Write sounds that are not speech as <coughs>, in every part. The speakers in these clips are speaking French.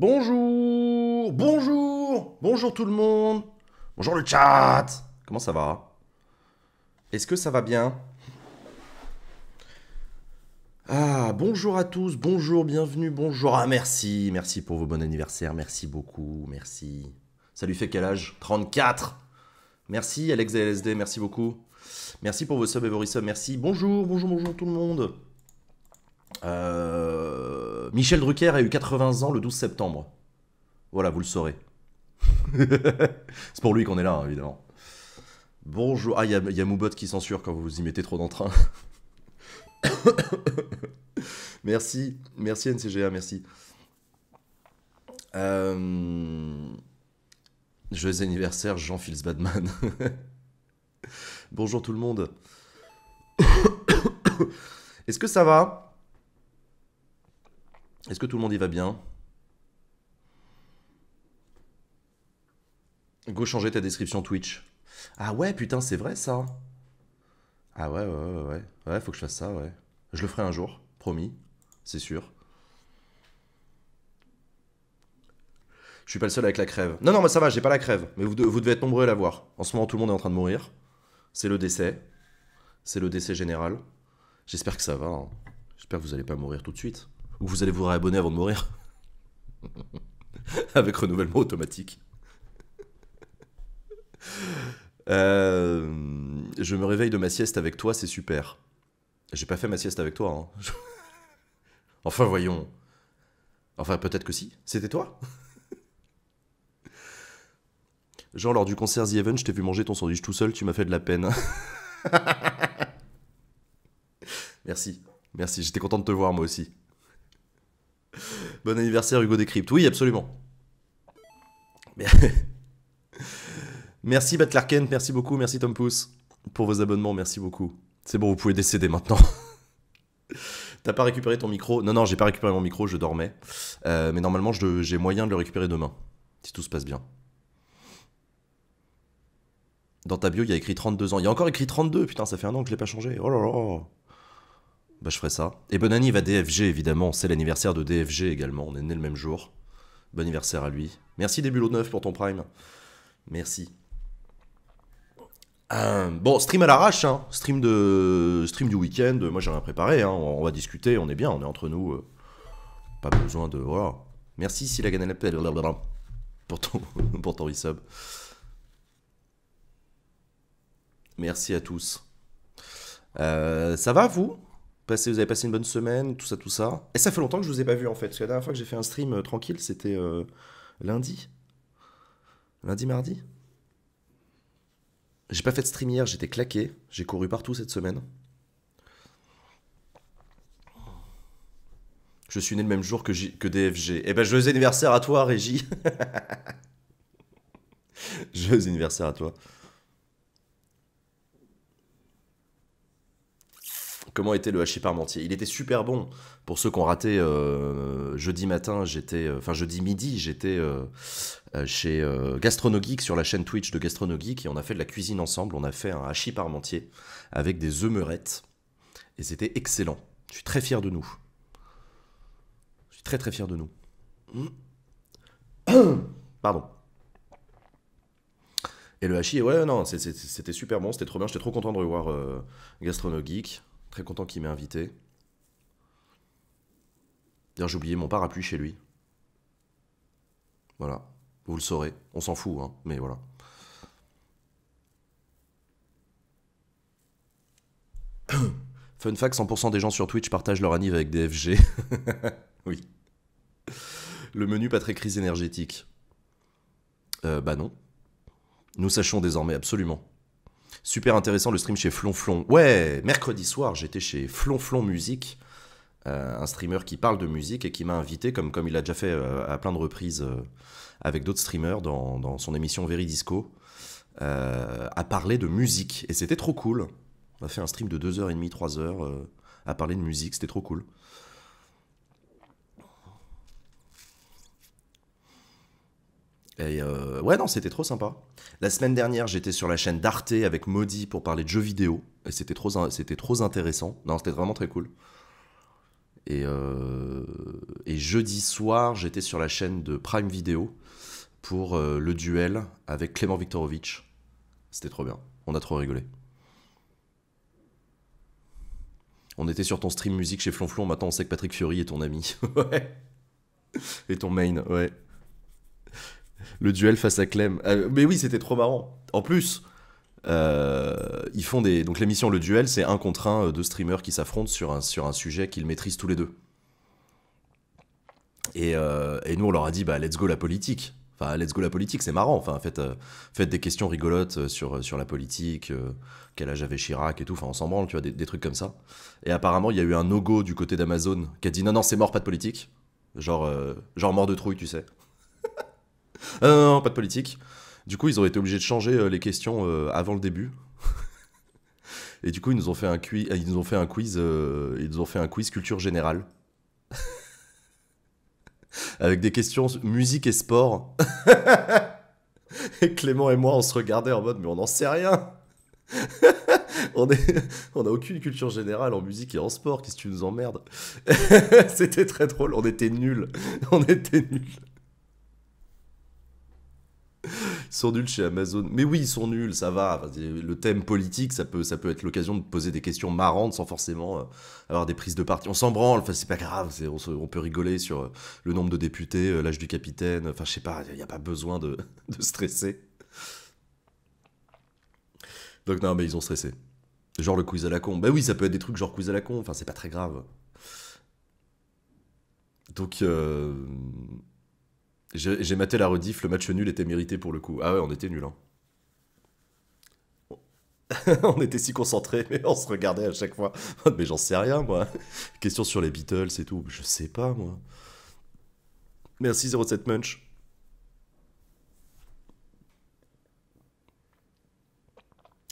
Bonjour, bonjour, bonjour tout le monde. Bonjour le chat. Comment ça va Est-ce que ça va bien Ah, bonjour à tous, bonjour, bienvenue, bonjour. Ah, merci, merci pour vos bons anniversaires, merci beaucoup, merci. Ça lui fait quel âge 34 Merci Alex LSD, merci beaucoup. Merci pour vos subs et vos resubs, merci. Bonjour, bonjour, bonjour tout le monde. Euh Michel Drucker a eu 80 ans le 12 septembre. Voilà, vous le saurez. <laughs> c'est pour lui qu'on est là, hein, évidemment. Bonjour. Ah, il y, a, Moubot qui censure quand vous y mettez trop d'entrain. <laughs> merci, merci NCGA, merci. Euh... Joyeux anniversaire, Jean phils Badman. <laughs> Bonjour tout le monde. <coughs> Est-ce que ça va est-ce que tout le monde y va bien Go changer ta description Twitch. Ah ouais, putain, c'est vrai ça. Ah ouais, ouais, ouais, ouais. Ouais, faut que je fasse ça, ouais. Je le ferai un jour, promis, c'est sûr. Je suis pas le seul avec la crève. Non, non, mais ça va, j'ai pas la crève. Mais vous, devez être nombreux à la voir. En ce moment, tout le monde est en train de mourir. C'est le décès. C'est le décès général. J'espère que ça va. Hein. J'espère que vous allez pas mourir tout de suite ou vous allez vous réabonner avant de mourir. <laughs> Avec renouvellement automatique. Euh, je me réveille de ma sieste avec toi, c'est super. J'ai pas fait ma sieste avec toi. Hein. <laughs> enfin, voyons. Enfin, peut-être que si. C'était toi <laughs> Genre, lors du concert The Event, je t'ai vu manger ton sandwich tout seul, tu m'as fait de la peine. merci. Merci, j'étais content de te voir moi aussi. <laughs> Bon anniversaire Hugo Décrypte. Oui, absolument. <laughs> Merci Bat merci beaucoup, merci Tom Pouce pour vos abonnements, merci beaucoup. C'est bon, vous pouvez décéder maintenant. <laughs> T'as pas récupéré ton micro Non, non, j'ai pas récupéré mon micro, je dormais. Euh, mais normalement, j'ai moyen de le récupérer demain, si tout se passe bien. Dans ta bio, il y a écrit 32 ans. Il y a encore écrit 32, putain, ça fait un an que je l'ai pas changé. Oh bah, je ferai ça. Et Bonani va DFG, évidemment. C'est l'anniversaire de DFG également. On est né le même jour. Bon anniversaire à lui. Merci Débulot 9 pour ton prime. Merci. Euh, bon, stream à l'arrache, hein. stream, du week-end, moi j'ai rien préparé, hein. on, va discuter, on est bien, on est entre nous. Euh. Pas besoin de... Voilà. Merci Silaganelapel. pour ton, <laughs> pour resub. Merci à tous. Euh, ça va vous vous avez passé une bonne semaine, tout ça, tout ça. Et ça fait longtemps que je vous ai pas vu en fait, parce que la dernière fois que j'ai fait un stream euh, tranquille, c'était euh, lundi. Lundi, mardi. J'ai pas fait de stream hier, j'étais claqué, j'ai couru partout cette semaine. Je suis né le même jour que, J que DFG. Eh ben, joyeux anniversaire à toi, Régie. fais <laughs> anniversaire à toi. Comment était le hachis parmentier Il était super bon. Pour ceux qui ont raté, euh, jeudi matin, j'étais, euh, enfin jeudi midi, j'étais euh, chez Gastronogeek sur la chaîne Twitch de Gastronogeek et on a fait de la cuisine ensemble. On a fait un hachis parmentier avec des œufs et c'était excellent. Je suis très fier de nous. Je suis très très fier de nous. <coughs> Pardon. Et le hachis, ouais, non, c'était super bon, c'était trop bien, j'étais trop content de revoir GastronoGeek. Très content qu'il m'ait invité. Bien, j'ai oublié mon parapluie chez lui. Voilà. Vous le saurez. On s'en fout, hein, mais voilà. <coughs> Fun fact, 100% des gens sur Twitch partagent leur anniv avec des <laughs> FG. oui. Le menu pas très crise énergétique. Euh, bah non. Nous sachons désormais absolument. Super intéressant le stream chez Flonflon. Ouais, mercredi soir, j'étais chez Flonflon Musique, euh, un streamer qui parle de musique et qui m'a invité, comme, comme il a déjà fait euh, à plein de reprises euh, avec d'autres streamers dans, dans, son émission Disco, à parler de musique. Et c'était trop cool. On a fait un stream de 2h30, 3h à parler de musique, c'était trop cool. Euh, ouais, non, c'était trop sympa. La semaine dernière, j'étais sur la chaîne d'Arte avec Maudit pour parler de jeux vidéo. Et c'était trop, c'était trop intéressant. Non, c'était vraiment très cool. Euh, et, jeudi soir, j'étais sur la chaîne de Prime Video pour euh, le duel avec Clément Viktorovitch. C'était trop bien. On a trop rigolé. On était sur ton stream musique chez Flonflon. Maintenant, on sait que Patrick Fury est ton ami. <laughs> ouais. Et ton main, ouais le duel face à Clem. Euh, mais oui, c'était trop marrant. En plus, euh, ils font des. Donc l'émission Le Duel, c'est un contre un euh, de streamers qui s'affrontent sur un, sur un sujet qu'ils maîtrisent tous les deux. Et, nous, on leur a dit, bah, let's go la politique. Enfin, let's go la politique, c'est marrant. Enfin, faites, faites des questions rigolotes sur, sur la politique, quel âge avait Chirac et tout. Enfin, on s'en tu vois, des, trucs comme ça. Et apparemment, il y a eu un no-go du côté d'Amazon qui a dit, non, non, c'est mort, pas de politique. Genre, genre mort de trouille, tu sais. <laughs> Euh, non, pas de politique. Du coup, ils ont été obligés de changer euh, les questions euh, avant le début. <laughs> Et du coup, ils nous ont fait un, quiz, ils nous ont fait un quiz, ils ont fait un quiz culture générale. <laughs> Avec des questions musique et sport. <laughs> et Clément et moi, on se regardait en mode, mais on n'en sait rien. on on n'a aucune culture générale en musique et en sport. Qu'est-ce que tu nous emmerdes C'était très drôle. On était nuls. On était nuls sont nuls chez Amazon. Mais oui, ils sont nuls, ça va. Le thème politique, ça peut, ça peut être l'occasion de poser des questions marrantes sans forcément euh, avoir des prises de parti. On s'en branle, enfin, c'est pas grave, on, on, peut rigoler sur euh, le nombre de députés, euh, l'âge du capitaine, enfin, je sais pas, il n'y a pas besoin <laughs> de, stresser. Donc, non, mais ils ont stressé. Genre le quiz à la con. Bah ben oui, ça peut être des trucs genre quiz à la con, enfin, c'est pas très grave. Donc, j'ai maté la rediff, le match nul était mérité pour le coup. Ah ouais, on était nul. Hein. <laughs> on était si concentrés, mais on se regardait à chaque fois. <laughs> mais j'en sais rien, moi. Question sur les Beatles et tout. Je sais pas, moi. Merci 07 Munch.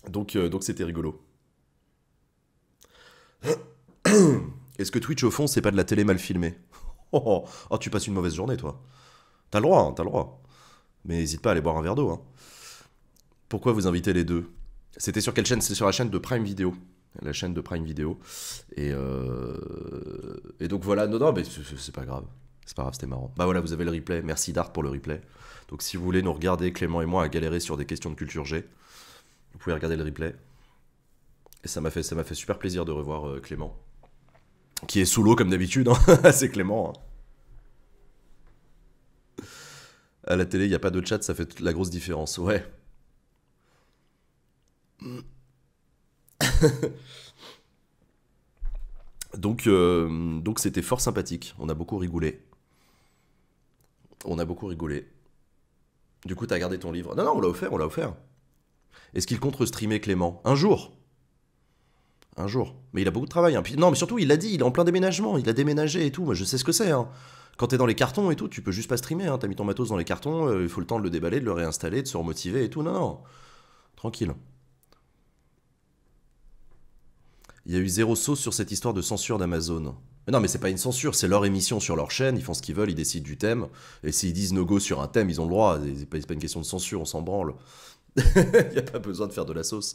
Donc, euh, donc c'était rigolo. <coughs> Est-ce que Twitch au fond, c'est pas de la télé mal filmée <laughs> oh, oh. oh, tu passes une mauvaise journée, toi. T'as le droit, hein, t'as le droit. Mais n'hésite pas à aller boire un verre d'eau. Hein. Pourquoi vous invitez les deux C'était sur quelle chaîne C'est sur la chaîne de Prime Video. La chaîne de Prime Video. Et, euh, donc voilà, non, non, mais c'est pas grave. C'est pas grave, c'était marrant. Bah voilà, vous avez le replay. Merci Dart pour le replay. Donc si vous voulez nous regarder, Clément et moi, à galérer sur des questions de culture G, vous pouvez regarder le replay. Et ça m'a fait, ça fait super plaisir de revoir euh, Clément. Qui est sous l'eau comme d'habitude, hein. <laughs> c'est Clément. À la télé, il n'y a pas de chat, ça fait la grosse différence. Ouais. <laughs> donc, euh, donc c'était fort sympathique. On a beaucoup rigolé. On a beaucoup rigolé. Du coup, t'as gardé ton livre. Non, non, on l'a offert, on l'a offert. Est-ce qu'il compte restreamer Clément Un jour. Un jour. Mais il a beaucoup de travail. Hein. non, mais surtout, il l'a dit, il est en plein déménagement. Il a déménagé et tout. Moi, je sais ce que c'est. Hein. Quand t'es dans les cartons et tout, tu peux juste pas streamer. Hein. T'as mis ton matos dans les cartons, euh, il faut le temps de le déballer, de le réinstaller, de se remotiver et tout. Non, non. Tranquille. Il y a eu zéro sauce sur cette histoire de censure d'Amazon. Non, mais c'est pas une censure, c'est leur émission sur leur chaîne, ils font ce qu'ils veulent, ils décident du thème. Et s'ils disent no go sur un thème, ils ont le droit. C'est pas une question de censure, on s'en branle. <laughs> Il n'y a pas besoin de faire de la sauce.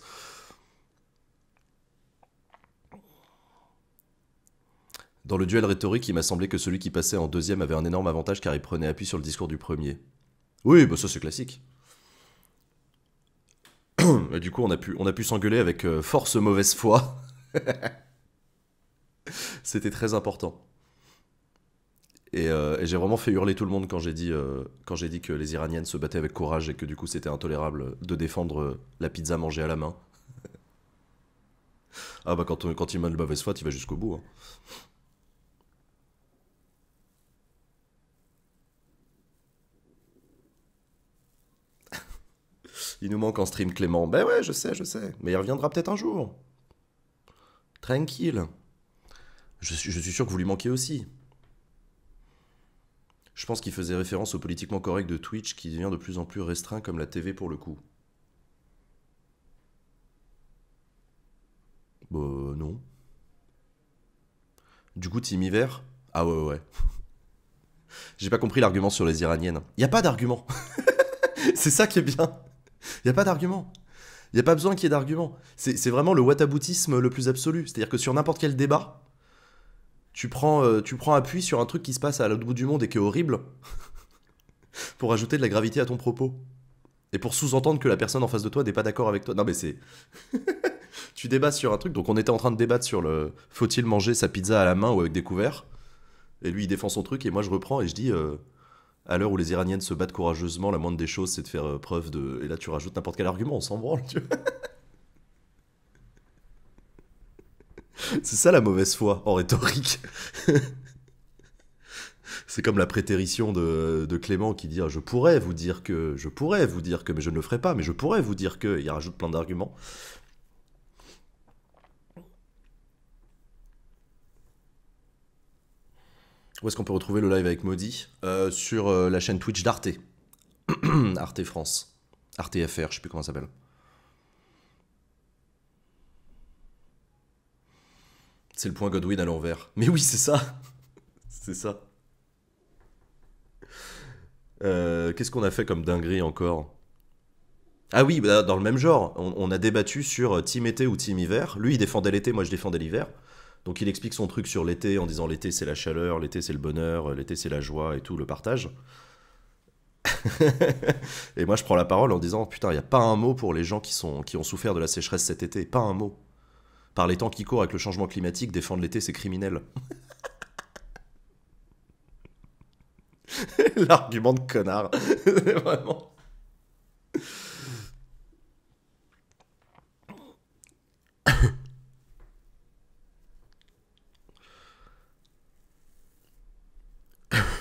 Dans le duel rhétorique, il m'a semblé que celui qui passait en deuxième avait un énorme avantage car il prenait appui sur le discours du premier. Oui, bah ça c'est classique. <clears throat> du coup, on a pu, pu s'engueuler avec euh, force mauvaise foi. <laughs> C'était très important. Euh, et, j'ai vraiment fait hurler tout le monde quand j'ai dit, euh, dit que les Iraniennes se battaient avec courage et que du coup c'était intolérable de défendre la pizza mangée à la main. <laughs> ah bah quand, quand il mène le mauvaise foi, tu vas jusqu'au bout. Hein. Il nous manque en stream Clément. Ben ouais, je sais, je sais. Mais il reviendra peut-être un jour. Tranquille. Je suis, je suis sûr que vous lui manquez aussi. Je pense qu'il faisait référence au politiquement correct de Twitch qui devient de plus en plus restreint comme la TV pour le coup. Bon, bah, non. Du coup, Team Hiver Ah ouais, ouais. <laughs> J'ai pas compris l'argument sur les iraniennes. Y a pas d'argument. <laughs> C'est ça qui est bien. Il a pas d'argument. Il n'y a pas besoin qu'il y ait d'argument. C'est vraiment le whataboutisme le plus absolu. C'est-à-dire que sur n'importe quel débat, tu prends, euh, tu prends appui sur un truc qui se passe à l'autre bout du monde et qui est horrible <laughs> pour ajouter de la gravité à ton propos. Et pour sous-entendre que la personne en face de toi n'est pas d'accord avec toi. Non mais c'est... <laughs> tu débats sur un truc. Donc on était en train de débattre sur le faut-il manger sa pizza à la main ou avec des couverts. Et lui il défend son truc et moi je reprends et je dis... Euh, à l'heure où les Iraniennes se battent courageusement, la moindre des choses, c'est de faire euh, preuve de. Et là, tu rajoutes n'importe quel argument, on s'en branle, tu <laughs> C'est ça la mauvaise foi en rhétorique. <laughs> C'est comme la prétérition de, de Clément qui dit ah, je pourrais vous dire que, je pourrais vous dire que, mais je ne le ferai pas, mais je pourrais vous dire que. Il rajoute plein d'arguments. Où est-ce qu'on peut retrouver le live avec Maudit euh, Sur euh, la chaîne Twitch d'Arte. <clears throat> Arte France. Arte FR, je sais plus comment ça s'appelle. C'est le point Godwin à l'envers. Mais oui, c'est ça. <laughs> c'est ça. Euh, qu'est-ce qu'on a fait comme dinguerie encore Ah oui, bah, dans le même genre. On, a débattu sur Team été ou Team hiver. Lui, il défendait l'été, moi, je défendais l'hiver. Donc il explique son truc sur l'été en disant l'été c'est la chaleur, l'été c'est le bonheur, l'été c'est la joie et tout, le partage. <laughs> et moi je prends la parole en disant putain, il n'y a pas un mot pour les gens qui, sont, qui ont souffert de la sécheresse cet été, pas un mot. Par les temps qui courent avec le changement climatique, défendre l'été c'est criminel. <laughs> L'argument de connard, <laughs> vraiment.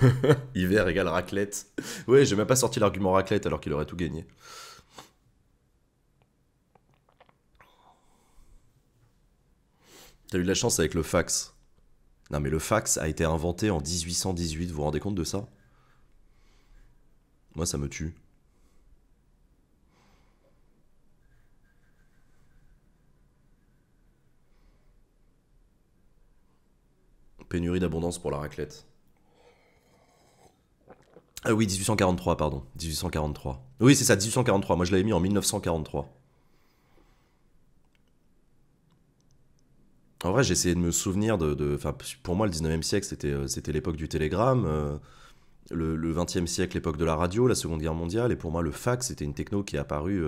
<laughs> Hiver égale raclette. Ouais, j'ai même pas sorti l'argument raclette alors qu'il aurait tout gagné. T'as eu de la chance avec le fax. Non mais le fax a été inventé en 1818, vous vous rendez compte de ça Moi ça me tue. Pénurie d'abondance pour la raclette. Euh, oui, 1843, pardon. 1843. Oui, c'est ça, 1843. Moi, je l'avais mis en 1943. En vrai, j'ai essayé de me souvenir de. pour moi, le 19e siècle, euh, c'était, l'époque du télégramme. Euh, le, 20e siècle, l'époque de la radio, la Seconde Guerre mondiale. Et pour moi, le fax, c'était une techno qui est apparue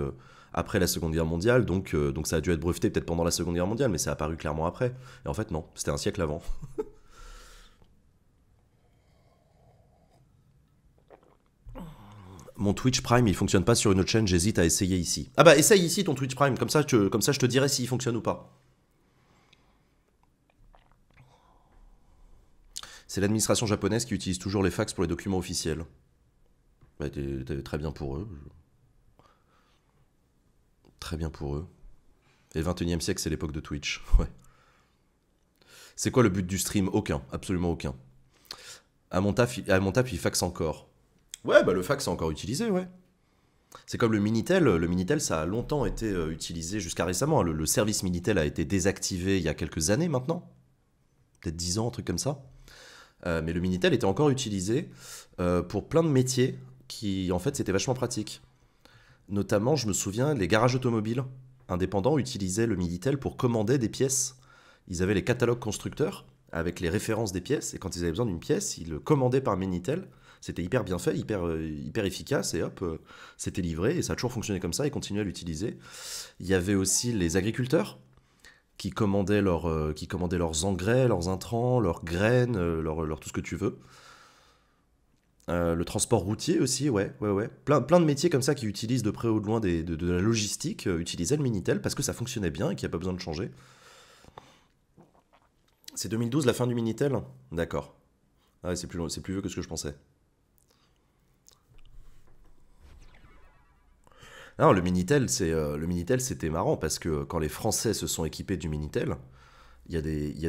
après la Seconde Guerre mondiale. Donc, donc ça a dû être breveté peut-être pendant la Seconde Guerre mondiale, mais ça a apparu clairement après. Et en fait, non, c'était un siècle avant. <laughs> mon Twitch Prime, il fonctionne pas sur une autre chaîne, j'hésite à essayer ici. Ah bah essaye ici ton Twitch Prime, comme ça, je, comme ça je te dirai s'il fonctionne ou pas. C'est l'administration japonaise qui utilise toujours les fax pour les documents officiels. Bah, très bien pour eux. Très bien pour eux. Et le 21e siècle, c'est l'époque de Twitch. <laughs> Ouais. C'est quoi le but du stream Aucun, absolument aucun. À mon taf, à mon taf encore. Ouais, bah, le fax est encore utilisé, ouais. C'est comme le Minitel. Le Minitel, ça a longtemps été euh, utilisé jusqu'à récemment. Hein. Le, service Minitel a été désactivé il y a quelques années maintenant. Peut-être dix ans, un truc comme ça. Euh, mais le Minitel était encore utilisé euh, pour plein de métiers qui, en fait, c'était vachement pratique. Notamment, je me souviens, les garages automobiles indépendants utilisaient le Minitel pour commander des pièces. Ils avaient les catalogues constructeurs avec les références des pièces, et quand ils avaient besoin d'une pièce, ils le commandaient par Minitel. C'était hyper bien fait, hyper, euh, efficace, et hop, euh, c'était livré, et ça a toujours fonctionné comme ça, et continuait à l'utiliser. Il y avait aussi les agriculteurs qui commandaient, leur, euh, qui commandaient leurs engrais, leurs intrants, leurs graines, leur, tout ce que tu veux. le transport routier aussi, ouais, ouais, ouais. Plein, plein de métiers comme ça qui utilisent de près ou de loin de, la logistique, utilisaient le Minitel parce que ça fonctionnait bien et qu'il n'y a pas besoin de changer. C'est 2012, la fin du Minitel D'accord. Ah c'est plus, plus vieux que ce que je pensais. le Minitel, c'est euh, le Minitel, c'était marrant parce que quand les Français se sont équipés du Minitel, il y, a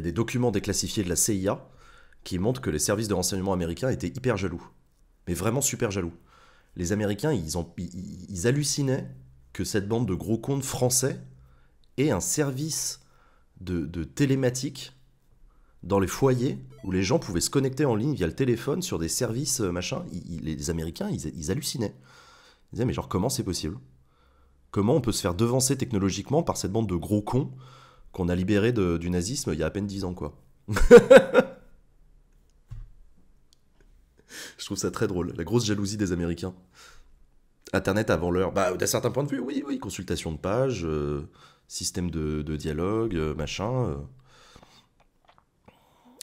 des, documents déclassifiés de la CIA qui montrent que les services de renseignement américains étaient hyper jaloux, mais vraiment super jaloux. Les Américains, ils, hallucinaient que cette bande de gros comptes français ait un service de, télématique dans les foyers où les gens pouvaient se connecter en ligne via le téléphone sur des services euh, machin. les Américains, ils, ils hallucinaient. Ils disaient, mais genre, comment c'est possible comment on peut se faire devancer technologiquement par cette bande de gros cons qu'on a libérés du nazisme il y a à peine dix ans, quoi. <laughs> Je trouve ça très drôle, la grosse jalousie des Américains. Internet avant l'heure, bah, d'un certain point de vue, oui, oui, consultation de page, euh, système de, dialogue, euh, machin. Euh.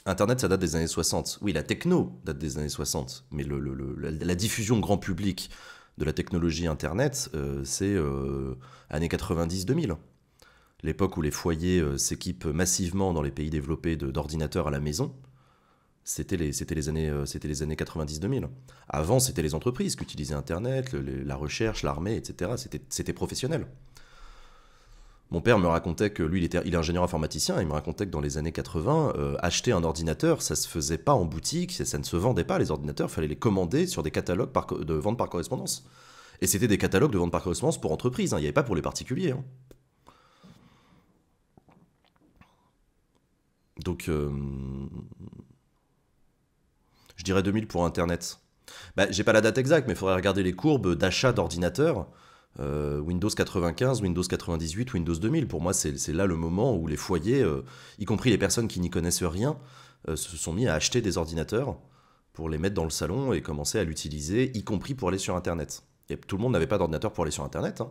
Internet, ça date des années 60. Oui, la techno date des années 60, mais la diffusion grand public de la technologie Internet, euh, c'est euh, années 90-2000 l'époque où les foyers euh, s'équipent massivement dans les pays développés d'ordinateurs à la maison, c'était les, années, 90-2000. Avant, c'était les entreprises qui utilisaient Internet, la recherche, l'armée, etc. C'était professionnel. Mon père me racontait que lui, il, était, est ingénieur informaticien, il me racontait que dans les années 80, euh, acheter un ordinateur, ça se faisait pas en boutique, ça, ne se vendait pas les ordinateurs, Il fallait les commander sur des catalogues de vente par correspondance. Et c'était des catalogues de vente par correspondance pour entreprises, hein, il n'y avait pas pour les particuliers. Hein. Donc, euh, je dirais 2000 pour Internet. Bah, j'ai pas la date exacte, mais il faudrait regarder les courbes d'achat d'ordinateurs. Euh, Windows 95, Windows 98, Windows 2000. Pour moi, c'est là le moment où les foyers, euh, y compris les personnes qui n'y connaissent rien, euh, se sont mis à acheter des ordinateurs pour les mettre dans le salon et commencer à l'utiliser, y compris pour aller sur Internet. Et tout le monde n'avait pas d'ordinateur pour aller sur Internet. Hein.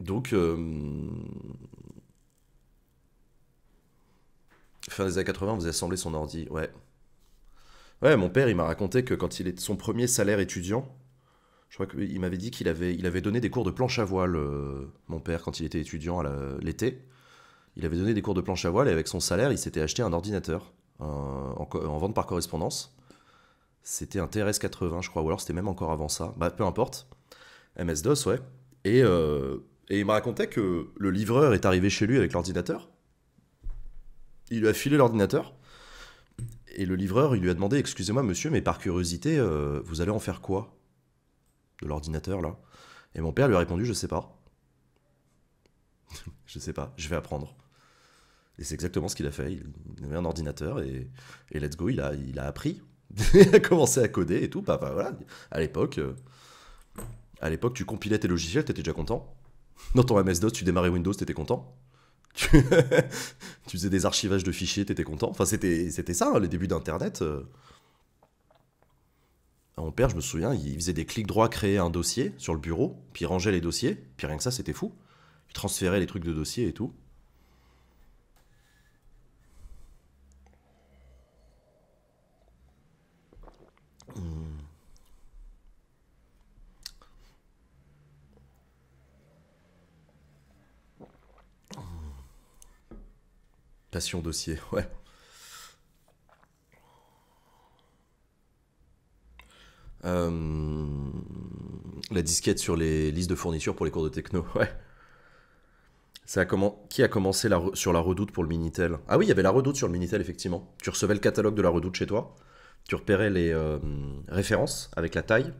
Donc, Fin des années 80, vous assemblez son ordi, ouais. Ouais, mon père, il m'a raconté que quand il est son premier salaire étudiant, je crois qu'il m'avait dit qu'il avait, il avait donné des cours de planche à voile, euh, mon père, quand il était étudiant à l'été. Il avait donné des cours de planche à voile et avec son salaire, il s'était acheté un ordinateur en, vente par correspondance. C'était un TRS 80, je crois, ou alors c'était même encore avant ça. Bah, peu importe. MS-DOS, ouais. Et, euh, et il m'a raconté que le livreur est arrivé chez lui avec l'ordinateur il lui a filé l'ordinateur. Et le livreur, il lui a demandé Excusez-moi, monsieur, mais par curiosité, euh, vous allez en faire quoi De l'ordinateur, là Et mon père lui a répondu Je sais pas. <laughs> je sais pas, je vais apprendre. Et c'est exactement ce qu'il a fait. Il avait un ordinateur et, et let's go, il a, il a appris. <laughs> il a commencé à coder et tout. Bah, bah voilà, à l'époque, euh, à l'époque, tu compilais tes logiciels, t'étais déjà content. Dans ton MS-DOS, tu démarrais Windows, t'étais content. <laughs> tu, faisais des archivages de fichiers, t'étais content. Enfin, c'était, c'était ça, hein, les débuts d'Internet. Euh. Ah, mon père, je me souviens, il faisait des clics droits, créer un dossier sur le bureau, puis il rangeait les dossiers, puis rien que ça, c'était fou. Il transférait les trucs de dossier et tout. Passion dossier, <laughs> ouais. Euh, la disquette sur les listes de fournitures pour les cours de techno, <laughs> ouais. Qui a commencé la sur la redoute pour le Minitel Ah oui, il y avait la redoute sur le Minitel, effectivement. Tu recevais le catalogue de la redoute chez toi, tu repérais les euh, références avec la taille,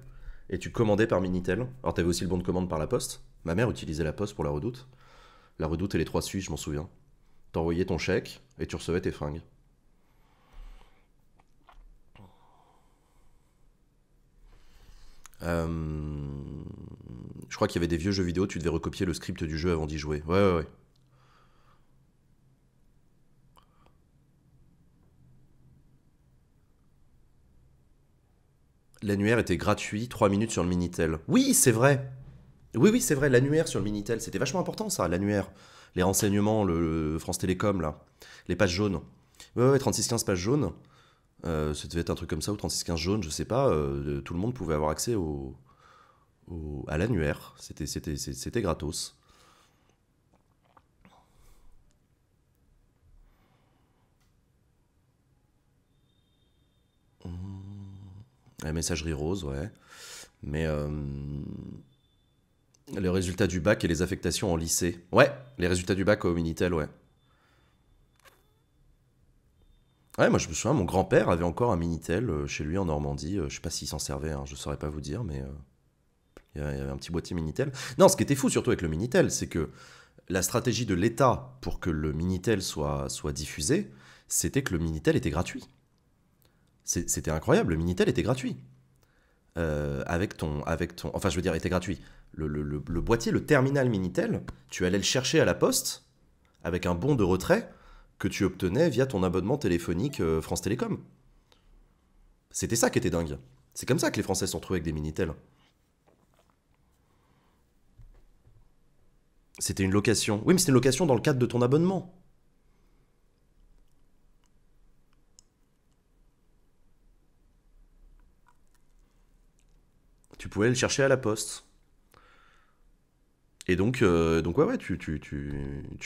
et tu commandais par Minitel. Alors, tu avais aussi le bon de commande par la poste. Ma mère utilisait la poste pour la redoute. La redoute et les trois Suisses, je m'en souviens t'envoyais ton chèque et tu recevais tes fringues. Euh, je crois qu'il y avait des vieux jeux vidéo, tu devais recopier le script du jeu avant d'y jouer. Ouais, ouais, ouais. L'annuaire était gratuit, 3 minutes sur le Minitel. Oui, c'est vrai Oui, oui, c'est vrai, l'annuaire sur le Minitel, c'était vachement important ça, l'annuaire les renseignements, le, France Télécom, là, les pages jaunes. Ouais, ouais, 3615 pages jaunes. C'était euh, devait un truc comme ça, ou 3615 jaunes, je sais pas. Euh, tout le monde pouvait avoir accès au, à l'annuaire. C'était, gratos. La messagerie rose, ouais. Mais. Euh, les résultats du bac et les affectations en lycée. Ouais, les résultats du bac au Minitel, ouais. Ouais, moi je me souviens, mon grand-père avait encore un Minitel euh, chez lui en Normandie. Euh, je sais pas s'il s'en servait, je hein, je saurais pas vous dire, mais euh, il y, avait un petit boîtier Minitel. Non, ce qui était fou surtout avec le Minitel, c'est que la stratégie de l'État pour que le Minitel soit, soit diffusé, c'était que le Minitel était gratuit. C'était incroyable, le Minitel était gratuit. avec ton, avec ton, enfin je veux dire, était gratuit le, boîtier, le terminal Minitel, tu allais le chercher à la poste avec un bon de retrait que tu obtenais via ton abonnement téléphonique euh, France Télécom. C'était ça qui était dingue. C'est comme ça que les Français sont trouvés avec des Minitel. C'était une location. Oui, mais c'était une location dans le cadre de ton abonnement. Tu pouvais le chercher à la poste. Et donc, euh, donc ouais, ouais tu, tu,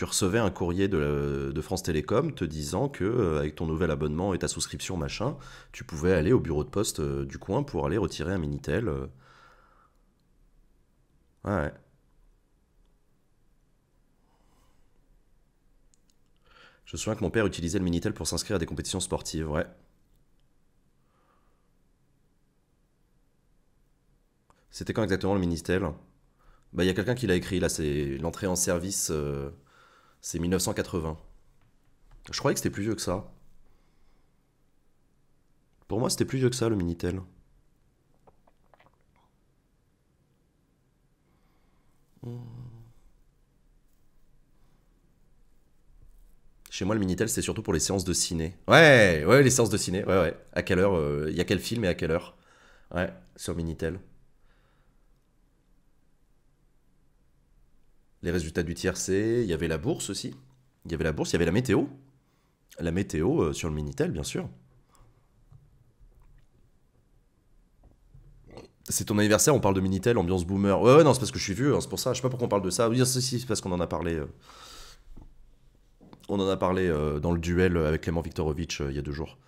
recevais un courrier de, France Télécom te disant que euh, avec ton nouvel abonnement et ta souscription machin, tu pouvais aller au bureau de poste euh, du coin pour aller retirer un minitel. Ouais. Je me souviens que mon père utilisait le minitel pour s'inscrire à des compétitions sportives. Ouais. C'était quand exactement le minitel bah, il y a quelqu'un qui l'a écrit, là, c'est l'entrée en service, euh, c'est 1980. Je croyais que c'était plus vieux que ça. Pour moi, c'était plus vieux que ça, le Minitel. Chez moi, le Minitel, c'est surtout pour les séances de ciné. Ouais, ouais, les séances de ciné, ouais, ouais. À quelle heure, euh, il y a quel film et à quelle heure Ouais, sur Minitel. les résultats du tiercé, il y avait la bourse aussi. Il y avait la bourse, il y avait la météo. La météo euh, sur le Minitel, bien sûr. C'est ton anniversaire, on parle de Minitel, ambiance boomer. Ouais, ouais, non, c'est parce que je suis vieux, hein, c'est pour ça. Je sais pas pourquoi on parle de ça. Oui, c'est parce qu'on en a parlé. Euh. On en a parlé euh, dans le duel avec Clément Viktorovitch il y a deux jours.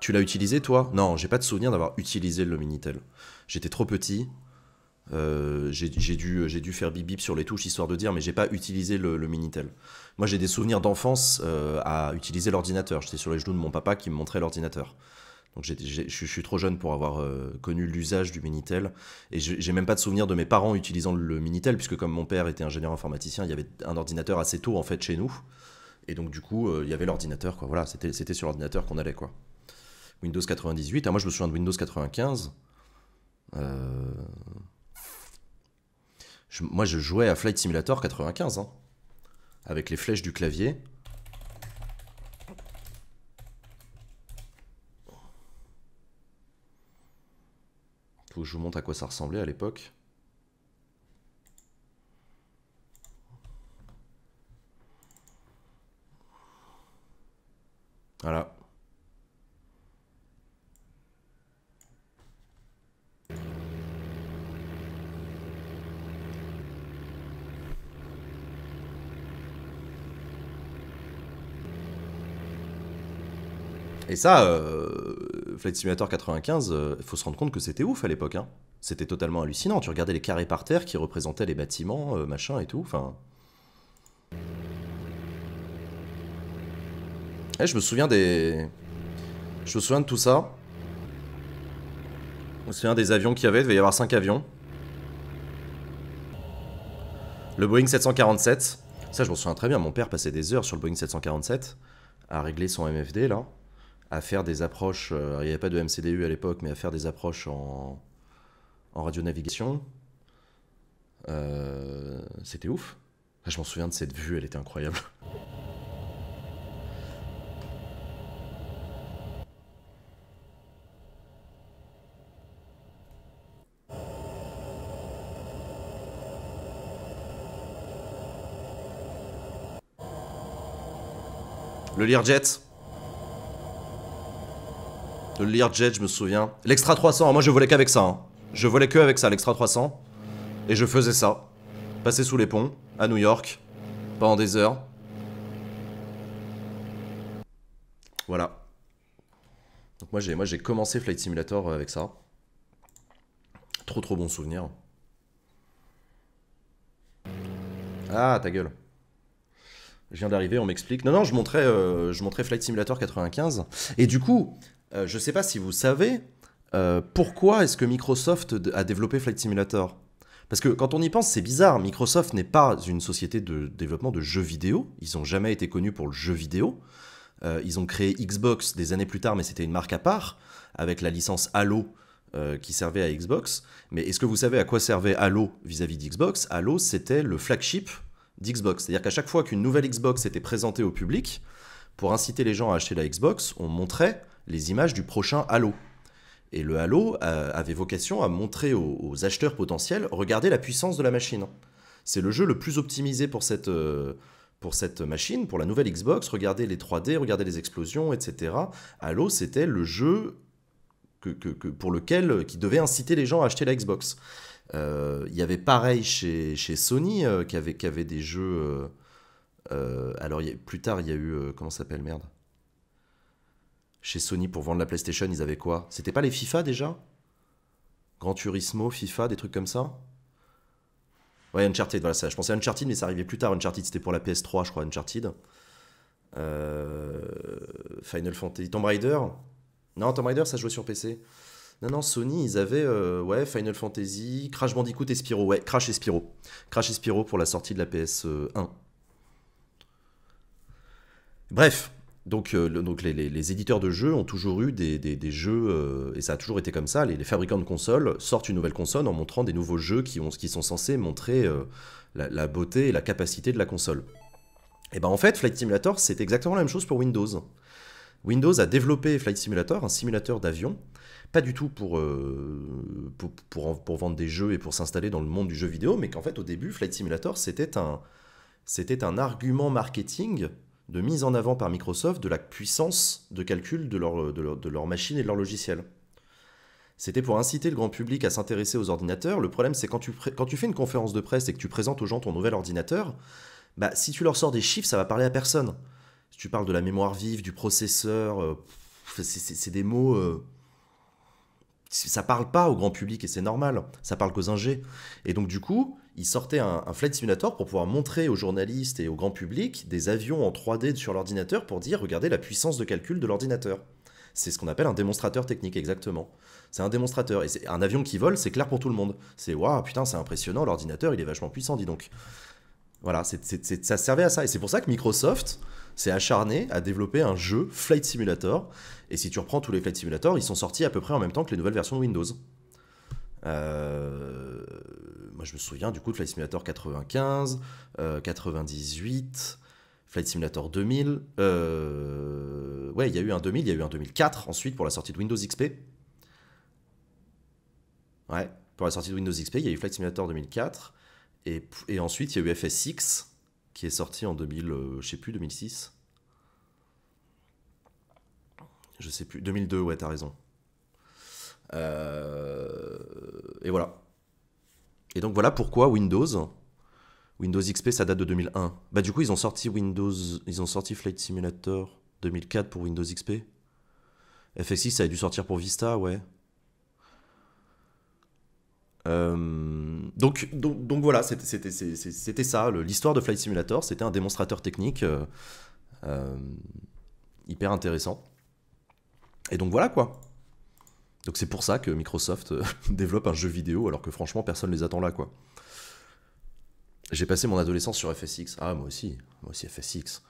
Tu l'as utilisé, toi Non, j'ai pas de souvenir d'avoir utilisé le Minitel. J'étais trop petit. Euh, j'ai dû, dû, faire bip bip sur les touches histoire de dire, mais j'ai pas utilisé le, Minitel. Moi, j'ai des souvenirs d'enfance euh, à utiliser l'ordinateur. J'étais sur les genoux de mon papa qui me montrait l'ordinateur. Donc, je suis trop jeune pour avoir euh, connu l'usage du Minitel. Et j'ai même pas de souvenirs de mes parents utilisant le Minitel, puisque comme mon père était ingénieur informaticien, il y avait un ordinateur assez tôt en fait chez nous. Et donc, du coup, il y avait l'ordinateur. Voilà, c'était sur l'ordinateur qu'on allait. quoi. Windows 98. Ah, moi, je me souviens de Windows 95. Euh, moi, je jouais à Flight Simulator 95, hein, avec les flèches du clavier. Faut que je vous montre à quoi ça ressemblait à l'époque. Voilà. Et ça, euh, Flight Simulator 95, il euh, faut se rendre compte que c'était ouf à l'époque. Hein. C'était totalement hallucinant. Tu regardais les carrés par terre qui représentaient les bâtiments, euh, machin et tout. Enfin. Et eh, je me souviens des. Je me souviens de tout ça. Je me souviens des avions qu'il y avait. Il devait y avoir 5 avions. Le Boeing 747. Ça, je me souviens très bien. Mon père passait des heures sur le Boeing 747 à régler son MFD là à faire des approches, euh, il n'y avait pas de MCDU à l'époque, mais à faire des approches en, en radionavigation. Euh, c'était ouf. Je m'en souviens de cette vue, elle était incroyable. Le Learjet le Learjet, je me souviens. L'extra 300, moi je volais qu'avec ça. Hein. Je volais que avec ça, l'extra 300. Et je faisais ça. Passer sous les ponts, à New York, pendant des heures. Voilà. Donc moi j'ai moi j'ai commencé Flight Simulator euh, avec ça. Trop trop bon souvenir. Ah ta gueule. Je viens d'arriver, on m'explique. Non non, je montrais euh, je montrais Flight Simulator 95 et du coup, euh, je ne sais pas si vous savez euh, pourquoi est-ce que Microsoft a développé Flight Simulator. Parce que quand on y pense, c'est bizarre. Microsoft n'est pas une société de développement de jeux vidéo. Ils n'ont jamais été connus pour le jeu vidéo. Euh, ils ont créé Xbox des années plus tard, mais c'était une marque à part, avec la licence Halo qui servait à Xbox. Mais est-ce que vous savez à quoi servait Halo vis-à-vis d'Xbox Halo, c'était le flagship d'Xbox. C'est-à-dire qu'à chaque fois qu'une nouvelle Xbox était présentée au public, pour inciter les gens à acheter la Xbox, on montrait les images du prochain Halo. Et le Halo euh, avait vocation à montrer aux, acheteurs potentiels, regardez la puissance de la machine. Hein. C'est le jeu le plus optimisé pour cette, euh, pour cette machine, pour la nouvelle Xbox. Regardez les 3D, regardez les explosions, etc. Halo, c'était le jeu que, pour lequel qui devait inciter les gens à acheter la Xbox. Euh, il y avait pareil chez, chez Sony qui, avait, qui, avait, des jeux. alors plus tard, il y a eu comment s'appelle merde chez Sony pour vendre la PlayStation, ils avaient quoi C'était pas les FIFA déjà Grand Turismo, FIFA, des trucs comme ça Ouais, Uncharted, voilà ça. Je pensais à Uncharted, mais ça arrivait plus tard. Uncharted, c'était pour la PS3, je crois, Uncharted. Euh, Final Fantasy. Tomb Raider Non, Tomb Raider, ça jouait sur PC. Non, non, Sony, ils avaient euh, ouais, Final Fantasy, Crash Bandicoot et Spyro. Ouais, Crash et Spyro. Crash et Spyro pour la sortie de la PS1. Euh, Bref, donc, euh, donc les, éditeurs de jeux ont toujours eu des, jeux, euh, et ça a toujours été comme ça, les, fabricants de consoles sortent une nouvelle console en montrant des nouveaux jeux qui, ont, qui sont censés montrer euh, la, beauté et la capacité de la console. Et ben en fait, Flight Simulator, c'est exactement la même chose pour Windows. Windows a développé Flight Simulator, un simulateur d'avion, pas du tout pour, vendre des jeux et pour s'installer dans le monde du jeu vidéo, mais qu'en fait au début, Flight Simulator, c'était c'était un argument marketing de mise en avant par Microsoft de la puissance de calcul de leur, de leur, machine et de leur logiciel. C'était pour inciter le grand public à s'intéresser aux ordinateurs. Le problème, c'est quand tu, quand tu fais une conférence de presse et que tu présentes aux gens ton nouvel ordinateur, bah, si tu leur sors des chiffres, ça va parler à personne. Si tu parles de la mémoire vive, du processeur, euh, c'est des mots. Ça euh, ça parle pas au grand public et c'est normal. Ça parle qu'aux ingés. Et donc, du coup, il sortait un, flight simulator pour pouvoir montrer aux journalistes et au grand public des avions en 3D sur l'ordinateur pour dire regardez la puissance de calcul de l'ordinateur. C'est ce qu'on appelle un démonstrateur technique, exactement. C'est un démonstrateur. Et c'est un avion qui vole, c'est clair pour tout le monde. C'est waouh, putain, c'est impressionnant, l'ordinateur, il est vachement puissant, dis donc. Voilà, ça servait à ça. Et c'est pour ça que Microsoft s'est acharné à développer un jeu Flight Simulator. Et si tu reprends tous les Flight Simulator, ils sont sortis à peu près en même temps que les nouvelles versions de Windows. Euh, moi, je me souviens du coup de Flight Simulator 95, 98, euh, Flight Simulator 2000. Euh, ouais, il y a eu un 2000, il y a eu un 2004 ensuite pour la sortie de Windows XP. Ouais, pour la sortie de Windows XP, il y a eu Flight Simulator 2004. Et, et ensuite, il y a eu FSX qui est sorti en 2000, je sais plus, 2006. Je sais plus, 2002, ouais, t'as raison. Euh, et voilà. Et donc voilà pourquoi Windows, Windows XP, ça date de 2001. Bah du coup, ils ont sorti Windows, ils ont sorti Flight Simulator 2004 pour Windows XP. FX6, ça a dû sortir pour Vista, ouais. Euh, donc, donc, voilà, c'était ça. L'histoire de Flight Simulator, c'était un démonstrateur technique euh, hyper intéressant. Et donc voilà quoi. Donc c'est pour ça que Microsoft euh, <laughs> développe un jeu vidéo alors que franchement personne ne les attend là quoi. J'ai passé mon adolescence sur FSX. Ah moi aussi, moi aussi FSX.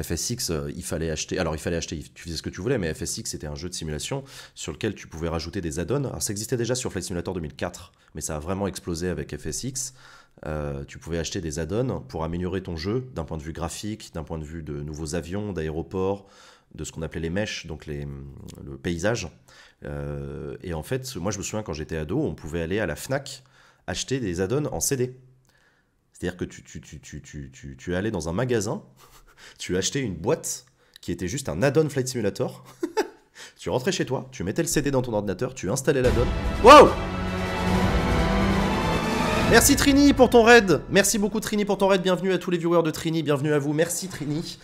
FSX, euh, il fallait acheter. Alors, il fallait acheter, tu faisais ce que tu voulais, mais FSX, c'était un jeu de simulation sur lequel tu pouvais rajouter des add-ons. Alors, ça existait déjà sur Flight Simulator 2004, mais ça a vraiment explosé avec FSX. Euh, tu pouvais acheter des add-ons pour améliorer ton jeu d'un point de vue graphique, d'un point de vue de nouveaux avions, d'aéroports, de ce qu'on appelait les mèches, donc le paysage. Euh, et en fait, moi je me souviens quand j'étais ado, on pouvait aller à la FNAC acheter des add-ons en CD. C'est-à-dire que tu, tu, tu, tu, allais dans un magasin, <laughs> tu achetais une boîte qui était juste un add-on Flight Simulator. <laughs> tu rentrais chez toi, tu mettais le CD dans ton ordinateur, tu installais l'add-on. Wow Merci Trini pour ton raid Merci beaucoup Trini pour ton raid, bienvenue à tous les viewers de Trini, bienvenue à vous, merci Trini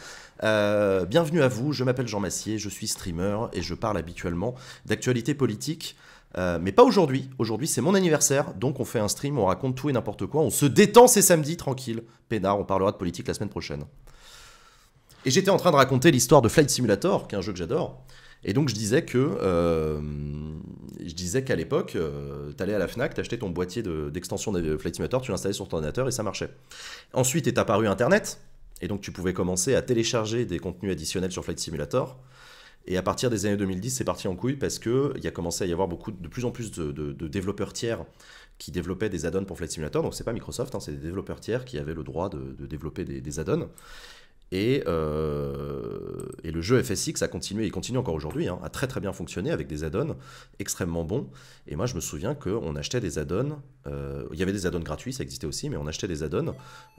euh, bienvenue à vous, je m'appelle Jean Massier, je suis streamer et je parle habituellement d'actualité politique. Euh, mais pas aujourd'hui. Aujourd'hui, c'est mon anniversaire, donc on fait un stream, on raconte tout et n'importe quoi, on se détend ces samedis, tranquille, Pénard, on parlera de politique la semaine prochaine. Et j'étais en train de raconter l'histoire de Flight Simulator, qui est un jeu que j'adore. Et donc je disais que euh, je disais qu'à l'époque, t'allais à la Fnac, t'achetais ton boîtier d'extension de, Flight Simulator, tu l'installais sur ton ordinateur et ça marchait. Ensuite est apparu Internet. Et donc tu pouvais commencer à télécharger des contenus additionnels sur Flight Simulator. Et à partir des années 2010, c'est parti en couille parce qu'il y a commencé à y avoir beaucoup, de plus en plus de, développeurs tiers qui développaient des add-ons pour Flight Simulator. Donc c'est pas Microsoft, hein, c'est des développeurs tiers qui avaient le droit de, développer des add-ons. Et, euh, et, le jeu FSX a continué, et continue encore aujourd'hui, hein, a très très bien fonctionné avec des add-ons extrêmement bons. Et moi je me souviens qu'on achetait des add-ons, euh, il y avait des add-ons gratuits, ça existait aussi, mais on achetait des add-ons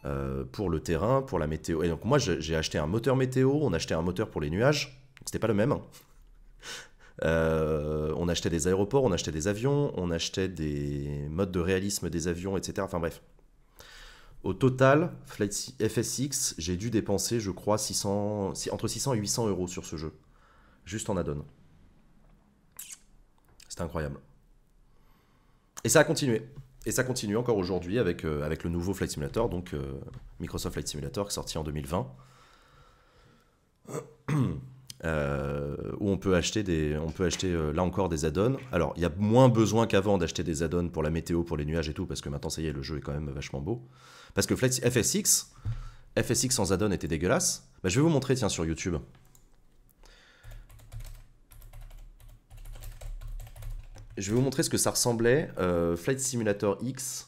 euh, pour le terrain, pour la météo. Et donc moi j'ai acheté un moteur météo, on achetait un moteur pour les nuages, c'était pas le même. <laughs> on achetait des aéroports, on achetait des avions, on achetait des modes de réalisme des avions, etc. Enfin bref, au total, Flight FSX, j'ai dû dépenser, je crois, 600, entre 600 et 800 euros sur ce jeu. Juste en add-on. C'était incroyable. Et ça a continué. Et ça continue encore aujourd'hui avec, euh, avec le nouveau Flight Simulator, donc euh, Microsoft Flight Simulator, sorti en 2020. <clears throat> Euh, où on peut acheter, des, on peut acheter euh, là encore des add-ons. Alors, il y a moins besoin qu'avant d'acheter des add-ons pour la météo, pour les nuages et tout, parce que maintenant, ça y est, le jeu est quand même vachement beau. Parce que Flight... FSX, FSX sans add ons était dégueulasse. Bah, je vais vous montrer, tiens, sur YouTube. Je vais vous montrer ce que ça ressemblait. Euh, Flight Simulator X.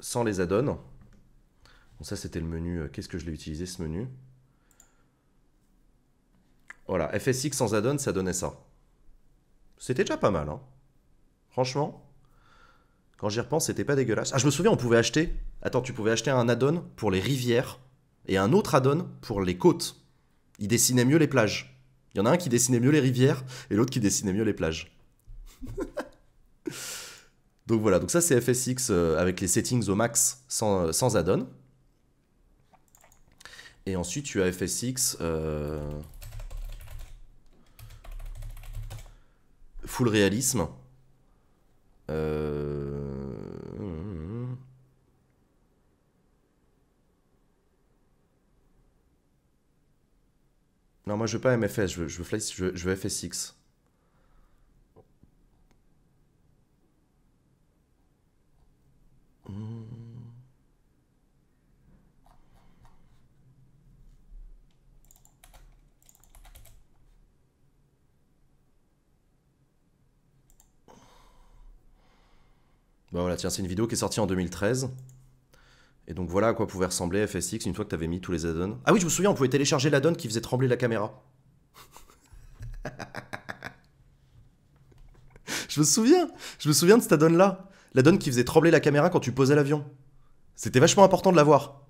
Sans les add-ons. Bon, ça, c'était le menu. Euh, qu'est-ce que je l'ai utilisé, ce menu Voilà, FSX sans add-on, ça donnait ça. C'était déjà pas mal, hein Franchement, quand j'y repense, c'était pas dégueulasse. Ah, je me souviens, on pouvait acheter. Attends, tu pouvais acheter un add-on pour les rivières et un autre add-on pour les côtes. Il dessinait mieux les plages. Il y en a un qui dessinait mieux les rivières et l'autre qui dessinait mieux les plages. <laughs> donc voilà, donc ça c'est FSX euh, avec les settings au max sans, euh, sans add-on. Et ensuite, tu as FSX euh, full réalisme. Euh, non, moi je veux pas MFS, je je veux FSX. Bah voilà, tiens, c'est une vidéo qui est sortie en 2013. Et donc voilà à quoi pouvait ressembler FSX une fois que t'avais mis tous les add-ons. Ah oui, je me souviens, on pouvait télécharger l'add-on qui faisait trembler la caméra. <laughs> je me souviens, je me souviens de cette add-on là. la donne qui faisait trembler la caméra quand tu posais l'avion. C'était vachement important de la voir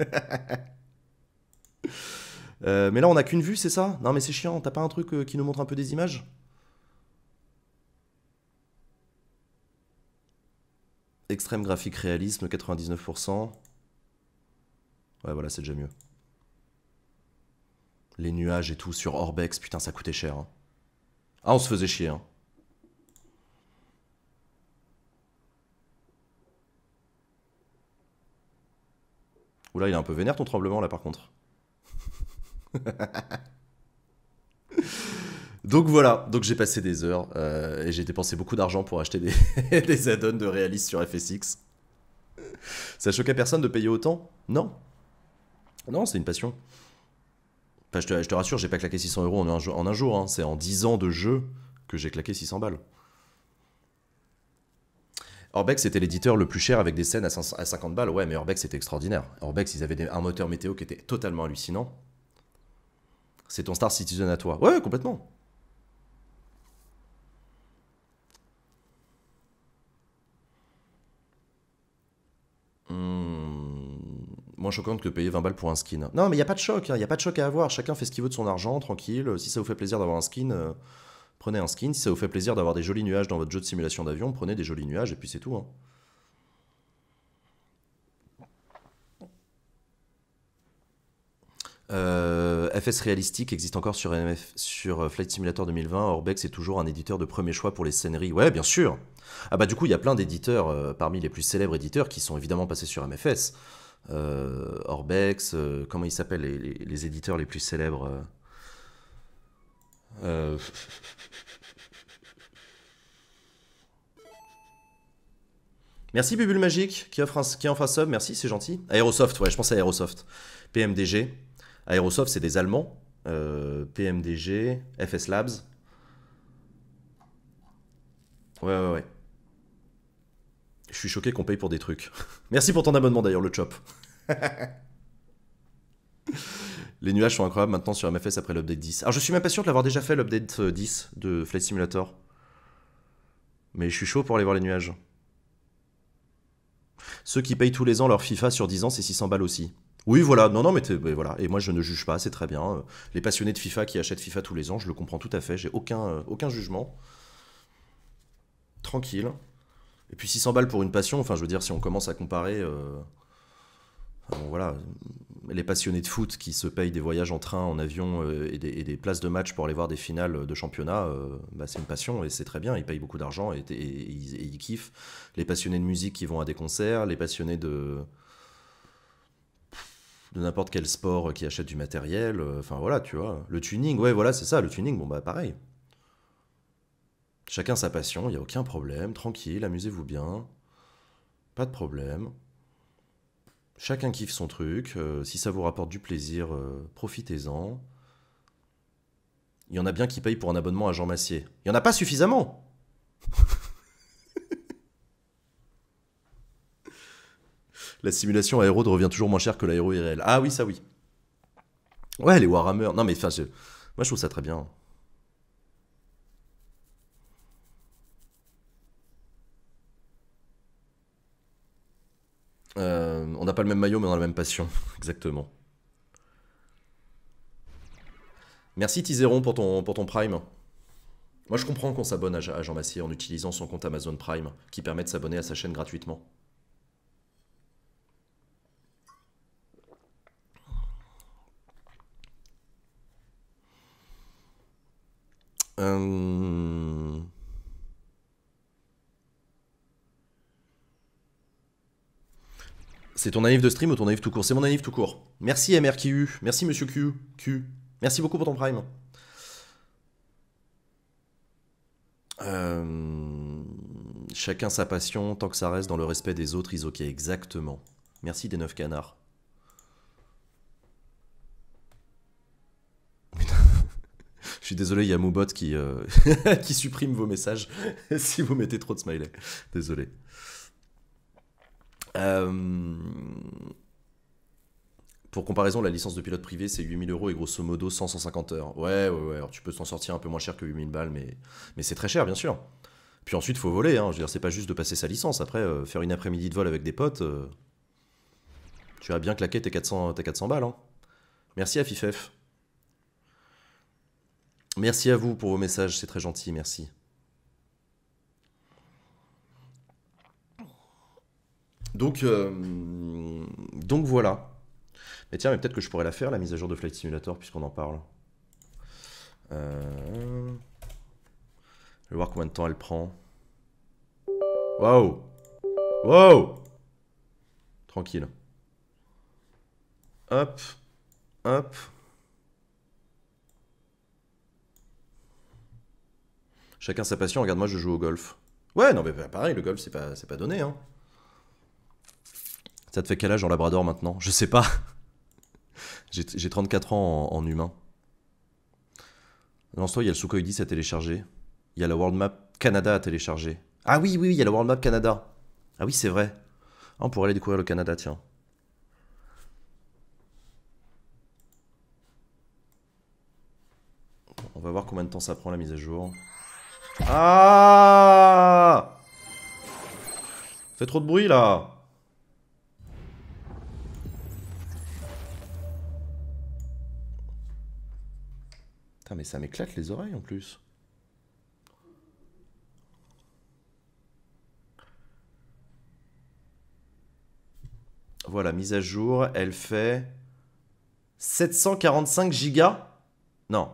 <laughs> euh, mais là, on n'a qu'une vue, c'est ça Non, mais c'est chiant, t'as pas un truc euh, qui nous montre un peu des images Extrême graphique réalisme, 99%. Ouais, voilà, c'est déjà mieux. Les nuages et tout sur Orbex, putain, ça coûtait cher. Hein. Ah, on se faisait chier. Hein. Oula, il est un peu vénère ton tremblement là par contre. <laughs> Donc voilà, donc j'ai passé des heures euh, et j'ai dépensé beaucoup d'argent pour acheter des, <laughs> des add-ons de réalistes sur FSX. Ça choquait personne de payer autant Non. Non, c'est une passion. je te, je te rassure, j'ai pas claqué 600 euros en un, jour. Hein. C'est en 10 ans de jeu que j'ai claqué 600 balles. Orbex était l'éditeur le plus cher avec des scènes à, 50 balles. Ouais, mais Orbex c'était extraordinaire. Orbex, ils avaient un moteur météo qui était totalement hallucinant. C'est ton Star Citizen à toi. Ouais, complètement. Hmm. moins choquante que payer 20 balles pour un skin. Non, mais il n'y a pas de choc, il hein. a pas de choc à avoir. Chacun fait ce qu'il veut de son argent, tranquille. Si ça vous fait plaisir d'avoir un skin, euh, prenez un skin. Si ça vous fait plaisir d'avoir des jolis nuages dans votre jeu de simulation d'avion, prenez des jolis nuages et puis c'est tout. Hein. Euh, FS Realistic existe encore sur, sur euh, Flight Simulator 2020. Orbex est toujours un éditeur de premier choix pour les scéneries. Ouais, bien sûr. Ah bah du coup, il y a plein d'éditeurs, euh, parmi les plus célèbres éditeurs, qui sont évidemment passés sur MFS. Orbex, comment ils s'appellent les, éditeurs les plus célèbres Merci Bubule Magique qui, offre un, en sub, merci, c'est gentil. Aerosoft, ouais, je pense à Aerosoft. PMDG, Aerosoft, c'est des Allemands. Euh, PMDG, FS Labs. Ouais, ouais, ouais. Je suis choqué qu'on paye pour des trucs. <laughs> Merci pour ton abonnement d'ailleurs, le chop. <laughs> Les nuages sont incroyables maintenant sur MFS après l'update 10. Alors je suis même pas sûr de l'avoir déjà fait l'update 10 euh, de Flight Simulator. Mais je suis chaud pour aller voir les nuages. Ceux qui payent tous les ans leur FIFA sur 10 ans, c'est 600 balles aussi. Oui, voilà, non, non, mais, voilà. Et moi, je ne juge pas, c'est très bien. Euh, les passionnés de FIFA qui achètent FIFA tous les ans, je le comprends tout à fait, j'ai aucun, euh, aucun jugement. Tranquille. Et puis 600 balles pour une passion, enfin, je veux dire, si on commence à comparer. Euh, voilà, les passionnés de foot qui se payent des voyages en train, en avion et, des, places de match pour aller voir des finales de championnat, bah, c'est une passion et c'est très bien. Ils payent beaucoup d'argent et, et, ils kiffent. Les passionnés de musique qui vont à des concerts, les passionnés de, de n'importe quel sport qui achète du matériel. Euh, enfin voilà, tu vois. Le tuning, ouais, voilà, c'est ça. Le tuning, bon bah pareil. Chacun sa passion, il n'y a aucun problème. Tranquille, amusez-vous bien. Pas de problème. Chacun kiffe son truc. Euh, si ça vous rapporte du plaisir, euh, profitez-en. Il y en a bien qui payent pour un abonnement à Jean Massier. Il n'y en a pas suffisamment la simulation aéro revient toujours moins cher que l'aéro irréel. Ah oui, ça oui. Ouais, les Warhammer. Non, mais enfin, moi je trouve ça très bien. Euh, on n'a pas le même maillot, mais on a la même passion. <laughs> Exactement. Merci Tizeron pour ton, pour ton Prime. Moi je comprends qu'on s'abonne à Jean Massier en utilisant son compte Amazon Prime, qui permet de s'abonner à sa chaîne gratuitement. Euh, C'est ton anif de stream ou ton anif tout court C'est mon anif tout court. Merci MRQ, merci Monsieur Q, Q. Merci beaucoup pour ton prime. Euh, chacun sa passion, tant que ça reste dans le respect des autres, ils ok, exactement. Merci des neuf canards. Je suis désolé, il y a Moubot qui, euh, <laughs> qui supprime vos messages <laughs> si vous mettez trop de smiley. Désolé. Euh, pour comparaison, la licence de pilote privé, c'est 8000 euros et grosso modo 150 heures. Ouais, ouais, ouais. Alors, tu peux s'en sortir un peu moins cher que 8000 balles, mais, mais c'est très cher, bien sûr. Puis ensuite, faut voler. Hein. Je veux dire, c'est pas juste de passer sa licence. Après, euh, faire une après-midi de vol avec des potes, tu as bien claqué tes 400, tes 400 balles. Hein. Merci à Fifef. Merci à vous pour vos messages, c'est très gentil, merci. Donc, euh, donc voilà. Mais tiens, mais peut-être que je pourrais la faire, la mise à jour de Flight Simulator, puisqu'on en parle. Euh, je vais voir combien de temps elle prend. Waouh Waouh Tranquille. Hop. Hop. Chacun sa passion, regarde, moi je joue au golf. Ouais, non, mais bah, pareil, le golf, c'est pas, pas donné, hein. Ça te fait quel âge en Labrador maintenant Je sais pas. <laughs> J'ai 34 ans en, humain. Lance-toi, il y a le Sukhoi 10 à télécharger. Il y a la World Map Canada à télécharger. Ah oui, oui, il y a la World Map Canada. Ah oui, c'est vrai. on pourrait aller découvrir le Canada, tiens. On va voir combien de temps ça prend la mise à jour. Ah Fait trop de bruit là mais ça m'éclate les oreilles en plus. Voilà, mise à jour, elle fait 745 gigas Non,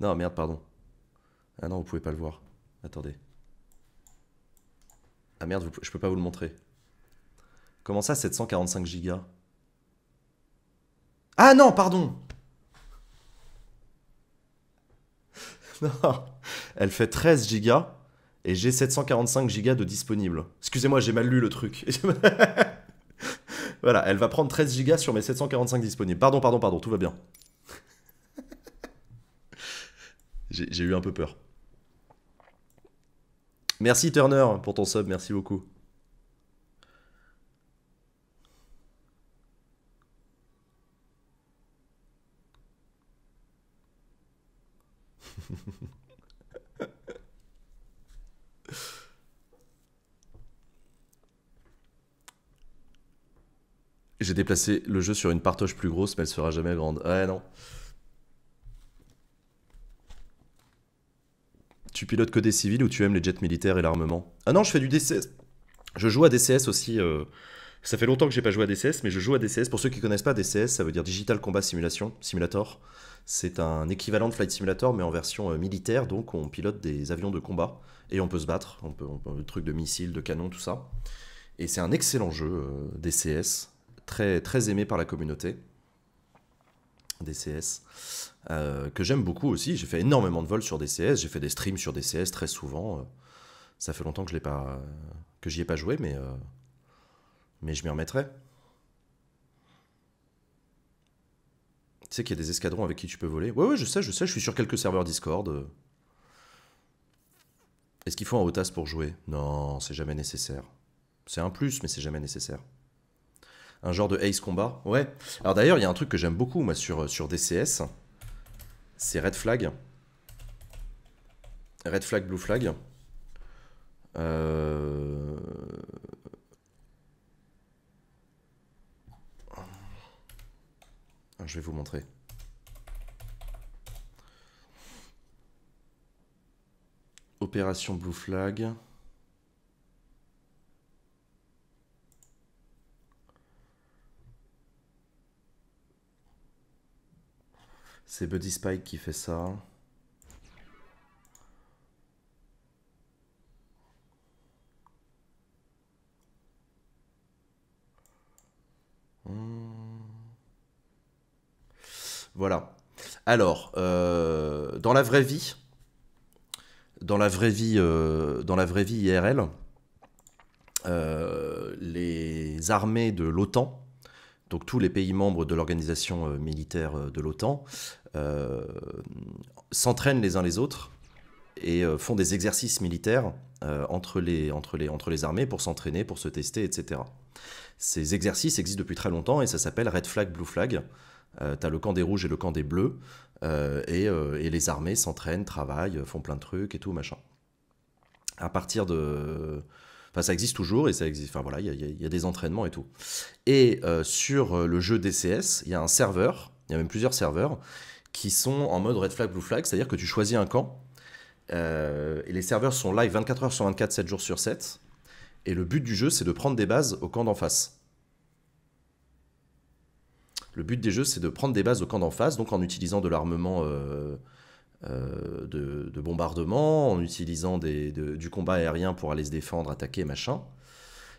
Non, merde, pardon. Ah non, vous pouvez pas le voir. Attendez. Ah merde, je peux pas vous le montrer. Comment ça, 745 gigas Ah non, pardon <laughs> Non, elle fait 13 gigas et j'ai 745 gigas de disponible. Excusez-moi, j'ai mal lu le truc. <laughs> voilà, elle va prendre 13 gigas sur mes 745 disponibles. Pardon, pardon, pardon, tout va bien. J'ai eu un peu peur. Merci Turner pour ton sub, merci beaucoup. <laughs> J'ai déplacé le jeu sur une partoche plus grosse, mais elle sera jamais grande. Ouais, non. Tu pilotes que des civils ou tu aimes les jets militaires et l'armement Ah non, je fais du DCS. Je joue à DCS aussi. Euh, ça fait longtemps que j'ai pas joué à DCS, mais je joue à DCS. Pour ceux qui connaissent pas DCS, ça veut dire Digital Combat Simulation, Simulator. C'est un équivalent de Flight Simulator, mais en version euh, militaire. Donc on pilote des avions de combat et on peut se battre. On peut, le truc de missiles, de canons, tout ça. Et c'est un excellent jeu euh, DCS, très très aimé par la communauté. DCS, euh, que j'aime beaucoup aussi. J'ai fait énormément de vols sur DCS, j'ai fait des streams sur DCS très souvent. Euh, ça fait longtemps que je n'y pas, que j'y ai pas joué, mais, euh, mais je m'y remettrai. Tu sais qu'il y a des escadrons avec qui tu peux voler. Ouais, je sais, je sais, je suis sur quelques serveurs Discord. Est-ce qu'il faut un OTAS pour jouer Non, c'est jamais nécessaire. C'est un plus, mais c'est jamais nécessaire un genre de Ace Combat. Ouais. Alors d'ailleurs, il y a un truc que j'aime beaucoup, moi, sur, sur DCS. C'est Red Flag. Red Flag, Blue Flag. Euh, Je vais vous montrer. Opération Blue Flag. C'est Buddy Spike qui fait ça. Hmm. Voilà. Alors, euh, dans la vraie vie, dans la vraie vie, euh, dans la vraie vie IRL, euh, les armées de l'OTAN donc tous les pays membres de l'organisation euh, militaire euh, de l'OTAN euh, s'entraînent les uns les autres et font des exercices militaires entre, les, entre, les, entre les armées pour s'entraîner, pour se tester, etc. Ces exercices existent depuis très longtemps et ça s'appelle Red Flag, Blue Flag. T'as le camp des rouges et le camp des bleus et, et, les armées s'entraînent, travaillent, font plein de trucs et tout, machin. À partir de... Enfin, ça existe toujours et ça existe. Enfin, voilà, il y, a des entraînements et tout. Et euh, sur euh, le jeu DCS, il y a un serveur, il y a même plusieurs serveurs, qui sont en mode red flag, blue flag, c'est-à-dire que tu choisis un camp. Euh, et les serveurs sont live 24 heures sur 24, 7 jours sur 7. Et le but du jeu, c'est de prendre des bases au camp d'en face. Le but des jeux, c'est de prendre des bases au camp d'en face, donc en utilisant de l'armement euh, de, bombardement, en utilisant du combat aérien pour aller se défendre, attaquer, machin.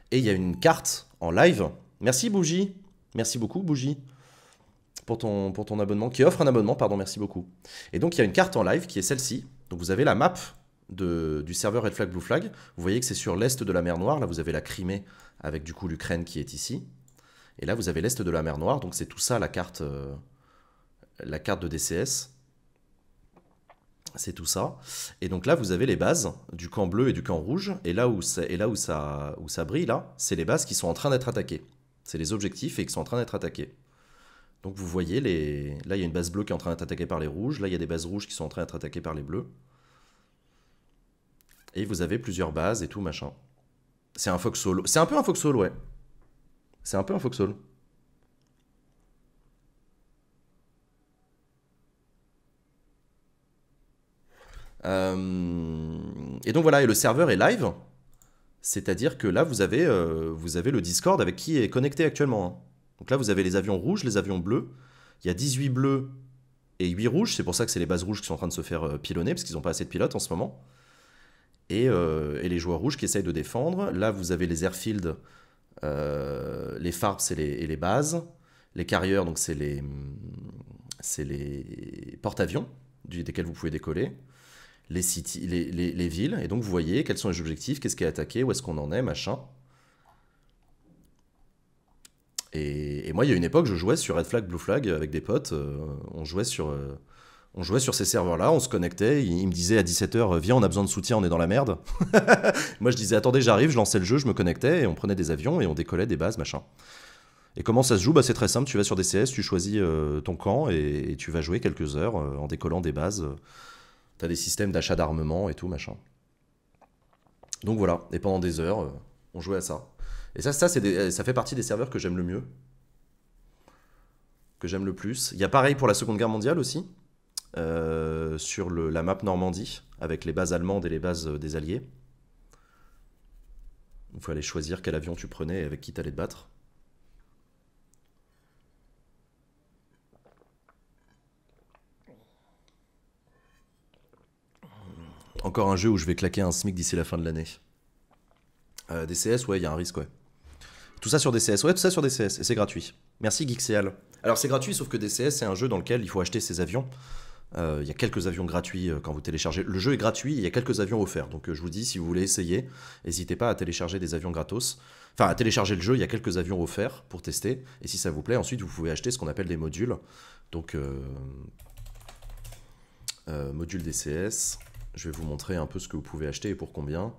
Et il y a une carte en live. Merci Bougie. Merci beaucoup Bougie pour ton, pour ton abonnement, qui offre un abonnement, pardon, merci beaucoup. Et donc il y a une carte en live qui est celle-ci. Donc vous avez la map du serveur Red Flag Blue Flag. Vous voyez que c'est sur l'est de la mer Noire. Là vous avez la Crimée avec du coup l'Ukraine qui est ici. Et là vous avez l'est de la mer Noire. Donc c'est tout ça la carte, euh, la carte de DCS c'est tout ça. Et donc là, vous avez les bases du camp bleu et du camp rouge. Et là où ça, et là où ça, où ça brille, là, c'est les bases qui sont en train d'être attaquées. C'est les objectifs et qui sont en train d'être attaqués. Donc vous voyez, les... là, il y a une base bleue qui est en train d'être attaquée par les rouges. Là, il y a des bases rouges qui sont en train d'être attaquées par les bleus. Et vous avez plusieurs bases et tout, machin. C'est un solo C'est un peu un solo ouais. C'est un peu un solo Euh, et donc voilà, et le serveur est live. C'est-à-dire que là, vous avez, euh, vous avez le Discord avec qui est connecté actuellement. Hein. Donc là, vous avez les avions rouges, les avions bleus. Il y a 18 bleus et 8 rouges. C'est pour ça que c'est les bases rouges qui sont en train de se faire euh, pilonner, parce qu'ils n'ont pas assez de pilotes en ce moment. Et, les joueurs rouges qui essayent de défendre. Là, vous avez les airfields, les FARPs et les, bases. Les carrières, donc c'est les, les porte-avions desquels vous pouvez décoller les, les, villes, et donc vous voyez quels sont les objectifs, qu'est-ce qui est attaqué, où est-ce qu'on en est, machin. Et, moi, il y a une époque, je jouais sur Red Flag, Blue Flag avec des potes, euh, on jouait sur... Euh, on jouait sur ces serveurs-là, on se connectait, il, me disait à 17h, viens, on a besoin de soutien, on est dans la merde. <laughs> Moi, je disais, attendez, j'arrive, je lançais le jeu, je me connectais, et on prenait des avions, et on décollait des bases, machin. Et comment ça se joue bah, C'est très simple, tu vas sur des CS, tu choisis euh, ton camp, et, tu vas jouer quelques heures en décollant des bases. T'as des systèmes d'achat d'armement et tout, machin. Donc voilà, et pendant des heures, euh, on jouait à ça. Et ça, ça, ça fait partie des serveurs que j'aime le mieux. Que j'aime le plus. Il y a pareil pour la Seconde Guerre mondiale aussi, euh, sur la map Normandie, avec les bases allemandes et les bases euh, des Alliés. Il fallait choisir quel avion tu prenais et avec qui t'allais te battre. Encore un jeu où je vais claquer un SMIC d'ici la fin de l'année. Euh, DCS, ouais, il y a un risque, ouais. Tout ça sur DCS, ouais, tout ça sur DCS, et c'est gratuit. Merci Geekseal. Alors c'est gratuit, sauf que DCS, c'est un jeu dans lequel il faut acheter ses avions. Euh, il y a quelques avions gratuits euh, quand vous téléchargez. Le jeu est gratuit, il y a quelques avions offerts. Donc je vous dis, si vous voulez essayer, n'hésitez pas à télécharger des avions gratos. Enfin, à télécharger le jeu, il y a quelques avions offerts pour tester. Et si ça vous plaît, ensuite vous pouvez acheter ce qu'on appelle des modules. Donc, module DCS. Je vais vous montrer un peu ce que vous pouvez acheter et pour combien.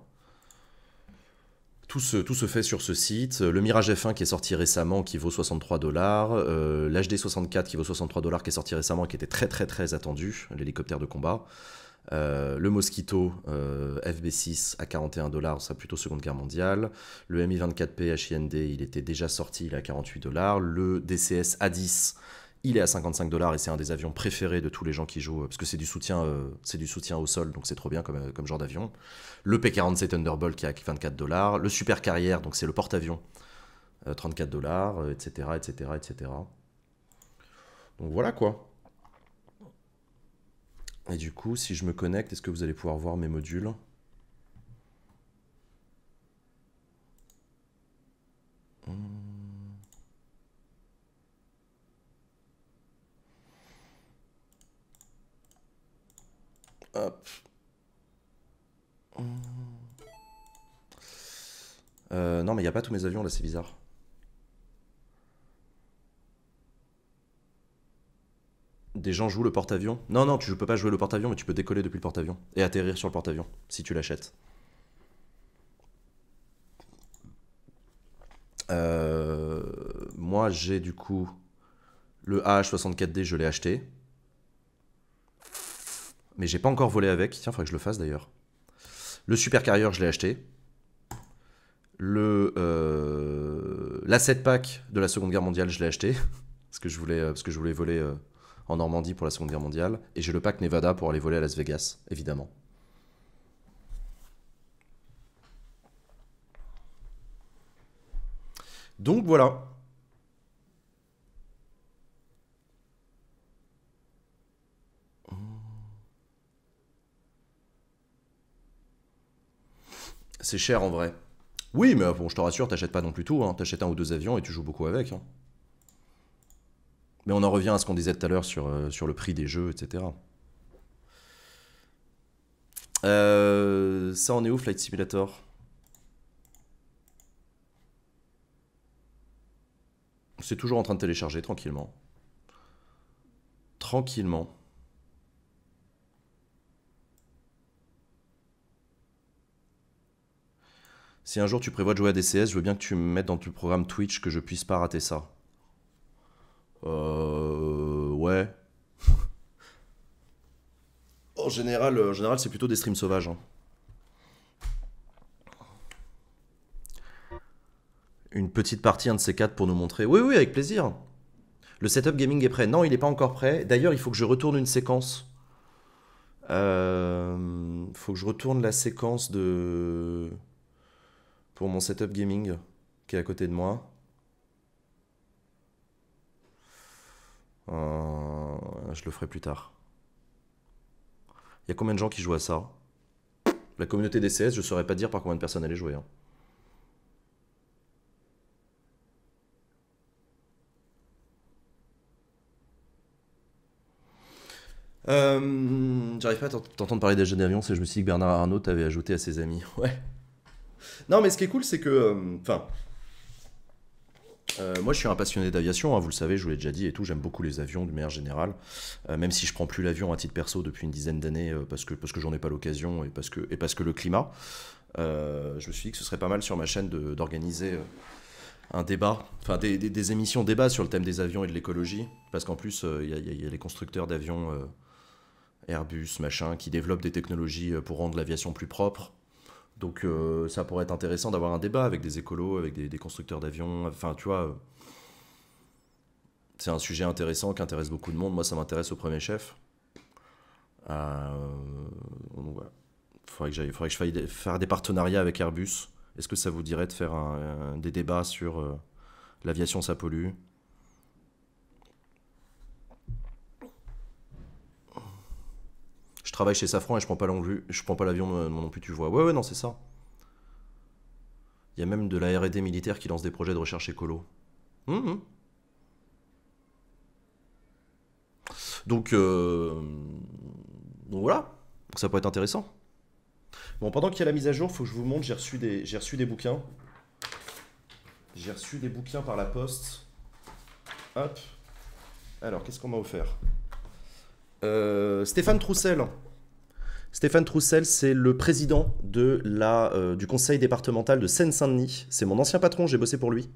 Tout se, tout se fait sur ce site. Le Mirage F1 qui est sorti récemment, qui vaut 63 dollars. Euh, L'HD 64 qui vaut 63 dollars, qui est sorti récemment, qui était très très très attendu, l'hélicoptère de combat. Euh, le Mosquito euh, FB6 à 41 dollars, ça plutôt Seconde Guerre mondiale. Le Mi 24P HIND, il était déjà sorti, il est à 48 dollars. Le DCS A10 il est à 55 dollars et c'est un des avions préférés de tous les gens qui jouent, euh, parce que c'est du soutien, euh, c'est du soutien au sol, donc c'est trop bien comme, euh, genre d'avion. Le P-47 Thunderbolt qui est à 24 dollars. Le Super Carrière, donc c'est le porte-avions, 34 dollars, etc., etc., etc. Donc voilà quoi. Et du coup, si je me connecte, est-ce que vous allez pouvoir voir mes modules hmm. Euh, non, mais il n'y a pas tous mes avions là, c'est bizarre. Des gens jouent le porte-avions. Non, non, tu peux pas jouer le porte-avions, mais tu peux décoller depuis le porte-avions et atterrir sur le porte-avions si tu l'achètes. Euh, moi, j'ai du coup le ah 64 d je l'ai acheté mais j'ai pas encore volé avec. Tiens, il faudrait que je le fasse d'ailleurs. Le super Carrier, je l'ai acheté. Le euh, l'asset pack de la Seconde Guerre mondiale, je l'ai acheté <laughs> parce que je voulais euh, parce que je voulais voler euh, en Normandie pour la Seconde Guerre mondiale et j'ai le pack Nevada pour aller voler à Las Vegas, évidemment. Donc voilà. C'est cher en vrai. Oui, mais euh, bon, je te rassure, t'achètes pas non plus tout. Hein. T'achètes un ou deux avions et tu joues beaucoup avec. Hein. Mais on en revient à ce qu'on disait tout à l'heure sur, euh, sur le prix des jeux, etc. Euh, ça en est où Flight Simulator C'est toujours en train de télécharger tranquillement. Tranquillement. Si un jour tu prévois de jouer à DCS, je veux bien que tu me mettes dans ton programme Twitch que je puisse pas rater ça. Euh. Ouais. <laughs> en général, euh, général c'est plutôt des streams sauvages. Hein. Une petite partie, un de ces quatre, pour nous montrer. Oui, oui, avec plaisir. Le setup gaming est prêt. Non, il n'est pas encore prêt. D'ailleurs, il faut que je retourne une séquence. Il euh, faut que je retourne la séquence de mon setup gaming qui est à côté de moi. Euh, je le ferai plus tard. Il y a combien de gens qui jouent à ça La communauté des CS, je saurais pas dire par combien de personnes elle est jouée. Hein. Euh, j'arrive pas à t'entendre parler des d'avion, c'est je me suis dit que Bernard Arnault t'avait ajouté à ses amis. <laughs> Ouais. Non, mais ce qui est cool, c'est que. Euh, enfin. Euh, moi, je suis un passionné d'aviation, hein, vous le savez, je vous l'ai déjà dit et tout. J'aime beaucoup les avions de manière générale, euh, même si je prends plus l'avion à titre perso depuis une dizaine d'années parce que parce que j'en ai pas l'occasion et parce que et parce que le climat. je me suis dit que ce serait pas mal sur ma chaîne d'organiser un débat, enfin des, émissions débat sur le thème des avions et de l'écologie, parce qu'en plus il y, a les constructeurs d'avions Airbus machin qui développent des technologies pour rendre l'aviation plus propre. Donc euh, ça pourrait être intéressant d'avoir un débat avec des écolos, avec des, constructeurs d'avions. Enfin, tu vois, c'est un sujet intéressant qui intéresse beaucoup de monde. Moi, ça m'intéresse au premier chef. Euh, il Faudrait que, je fasse faire des partenariats avec Airbus. Est-ce que ça vous dirait de faire des débats sur euh, l'aviation, ça pollue Je travaille chez Safran et je prends pas je prends pas l'avion non, euh, non plus, tu vois. Ouais, ouais, non, c'est ça. Il y a même de la R&D militaire qui lance des projets de recherche écolo. Hum, hum. Donc, euh... Donc, voilà, ça peut être intéressant. Bon, pendant qu'il y a la mise à jour, il faut que je vous montre, j'ai reçu des, j'ai reçu des bouquins. J'ai reçu des bouquins par la poste. Hop. Alors, qu'est-ce qu'on m'a offert euh, Stéphane Troussel. Stéphane Troussel, c'est le président de la, euh, du conseil départemental de Seine-Saint-Denis. C'est mon ancien patron, j'ai bossé pour lui.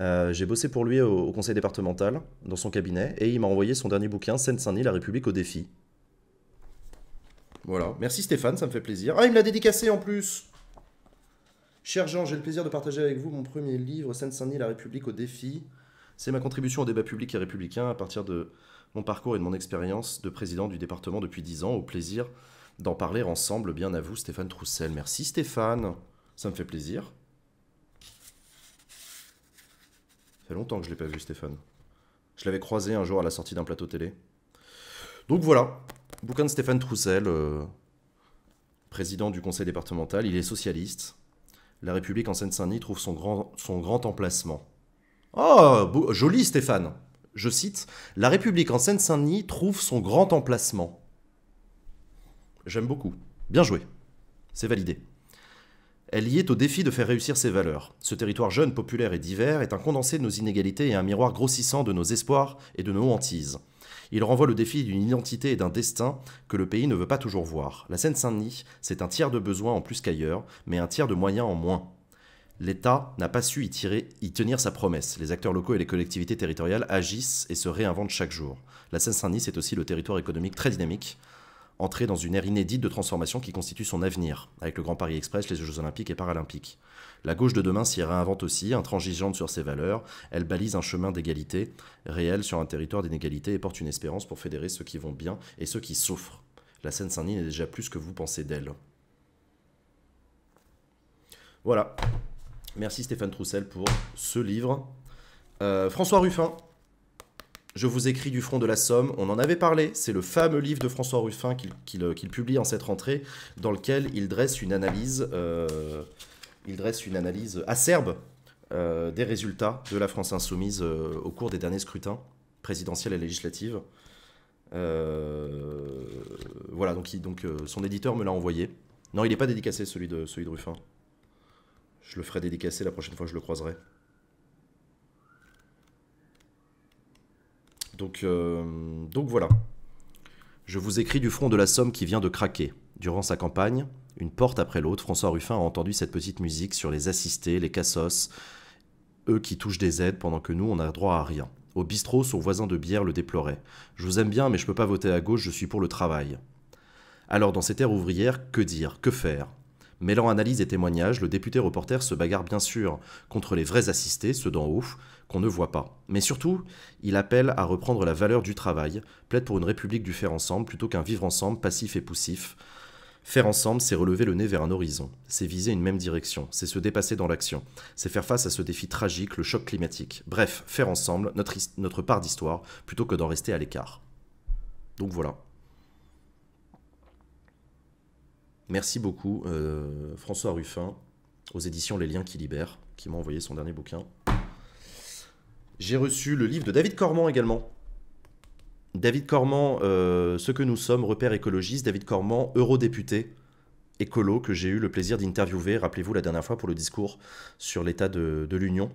Euh, j'ai bossé pour lui au, au, conseil départemental, dans son cabinet, et il m'a envoyé son dernier bouquin, Seine-Saint-Denis, la République au défi. Voilà. Merci Stéphane, ça me fait plaisir. Ah, il me l'a dédicacé en plus Cher Jean, j'ai le plaisir de partager avec vous mon premier livre, Seine-Saint-Denis, la République au défi. C'est ma contribution au débat public et républicain à partir de mon parcours et de mon expérience de président du département depuis dix ans. Au plaisir d'en parler ensemble, bien à vous, Stéphane Troussel. Merci Stéphane, ça me fait plaisir. Ça fait longtemps que je ne l'ai pas vu, Stéphane. Je l'avais croisé un jour à la sortie d'un plateau télé. Donc voilà, bouquin de Stéphane Troussel, euh, président du conseil départemental. Il est socialiste. La République en Seine-Saint-Denis trouve son grand, son grand emplacement. Oh, joli Stéphane je cite La République en Seine-Saint-Denis trouve son grand emplacement. J'aime beaucoup. Bien joué. C'est validé. Elle y est au défi de faire réussir ses valeurs. Ce territoire jeune, populaire et divers est un condensé de nos inégalités et un miroir grossissant de nos espoirs et de nos hantises. Il renvoie le défi d'une identité et d'un destin que le pays ne veut pas toujours voir. La Seine-Saint-Denis, c'est un tiers de besoin en plus qu'ailleurs, mais un tiers de moyens en moins l'État n'a pas su y, tirer, y tenir sa promesse. Les acteurs locaux et les collectivités territoriales agissent et se réinventent chaque jour. La Seine-Saint-Denis, c'est aussi le territoire économique très dynamique, entré dans une ère inédite de transformation qui constitue son avenir, avec le Grand Paris Express, les Jeux Olympiques et Paralympiques. La gauche de demain s'y réinvente aussi, intransigeante sur ses valeurs, elle balise un chemin d'égalité réel sur un territoire d'inégalité et porte une espérance pour fédérer ceux qui vont bien et ceux qui souffrent. La Seine-Saint-Denis n'est déjà plus ce que vous pensez d'elle. Voilà. Merci Stéphane Troussel pour ce livre. Euh, François Ruffin, je vous écris du front de la Somme. On en avait parlé. C'est le fameux livre de François Ruffin qu'il euh, publie en cette rentrée, dans lequel il dresse une analyse, euh, il dresse une analyse acerbe des résultats de la France insoumise au cours des derniers scrutins présidentiels et législatives. voilà, donc, son éditeur me l'a envoyé. Non, il n'est pas dédicacé celui de Ruffin. Je le ferai dédicacer la prochaine fois que je le croiserai. Donc, euh, donc voilà. Je vous écris du front de la Somme qui vient de craquer. Durant sa campagne, une porte après l'autre, François Ruffin a entendu cette petite musique sur les assistés, les cassos, eux qui touchent des aides pendant que nous, on a droit à rien. Au bistrot, son voisin de bière le déplorait. Je vous aime bien, mais je peux pas voter à gauche, je suis pour le travail. Alors, dans ces terres ouvrières, que dire Que faire Mêlant analyse et témoignage, le député reporter se bagarre bien sûr contre les vrais assistés, ceux d'en haut, qu'on ne voit pas. Mais surtout, il appelle à reprendre la valeur du travail, plaide pour une république du faire ensemble plutôt qu'un vivre ensemble passif et poussif. Faire ensemble, c'est relever le nez vers un horizon, c'est viser une même direction, c'est se dépasser dans l'action, c'est faire face à ce défi tragique, le choc climatique. Bref, faire ensemble notre, notre part d'histoire plutôt que d'en rester à l'écart. Donc voilà. Merci beaucoup, euh, François Ruffin, aux éditions Les Liens qui Libèrent, qui m'a envoyé son dernier bouquin. J'ai reçu le livre de David Cormand également. David Cormand, euh, Ce que nous sommes, repère écologiste. David Cormand, eurodéputé écolo, que j'ai eu le plaisir d'interviewer, rappelez-vous, la dernière fois pour le discours sur l'état de, l'Union,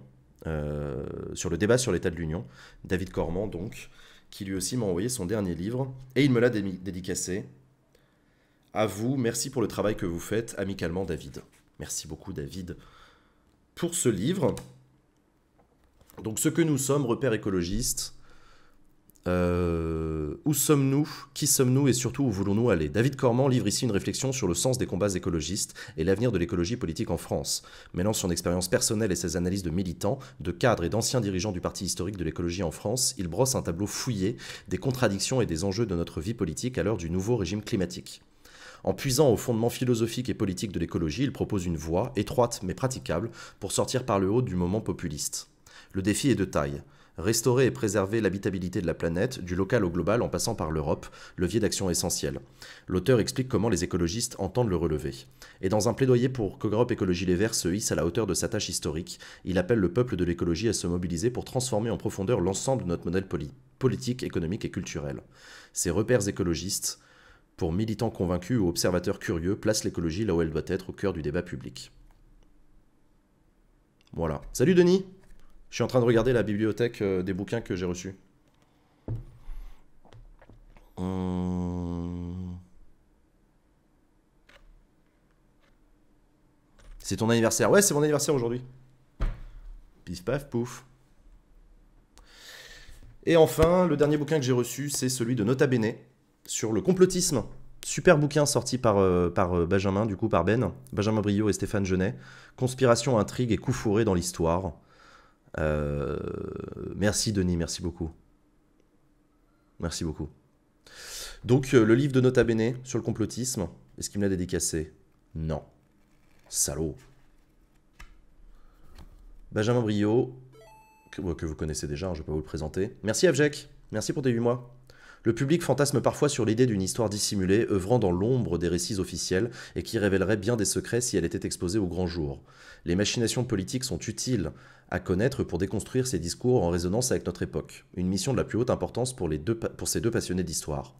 euh, sur le débat sur l'état de l'Union. David Cormand, donc, qui lui aussi m'a envoyé son dernier livre. Et il me l'a dédicacé à vous. Merci pour le travail que vous faites. Amicalement, David. Merci beaucoup, David, pour ce livre. Donc, ce que nous sommes, repères écologistes. Euh, où sommes-nous Qui sommes-nous Et surtout, où voulons-nous aller David Cormand livre ici une réflexion sur le sens des combats écologistes et l'avenir de l'écologie politique en France, mêlant son expérience personnelle et ses analyses de militants, de cadres et d'anciens dirigeants du parti historique de l'écologie en France. Il brosse un tableau fouillé des contradictions et des enjeux de notre vie politique à l'heure du nouveau régime climatique. En puisant aux fondements philosophiques et politiques de l'écologie, il propose une voie, étroite mais praticable, pour sortir par le haut du moment populiste. Le défi est de taille. Restaurer et préserver l'habitabilité de la planète, du local au global en passant par l'Europe, levier d'action essentiel. L'auteur explique comment les écologistes entendent le relever. Et dans un plaidoyer pour qu'Europe Écologie Les Verts se hisse à la hauteur de sa tâche historique, il appelle le peuple de l'écologie à se mobiliser pour transformer en profondeur l'ensemble de notre modèle politique, économique et culturel. Ces repères écologistes, pour militants convaincus ou observateurs curieux, place l'écologie là où elle doit être, au cœur du débat public. Voilà. Salut Denis Je suis en train de regarder la bibliothèque euh, des bouquins que j'ai reçus. Euh. C'est ton anniversaire. Ouais, c'est mon anniversaire aujourd'hui. Pif paf pouf. Et enfin, le dernier bouquin que j'ai reçu, c'est celui de Nota Bene, sur le complotisme. Super bouquin sorti par, euh, par euh, Benjamin, du coup, par Ben, Benjamin Brio et Stéphane Genet. Conspiration, intrigue et coup fourré dans l'histoire. Euh, merci Denis, merci beaucoup. Merci beaucoup. Donc, le livre de Nota Bene sur le complotisme, est-ce qu'il me l'a dédicacé Non. Salaud. Benjamin Brio, que, vous connaissez déjà, hein, je ne vais pas vous le présenter. Merci Abjek, merci pour tes 8 mois. Le public fantasme parfois sur l'idée d'une histoire dissimulée, œuvrant dans l'ombre des récits officiels et qui révélerait bien des secrets si elle était exposée au grand jour. Les machinations politiques sont utiles à connaître pour déconstruire ces discours en résonance avec notre époque. Une mission de la plus haute importance pour, ces deux passionnés d'histoire.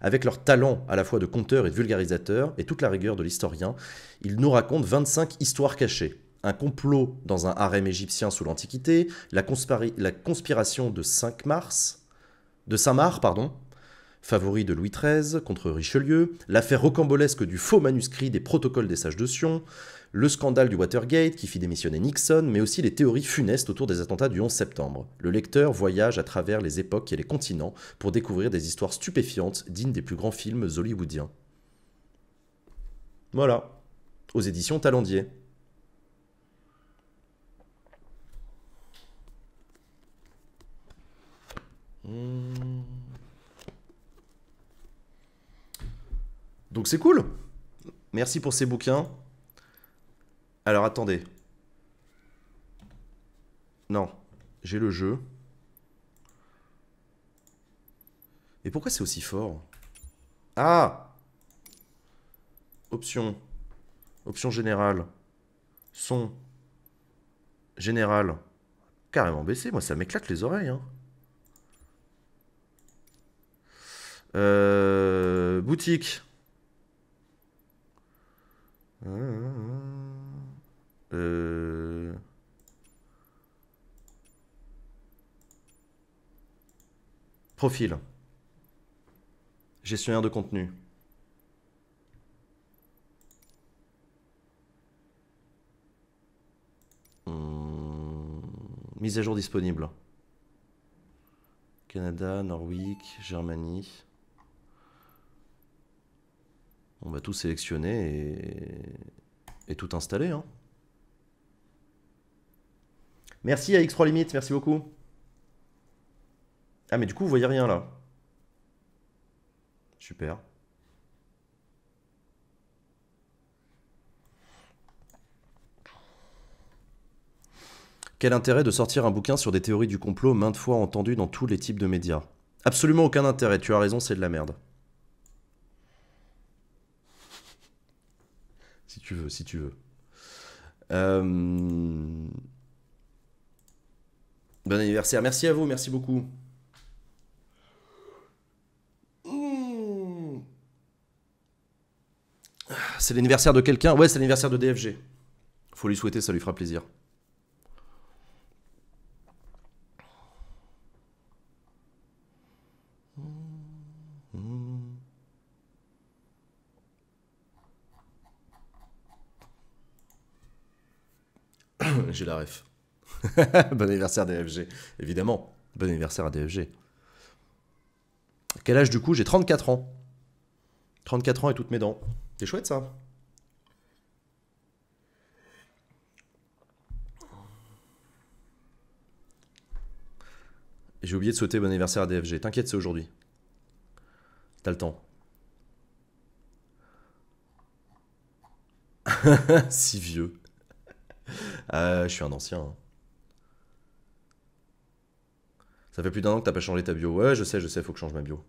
Avec leur talent à la fois de conteur et de vulgarisateur, et toute la rigueur de l'historien, ils nous racontent 25 histoires cachées. Un complot dans un harem égyptien sous l'Antiquité, la, la, conspiration de 5 mars, de Saint-Marc, pardon, favori de Louis XIII contre Richelieu, l'affaire rocambolesque du faux manuscrit des protocoles des sages de Sion, le scandale du Watergate qui fit démissionner Nixon, mais aussi les théories funestes autour des attentats du 11 septembre. Le lecteur voyage à travers les époques et les continents pour découvrir des histoires stupéfiantes dignes des plus grands films hollywoodiens. Voilà, aux éditions Talendier. Hmm. Donc c'est cool. Merci pour ces bouquins. Alors attendez. Non, j'ai le jeu. Et pourquoi c'est aussi fort Ah Option. Option générale. Son. Général. Carrément baissé, moi ça m'éclate les oreilles. Hein. Euh, boutique. Euh, profil. Gestionnaire de contenu. Hmm, mise à jour disponible. Canada, Norwich, Germanie. On va tout sélectionner et, tout installer. Hein. Merci à X3 Limit, merci beaucoup. Ah mais du coup, vous voyez rien là. Super. Quel intérêt de sortir un bouquin sur des théories du complot maintes fois entendues dans tous les types de médias Absolument aucun intérêt, tu as raison, c'est de la merde. si tu veux, si tu veux. Euh, bon anniversaire, merci à vous, merci beaucoup. C'est l'anniversaire de quelqu'un Ouais, c'est l'anniversaire de DFG. Faut lui souhaiter, ça lui fera plaisir. j'ai la ref. <laughs> bon anniversaire DFG, évidemment. Bon anniversaire à DFG. Quel âge du coup J'ai 34 ans. 34 ans et toutes mes dents. C'est chouette ça. J'ai oublié de souhaiter bon anniversaire à DFG. T'inquiète, c'est aujourd'hui. T'as le temps. <laughs> si vieux. <laughs> Euh, je suis un ancien. Hein. Ça fait plus d'un an que t'as pas changé ta bio. Ouais, je sais, je sais, faut que je change ma bio.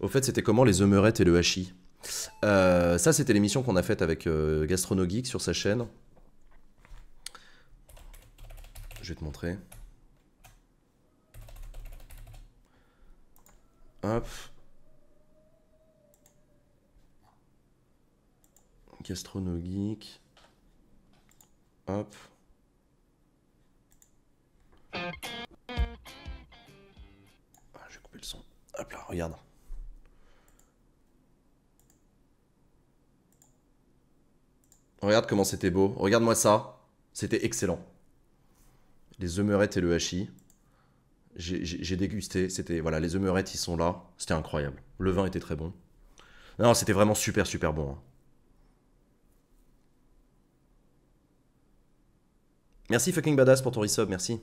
Au fait, c'était comment les Omerettes et le hachis euh, Ça, c'était l'émission qu'on a faite avec Gastrono euh, Gastronogeek sur sa chaîne. Je vais te montrer. Hop. Gastronogeek. Hop. Ah, je vais couper le son. Hop là, regarde. Regarde comment c'était beau. Regarde-moi ça. C'était excellent. Les œufs et le hachis j'ai dégusté. C'était voilà, les omelettes, ils sont là. C'était incroyable. Le vin était très bon. Non, c'était vraiment super, super bon. Hein. Merci fucking badass pour ton resub, merci.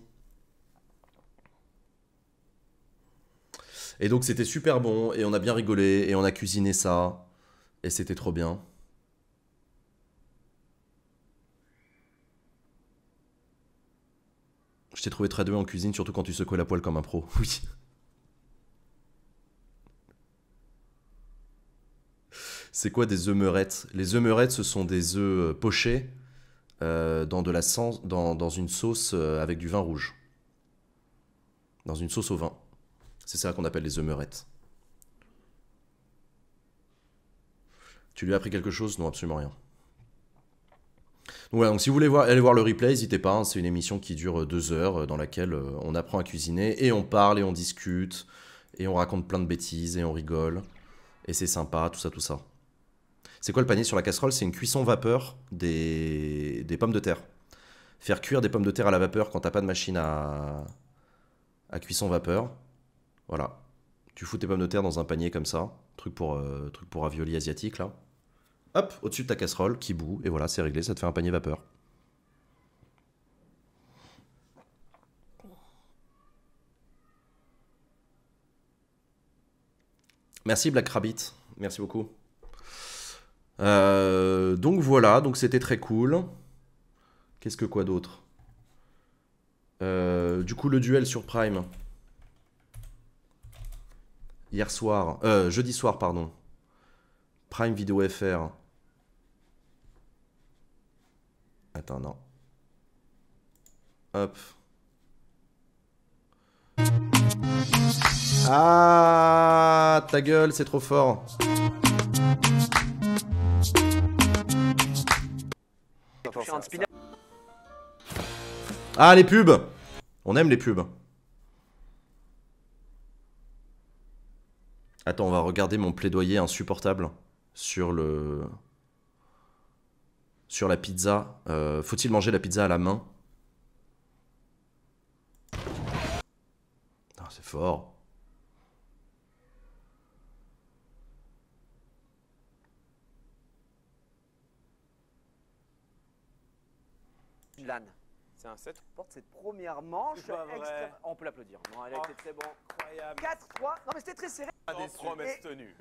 Et donc c'était super bon et on a bien rigolé et on a cuisiné ça et c'était trop bien. t'ai trouvé très doué en cuisine, surtout quand tu secoues la poêle comme un pro. <laughs> Oui. C'est quoi des œufs Les œufs ce sont des œufs euh, pochés euh, dans, de la dans, une sauce euh, avec du vin rouge. Dans une sauce au vin. C'est ça qu'on appelle les œufs Tu lui as appris quelque chose Non, absolument rien. Donc, si vous voulez voir, aller voir le replay, n'hésitez pas. Hein, c'est une émission qui dure euh, deux heures, euh, dans laquelle euh, on apprend à cuisiner et on parle et on discute et on raconte plein de bêtises et on rigole et c'est sympa, tout ça, tout ça. C'est quoi le panier sur la casserole C'est une cuisson vapeur des... des pommes de terre. Faire cuire des pommes de terre à la vapeur quand t'as pas de machine à, à cuisson vapeur. Voilà. Tu fous tes pommes de terre dans un panier comme ça. Truc pour, truc pour ravioli asiatique, là hop, au-dessus de ta casserole, qui boue, et voilà, c'est réglé, ça te fait un panier vapeur. Merci Black Rabbit, merci beaucoup. Euh, donc voilà, donc c'était très cool. Qu'est-ce que quoi d'autre euh, Du coup, le duel sur Prime. Hier soir, euh, jeudi soir, pardon. Prime Video FR. Attends, non. Hop. Ah, ta gueule, c'est trop fort. Ah, les pubs On aime les pubs. Attends, on va regarder mon plaidoyer insupportable sur le sur la pizza. Euh, faut-il manger la pizza à la main ah, C'est fort. C'est un 7. Porte cette première manche. On peut l'applaudir. Non, elle a oh, été très bon. Incroyable. 4-3. Non, mais c'était très serré. Pas des promesses tenues.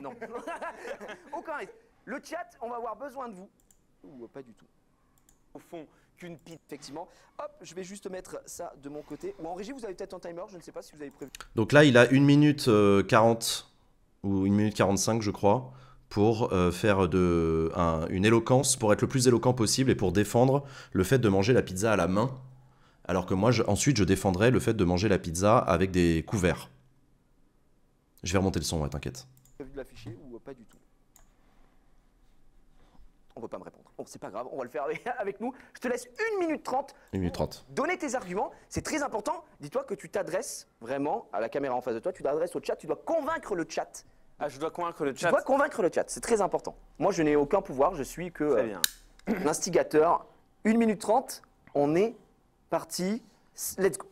Non. <laughs> Aucun Le chat, on va avoir besoin de vous. Ou euh, pas du tout. Au fond, qu'une pite, effectivement. Hop, je vais juste mettre ça de mon côté. Ou en régie, vous avez peut-être un timer, je ne sais pas si vous avez prévu. Donc là, il a 1 minute 40 euh, ou 1 minute 45, je crois, pour euh, faire de, une éloquence, pour être le plus éloquent possible et pour défendre le fait de manger la pizza à la main. Alors que moi, ensuite, je défendrai le fait de manger la pizza avec des couverts. Je vais remonter le son, ouais, t'inquiète. vu l'afficher ou pas du tout On peut pas me répondre. Bon, c'est pas grave, on va le faire avec <laughs> nous. Je te laisse 1 minute 30. 1 minute 30. Donner tes arguments, c'est très important. Dis-toi que tu t'adresses vraiment à la caméra en face de toi, tu t'adresses au chat, tu dois convaincre le chat. Ah, je dois convaincre le chat. Tu dois convaincre le chat, c'est très important. Moi, je n'ai aucun pouvoir, je suis que euh, <clears throat> l'instigateur. 1 minute 30, on est parti. Let's go.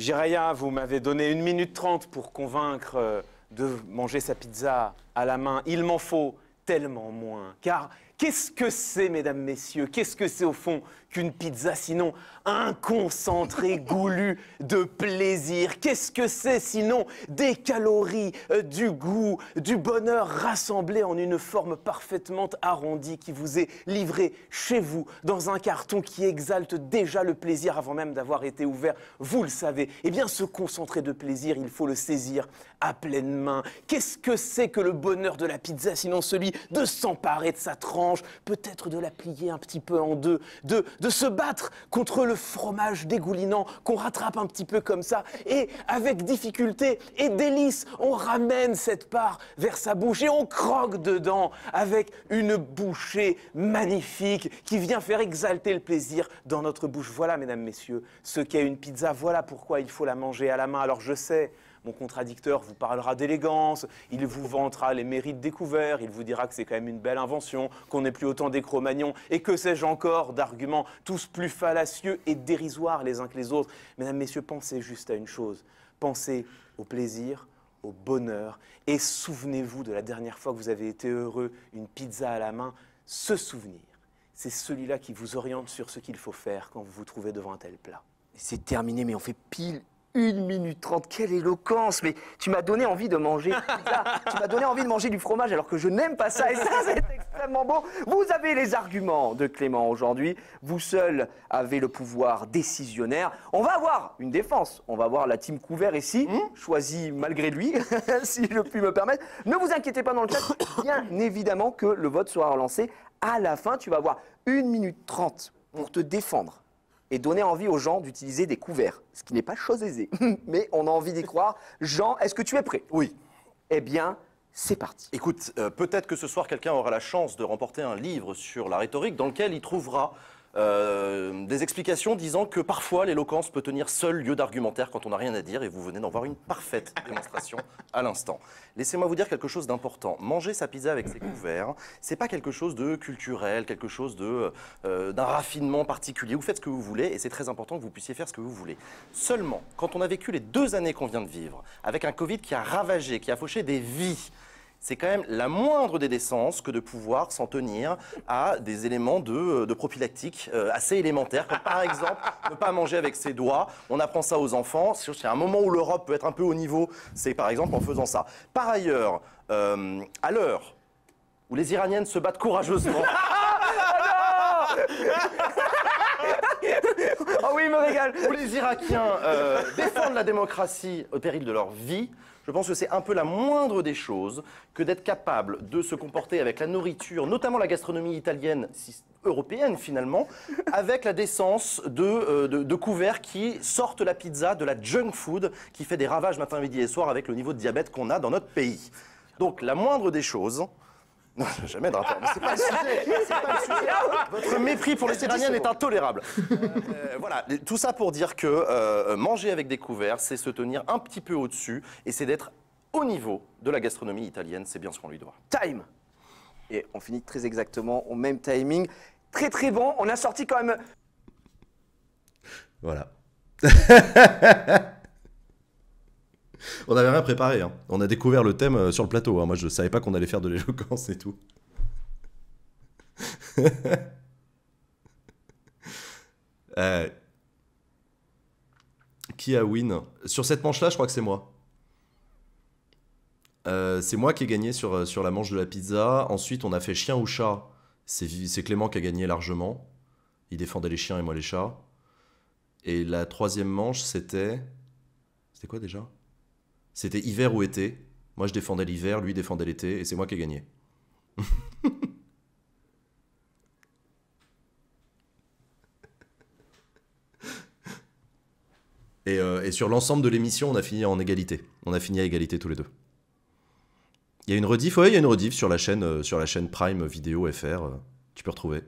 Jiraya, vous m'avez donné une minute trente pour convaincre euh, de manger sa pizza à la main. Il m'en faut tellement moins. Car qu'est-ce que c'est, mesdames, messieurs Qu'est-ce que c'est au fond qu'une pizza, sinon un concentré <laughs> goulu de plaisir. Qu'est-ce que c'est sinon des calories, euh, du goût, du bonheur rassemblé en une forme parfaitement arrondie qui vous est livrée chez vous dans un carton qui exalte déjà le plaisir avant même d'avoir été ouvert. Vous le savez. Eh bien, ce concentré de plaisir, il faut le saisir à pleine main. Qu'est-ce que c'est que le bonheur de la pizza, sinon celui de s'emparer de sa tranche, peut-être de la plier un petit peu en deux, de, de se battre contre le fromage dégoulinant qu'on rattrape un petit peu comme ça. Et avec difficulté et délice, on ramène cette part vers sa bouche et on croque dedans avec une bouchée magnifique qui vient faire exalter le plaisir dans notre bouche. Voilà, mesdames, messieurs, ce qu'est une pizza. Voilà pourquoi il faut la manger à la main. Alors je sais, mon contradicteur vous parlera d'élégance, il vous vantera les mérites découverts, il vous dira que c'est quand même une belle invention, qu'on n'est plus autant des Cro-Magnons, et que sais-je encore d'arguments tous plus fallacieux et dérisoires les uns que les autres. Mesdames, Messieurs, pensez juste à une chose, pensez au plaisir, au bonheur, et souvenez-vous de la dernière fois que vous avez été heureux, une pizza à la main, ce souvenir. C'est celui-là qui vous oriente sur ce qu'il faut faire quand vous vous trouvez devant un tel plat. C'est terminé, mais on fait pile une minute trente, quelle éloquence Mais tu m'as donné envie de manger tu m'as donné envie de manger du fromage alors que je n'aime pas ça et ça c'est extrêmement bon. Vous avez les arguments de Clément aujourd'hui, vous seul avez le pouvoir décisionnaire. On va avoir une défense, on va avoir la team couvert ici, hmm choisi malgré lui, <laughs> si je puis me permettre. Ne vous inquiétez pas dans le chat, bien évidemment que le vote sera relancé à la fin. Tu vas avoir une minute trente pour te défendre et donner envie aux gens d'utiliser des couverts, ce qui n'est pas chose aisée, <laughs> mais on a envie d'y croire. Jean, est-ce que tu es prêt Oui. Eh bien, c'est parti. Écoute, euh, peut-être que ce soir, quelqu'un aura la chance de remporter un livre sur la rhétorique dans lequel il trouvera euh, des explications disant que parfois l'éloquence peut tenir seul lieu d'argumentaire quand on n'a rien à dire et vous venez d'en voir une parfaite <laughs> démonstration à l'instant. Laissez-moi vous dire quelque chose d'important. Manger sa pizza avec ses couverts, c'est pas quelque chose de culturel, quelque chose euh, d'un raffinement particulier. Vous faites ce que vous voulez et c'est très important que vous puissiez faire ce que vous voulez. Seulement, quand on a vécu les deux années qu'on vient de vivre, avec un Covid qui a ravagé, qui a fauché des vies, c'est quand même la moindre des décences que de pouvoir s'en tenir à des éléments de, euh, prophylactique euh, assez élémentaires, comme par exemple <laughs> ne pas manger avec ses doigts. On apprend ça aux enfants. C'est un moment où l'Europe peut être un peu au niveau, c'est par exemple en faisant ça. Par ailleurs, euh, à l'heure où les Iraniennes se battent courageusement. <laughs> Ah, oh oui, il me régale Où les Irakiens défendent la démocratie au péril de leur vie, je pense que c'est un peu la moindre des choses que d'être capable de se comporter avec la nourriture, notamment la gastronomie italienne, européenne finalement, <laughs> avec la décence euh, de, couverts qui sortent la pizza de la junk food qui fait des ravages matin, midi et soir avec le niveau de diabète qu'on a dans notre pays. Donc la moindre des choses, jamais de rapport. Mais c'est pas le sujet. <laughs> Votre mépris pour les Iraniennes est intolérable. Euh, voilà, tout ça pour dire que euh, manger avec des couverts, c'est se tenir un petit peu au-dessus et c'est d'être au niveau de la gastronomie italienne. C'est bien ce qu'on lui doit. Time Et on finit très exactement au même timing. Très très bon. On a sorti quand même. Voilà. <laughs> on n'avait rien préparé. Hein. On a découvert le thème euh, sur le plateau. Hein. Moi, je ne savais pas qu'on allait faire de l'éloquence et tout. <laughs> Euh, qui a win Sur cette manche-là, je crois que c'est moi. Euh, c'est moi qui ai gagné sur, sur la manche de la pizza. Ensuite, on a fait chien ou chat. C'est Clément qui a gagné largement. Il défendait les chiens et moi les chats. Et la troisième manche, c'était. C'était quoi déjà c'était hiver ou été. Moi, je défendais l'hiver, lui défendait l'été, et c'est moi qui ai gagné. <laughs> Euh, et, sur l'ensemble de l'émission, on a fini en égalité. On a fini à égalité tous les deux. Il y a une rediff, ouais, il y a une rediff sur la chaîne, euh, sur la chaîne Prime Vidéo FR. Euh, tu peux retrouver.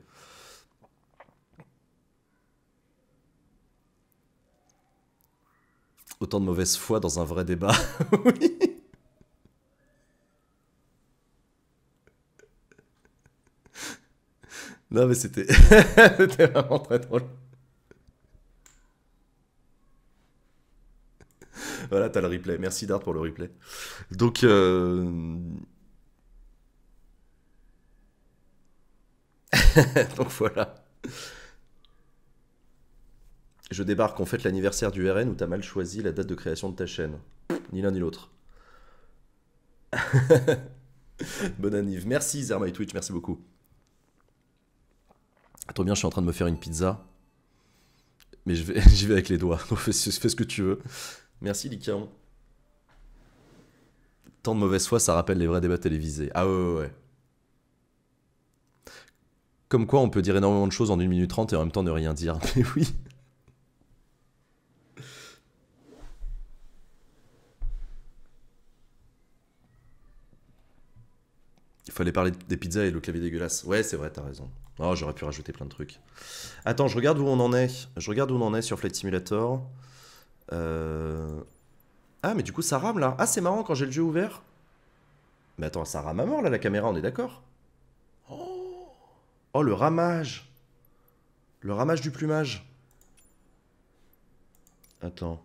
autant de mauvaise foi dans un vrai débat. <laughs> oui. Non, mais c'était <laughs> c'était vraiment très drôle. Voilà, t'as le replay. Merci Dart pour le replay. Donc, euh, <laughs> donc voilà. Je débarque, en fête l'anniversaire du RN ou t'as mal choisi la date de création de ta chaîne. Ni l'un ni l'autre. <laughs> Bonne anniv. Merci Zerma Twitch, merci beaucoup. Attends ah, bien, je suis en train de me faire une pizza. Mais vais, <laughs> j'y vais avec les doigts. <laughs> fais, ce que tu veux. Merci Licaon. Tant de mauvaises fois, ça rappelle les vrais débats télévisés. Ah ouais, ouais, Comme quoi, on peut dire énormément de choses en 1 minute 30 et en même temps ne rien dire. Mais oui. fallait parler des pizzas et le clavier dégueulasse. Ouais, c'est vrai, t'as raison. Oh, j'aurais pu rajouter plein de trucs. Attends, je regarde où on en est. Je regarde où on en est sur Flight Simulator. Euh... Ah, mais du coup, ça rame là. Ah, c'est marrant quand j'ai le jeu ouvert. Mais attends, ça rame à mort là, la caméra, on est d'accord oh. oh, le ramage Le ramage du plumage. Attends.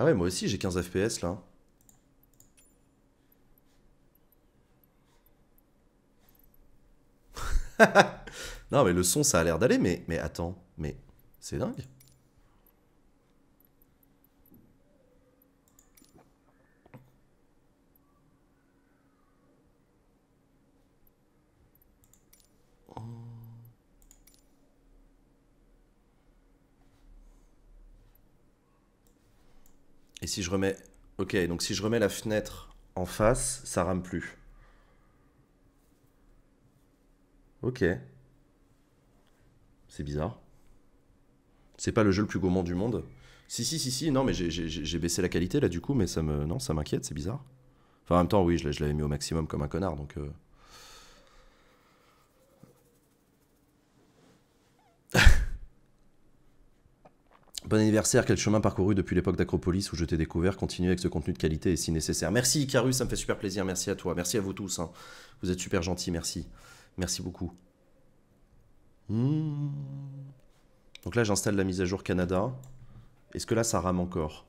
Ah ouais, moi aussi j'ai 15 FPS là. <laughs> non mais le son ça a l'air d'aller, mais, mais attends, mais c'est dingue. si je remets... Ok, donc si je remets la fenêtre en face, ça rame plus. Ok. C'est bizarre. C'est pas le jeu le plus gourmand du monde. Si, si, si, si, non, mais j'ai baissé la qualité là du coup, mais ça me. Non, ça m'inquiète, c'est bizarre. Enfin, en même temps, oui, je, l'avais mis au maximum comme un connard, donc. Euh, Bon anniversaire, quel chemin parcouru depuis l'époque d'Acropolis où je t'ai découvert, continue avec ce contenu de qualité et si nécessaire. Merci Icarus, ça me fait super plaisir, merci à toi, merci à vous tous. Hein. Vous êtes super gentils, merci. Merci beaucoup. Hmm. Donc là j'installe la mise à jour Canada. Est-ce que là ça rame encore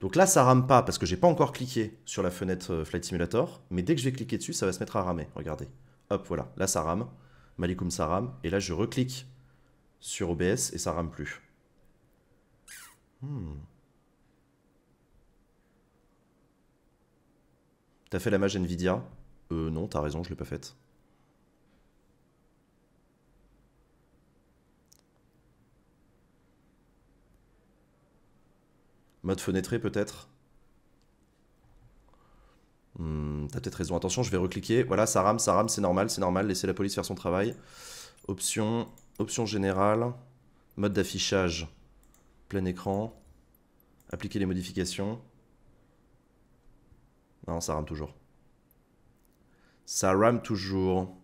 Donc là ça rame pas parce que j'ai pas encore cliqué sur la fenêtre euh, Flight Simulator, mais dès que je vais cliquer dessus ça va se mettre à ramer, regardez. Hop voilà, là ça rame, Malikum ça rame, et là je reclique sur OBS et ça rame plus. Hmm. T'as fait la mage Nvidia Euh non, t'as raison, je l'ai pas faite. Mode fenêtré peut-être hmm, T'as peut-être raison, attention, je vais recliquer. Voilà, ça rame, ça rame, c'est normal, c'est normal, laissez la police faire son travail. Option, option générale, mode d'affichage plein écran, appliquer les modifications. Non, ça rame toujours. Ça rame toujours.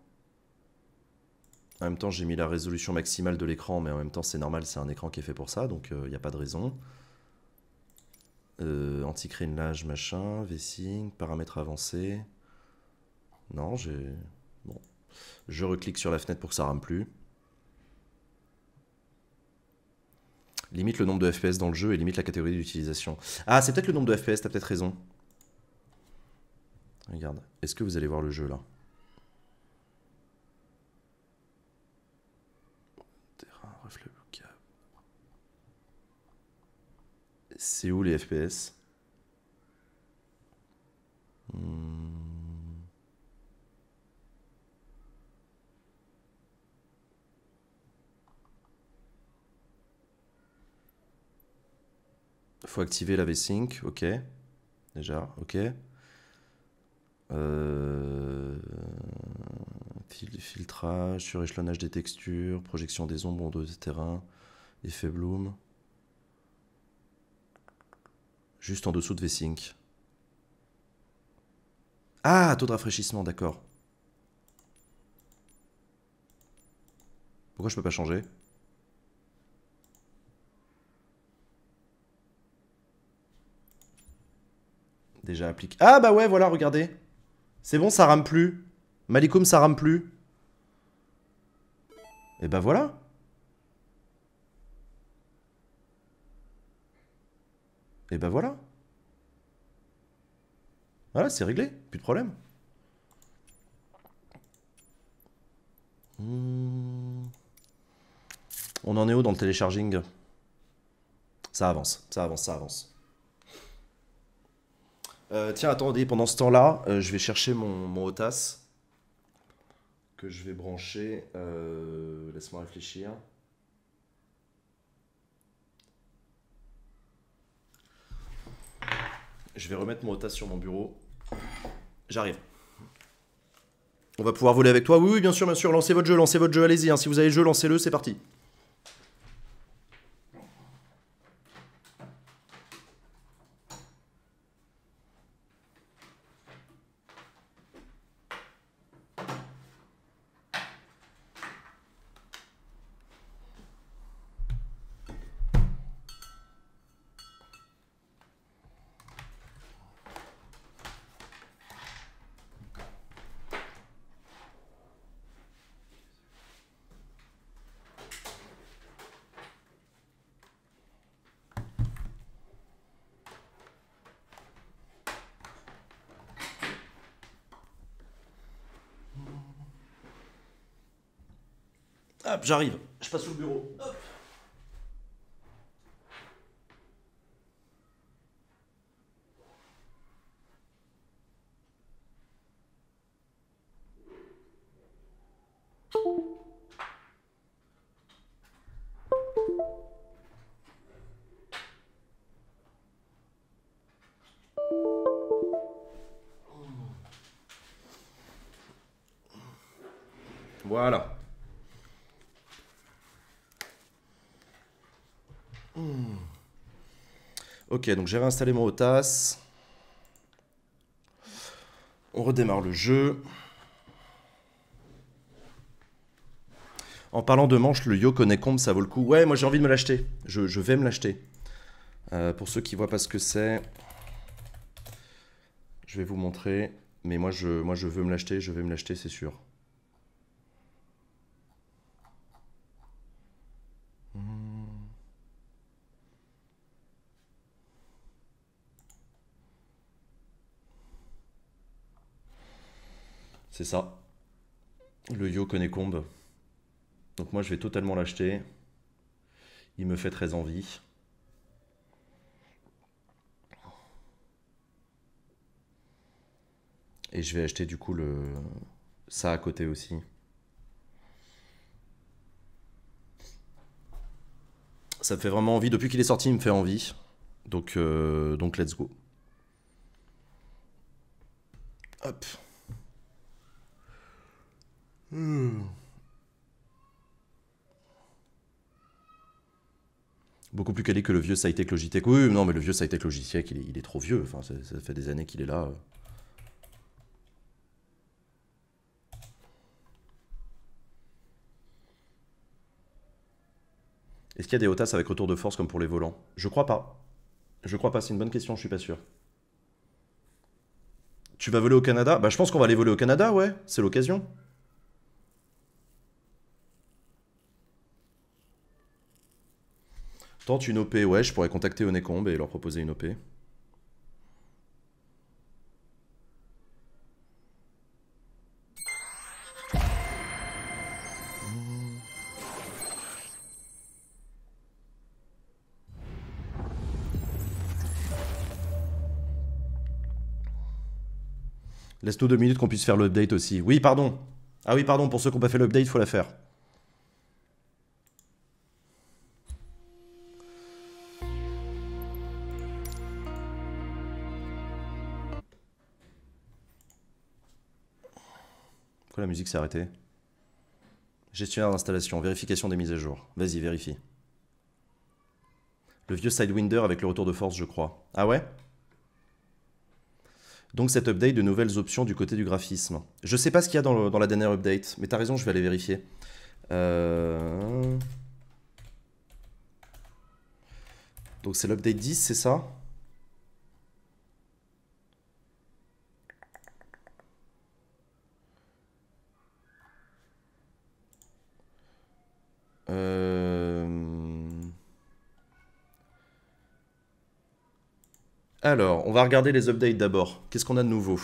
En même temps, j'ai mis la résolution maximale de l'écran, mais en même temps, c'est normal, c'est un écran qui est fait pour ça, donc il euh, n'y a pas de raison. Euh, Anti-crénelage, machin, V-Sync, paramètres avancés. Non, j'ai... Bon. Je reclique sur la fenêtre pour que ça rame plus. Limite le nombre de FPS dans le jeu et limite la catégorie d'utilisation. Ah, c'est peut-être le nombre de FPS, t'as peut-être raison. Regarde, est-ce que vous allez voir le jeu là Terrain, C'est où les FPS hmm. Il faut activer la v-sync, ok. Déjà, ok. Euh, filtrage, filtrage, suréchelonnage des textures, projection des ombres en deux terrains, effet bloom. Juste en dessous de v-sync. Ah, taux de rafraîchissement, d'accord. Pourquoi je peux pas changer déjà applique... Ah bah ouais, voilà, regardez. C'est bon, ça rame plus. Malikoum, ça rame plus. Et bah voilà. Et bah voilà. Voilà, c'est réglé, plus de problème. Hmm. On en est où dans le télécharging Ça avance, ça avance, ça avance. Euh, tiens, attendez, pendant ce temps-là, euh, je vais chercher mon, mon OTAS que je vais brancher. Euh, laisse-moi réfléchir. Je vais remettre mon OTAS sur mon bureau. J'arrive. On va pouvoir voler avec toi. Oui, oui, bien sûr, bien sûr. Lancez votre jeu, lancez votre jeu, allez-y. Hein. Si vous avez le jeu, lancez-le, c'est parti. j'arrive. Je passe sous le bureau. Voilà. Ok, donc j'ai réinstallé mon OTAS. On redémarre le jeu. En parlant de manche, le Yo Combe, ça vaut le coup. Ouais, moi j'ai envie de me l'acheter. Je, vais me l'acheter. Euh, pour ceux qui voient pas ce que c'est, je vais vous montrer. Mais moi je, moi, je veux me l'acheter, je vais me l'acheter, c'est sûr. C'est ça. Le Yo Combe. Donc moi je vais totalement l'acheter. Il me fait très envie. Et je vais acheter du coup le ça à côté aussi. Ça me fait vraiment envie. Depuis qu'il est sorti, il me fait envie. Donc, euh, donc let's go. Hop. Hmm. Beaucoup plus calé que le vieux Cytec Logitech. Oui, non, mais le vieux Cytec Logitech, il est, trop vieux. Enfin, ça, fait des années qu'il est là. Est-ce qu'il y a des hautasses avec retour de force comme pour les volants Je crois pas. Je crois pas, c'est une bonne question, je suis pas sûr. Tu vas voler au Canada Bah je pense qu'on va aller voler au Canada, ouais, c'est l'occasion. Tente une OP, ouais, je pourrais contacter Onecombe et leur proposer une OP. Laisse-nous deux minutes qu'on puisse faire l'update aussi. Oui, pardon. Ah oui, pardon, pour ceux qui n'ont pas fait l'update, il faut la faire. la musique s'est arrêtée Gestionnaire d'installation, vérification des mises à jour. Vas-y, vérifie. Le vieux Sidewinder avec le retour de force, je crois. Ah ouais Donc cet update de nouvelles options du côté du graphisme. Je sais pas ce qu'il y a dans, la dernière update, mais t'as raison, je vais aller vérifier. Euh... Donc c'est l'update 10, c'est ça Euh, alors, on va regarder les updates d'abord. Qu'est-ce qu'on a de nouveau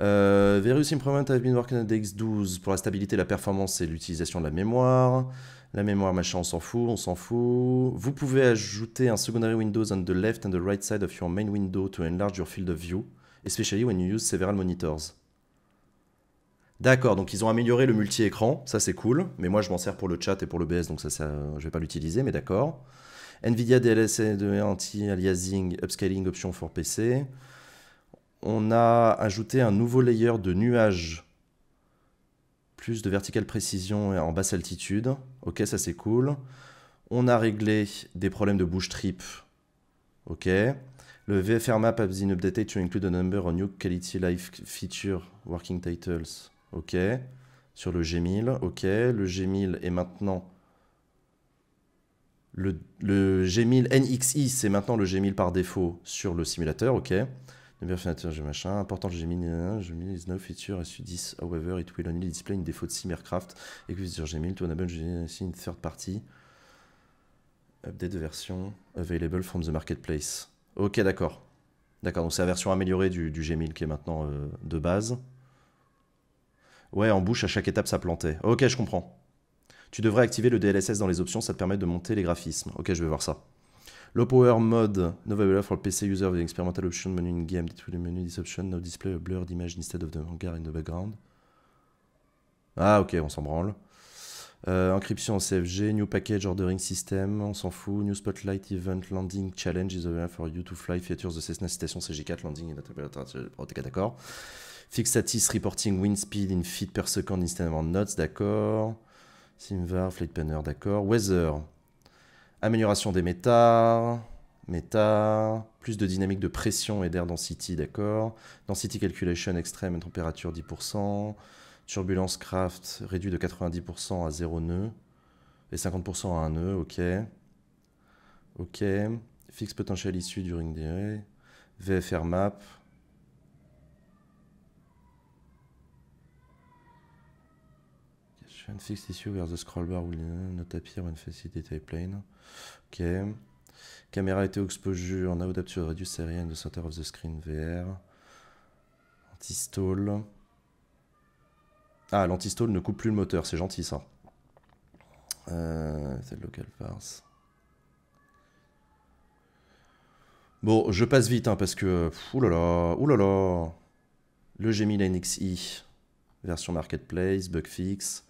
euh, Verus Improvement have been working on DX12 pour la stabilité, la performance et l'utilisation de la mémoire. La mémoire, machin, on s'en fout, on s'en fout. Vous pouvez ajouter un secondary windows on the left and the right side of your main window to enlarge your field of view, especially when you use several monitors. D'accord, donc ils ont amélioré le multi-écran, ça c'est cool, mais moi je m'en sers pour le chat et pour le BS, donc ça, ça je vais pas l'utiliser, mais d'accord. NVIDIA DLSS anti-aliasing, upscaling option for PC. On a ajouté un nouveau layer de nuages, plus de verticale précision en basse altitude. Ok, ça c'est cool. On a réglé des problèmes de bouche trip. Ok. Le VFR map has been updated to include a number of new quality life feature working titles. OK. Sur le G1000, OK. Le G1000 est maintenant... Le, le G1000 NXI, c'est maintenant le G1000 par défaut sur le simulateur, OK. Le feature, j'ai machin. Important, j'ai mis, j'ai mis is no feature su 10. However, it will only display une défaut de sim aircraft. Et que sur 1000 to enable ici une third party. Update de version available from the marketplace. Ok, d'accord. D'accord, donc c'est la version améliorée du, du 1000 qui est maintenant euh, de base. Ouais, en bouche, à chaque étape, ça plantait. Ok, je comprends. Tu devrais activer le DLSS dans les options, ça te permet de monter les graphismes. Ok, je vais voir ça. Low power mode, no available for PC user with experimental option menu in game, les menu this option, no display blur blurred image instead of the hangar in the background. Ah ok, on s'en branle. Euh, encryption en CFG, new package ordering system, on s'en fout, new spotlight event landing challenge is available for you to fly features de Cessna citation CG4 landing et d'accord. Fixatis, reporting, wind speed in feet per second, instead of knots, d'accord. Simvar, flight planner, d'accord. Weather, amélioration des méta méta, plus de dynamique de pression et d'air density, d'accord. Density calculation extrême, température 10%. Turbulence craft réduit de 90% à 0 nœud et 50% à 1 nœud, ok. Ok. Fixe potential, issue, during the VFR map, une issue where the scroll bar will not appear when facing detail plane. Ok. Caméra était exposée en adapt to reduce série center of the screen VR. Anti-stall. Ah, l'anti-stall ne coupe plus le moteur, c'est gentil ça. Euh, c'est local parse. Bon, je passe vite hein, parce que. Oulala, oulala. Le Gemini NXI, version Marketplace, bug fix.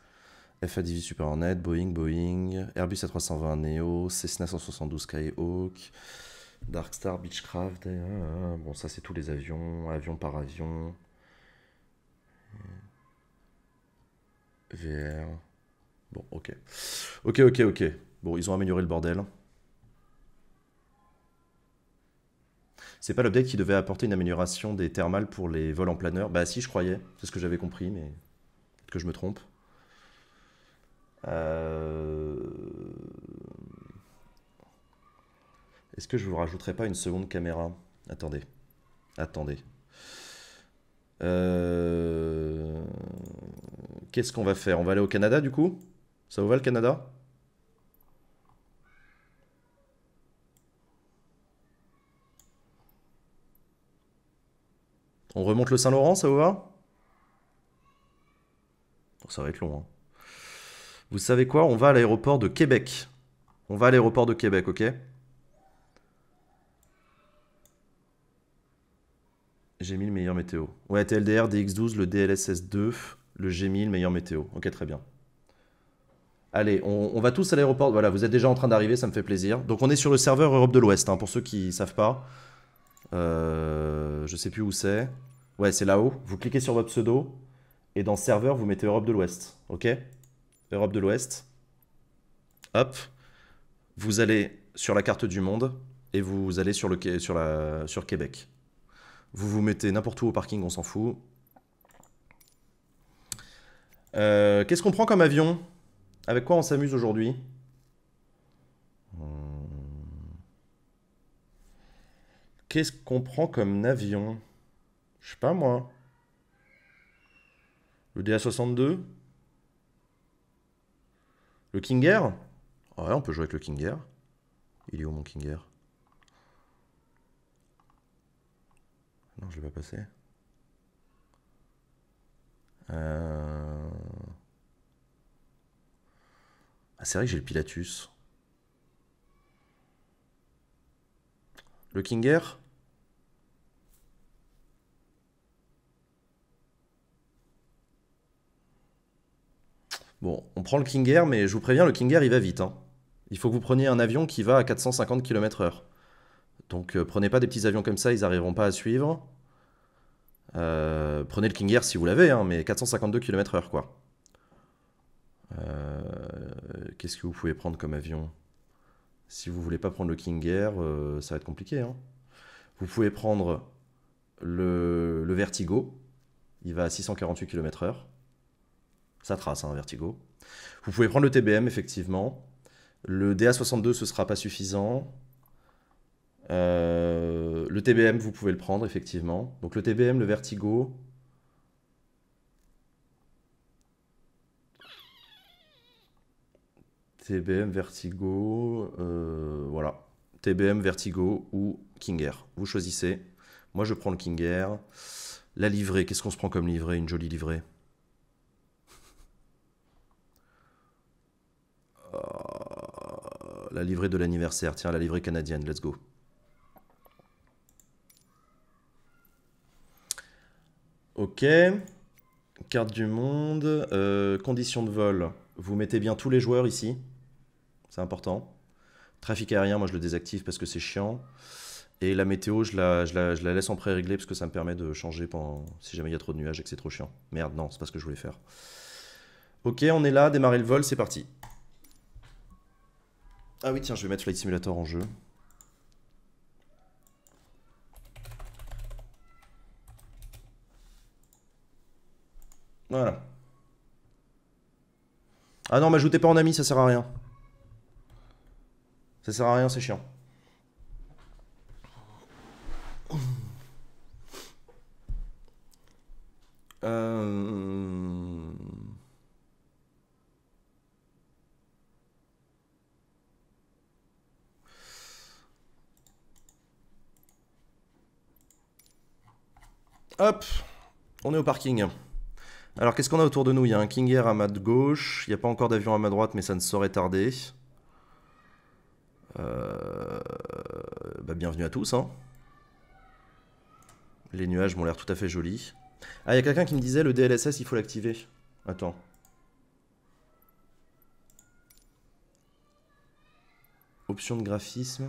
FA-18 Super Hornet, Boeing, Boeing, Airbus A320neo, Cessna 172 Skyhawk, Darkstar, Beechcraft. Hein, hein, hein. bon, ça, c'est tous les avions, avion par avion. VR. Bon, ok. Ok, ok, ok. Bon, ils ont amélioré le bordel. C'est pas l'update qui devait apporter une amélioration des thermales pour les vols en planeur Bah si, je croyais. C'est ce que j'avais compris, mais peut-être que je me trompe. Euh, est-ce que je vous rajouterai pas une seconde caméra Attendez. Attendez. Euh, qu'est-ce qu'on va faire On va aller au Canada du coup Ça vous va le Canada On remonte le Saint-Laurent, ça vous va oh, Ça va être long. Hein. Vous savez quoi On va à l'aéroport de Québec. On va à l'aéroport de Québec, ok J'ai mis le meilleur météo. Ouais, TLDR, DX12, le DLSS2, le g le meilleur météo. Ok, très bien. Allez, on, va tous à l'aéroport. Voilà, vous êtes déjà en train d'arriver, ça me fait plaisir. Donc on est sur le serveur Europe de l'Ouest, hein, pour ceux qui ne savent pas. Je euh, je sais plus où c'est. Ouais, c'est là-haut. Vous cliquez sur votre pseudo et dans serveur, vous mettez Europe de l'Ouest. Ok Europe de l'Ouest. Hop, vous allez sur la carte du monde et vous allez sur, le, sur, la, sur Québec. Vous vous mettez n'importe où au parking, on s'en fout. Euh, qu'est-ce qu'on prend comme avion Avec quoi on s'amuse aujourd'hui hmm. Qu'est-ce qu'on prend comme avion Je sais pas moi. Le DA62 le Kinger Ouais, on peut jouer avec le Kinger. Il est où mon Kinger Non, je l'ai pas passé. Euh. Ah, c'est vrai que j'ai le Pilatus. Le Kinger Bon, on prend le King Air, mais je vous préviens, le King Air, il va vite. Hein. Il faut que vous preniez un avion qui va à 450 km/h. Donc euh, prenez pas des petits avions comme ça, ils n'arriveront pas à suivre. Euh, prenez le King Air si vous l'avez, hein, mais 452 km/h quoi. Euh, qu'est-ce que vous pouvez prendre comme avion Si vous voulez pas prendre le King Air, ça va être compliqué. Hein. Vous pouvez prendre le, le Vertigo, il va à 648 km/h. Ça trace, un hein, Vertigo. Vous pouvez prendre le TBM, effectivement. Le DA62, ce sera pas suffisant. Euh, le TBM, vous pouvez le prendre, effectivement. Donc le TBM, le Vertigo. TBM, Vertigo, euh, voilà. TBM, Vertigo ou King Vous choisissez. Moi, je prends le King La livrée, qu'est-ce qu'on se prend comme livrée Une jolie livrée. la livrée de l'anniversaire. Tiens, la livrée canadienne, let's go. Ok. Carte du monde. Euh, conditions de vol. Vous mettez bien tous les joueurs ici. C'est important. Trafic aérien, moi je le désactive parce que c'est chiant. Et la météo, je la, laisse en pré-réglé parce que ça me permet de changer si jamais il y a trop de nuages et que c'est trop chiant. Merde, non, c'est pas ce que je voulais faire. Ok, on est là, démarrer le vol, c'est parti. Ah oui, tiens, je vais mettre Flight Simulator en jeu. Voilà. Ah non, m'ajoutez pas en ami, ça sert à rien. Ça sert à rien, c'est chiant. Euh... Hop, on est au parking. Alors qu'est-ce qu'on a autour de nous Il y a un King Air à ma gauche, il n'y a pas encore d'avion à ma droite, mais ça ne saurait tarder. Euh, bah, bienvenue à tous. Hein. Les nuages m'ont l'air tout à fait jolis. Ah, il y a quelqu'un qui me disait le DLSS, il faut l'activer. Attends. Option de graphisme.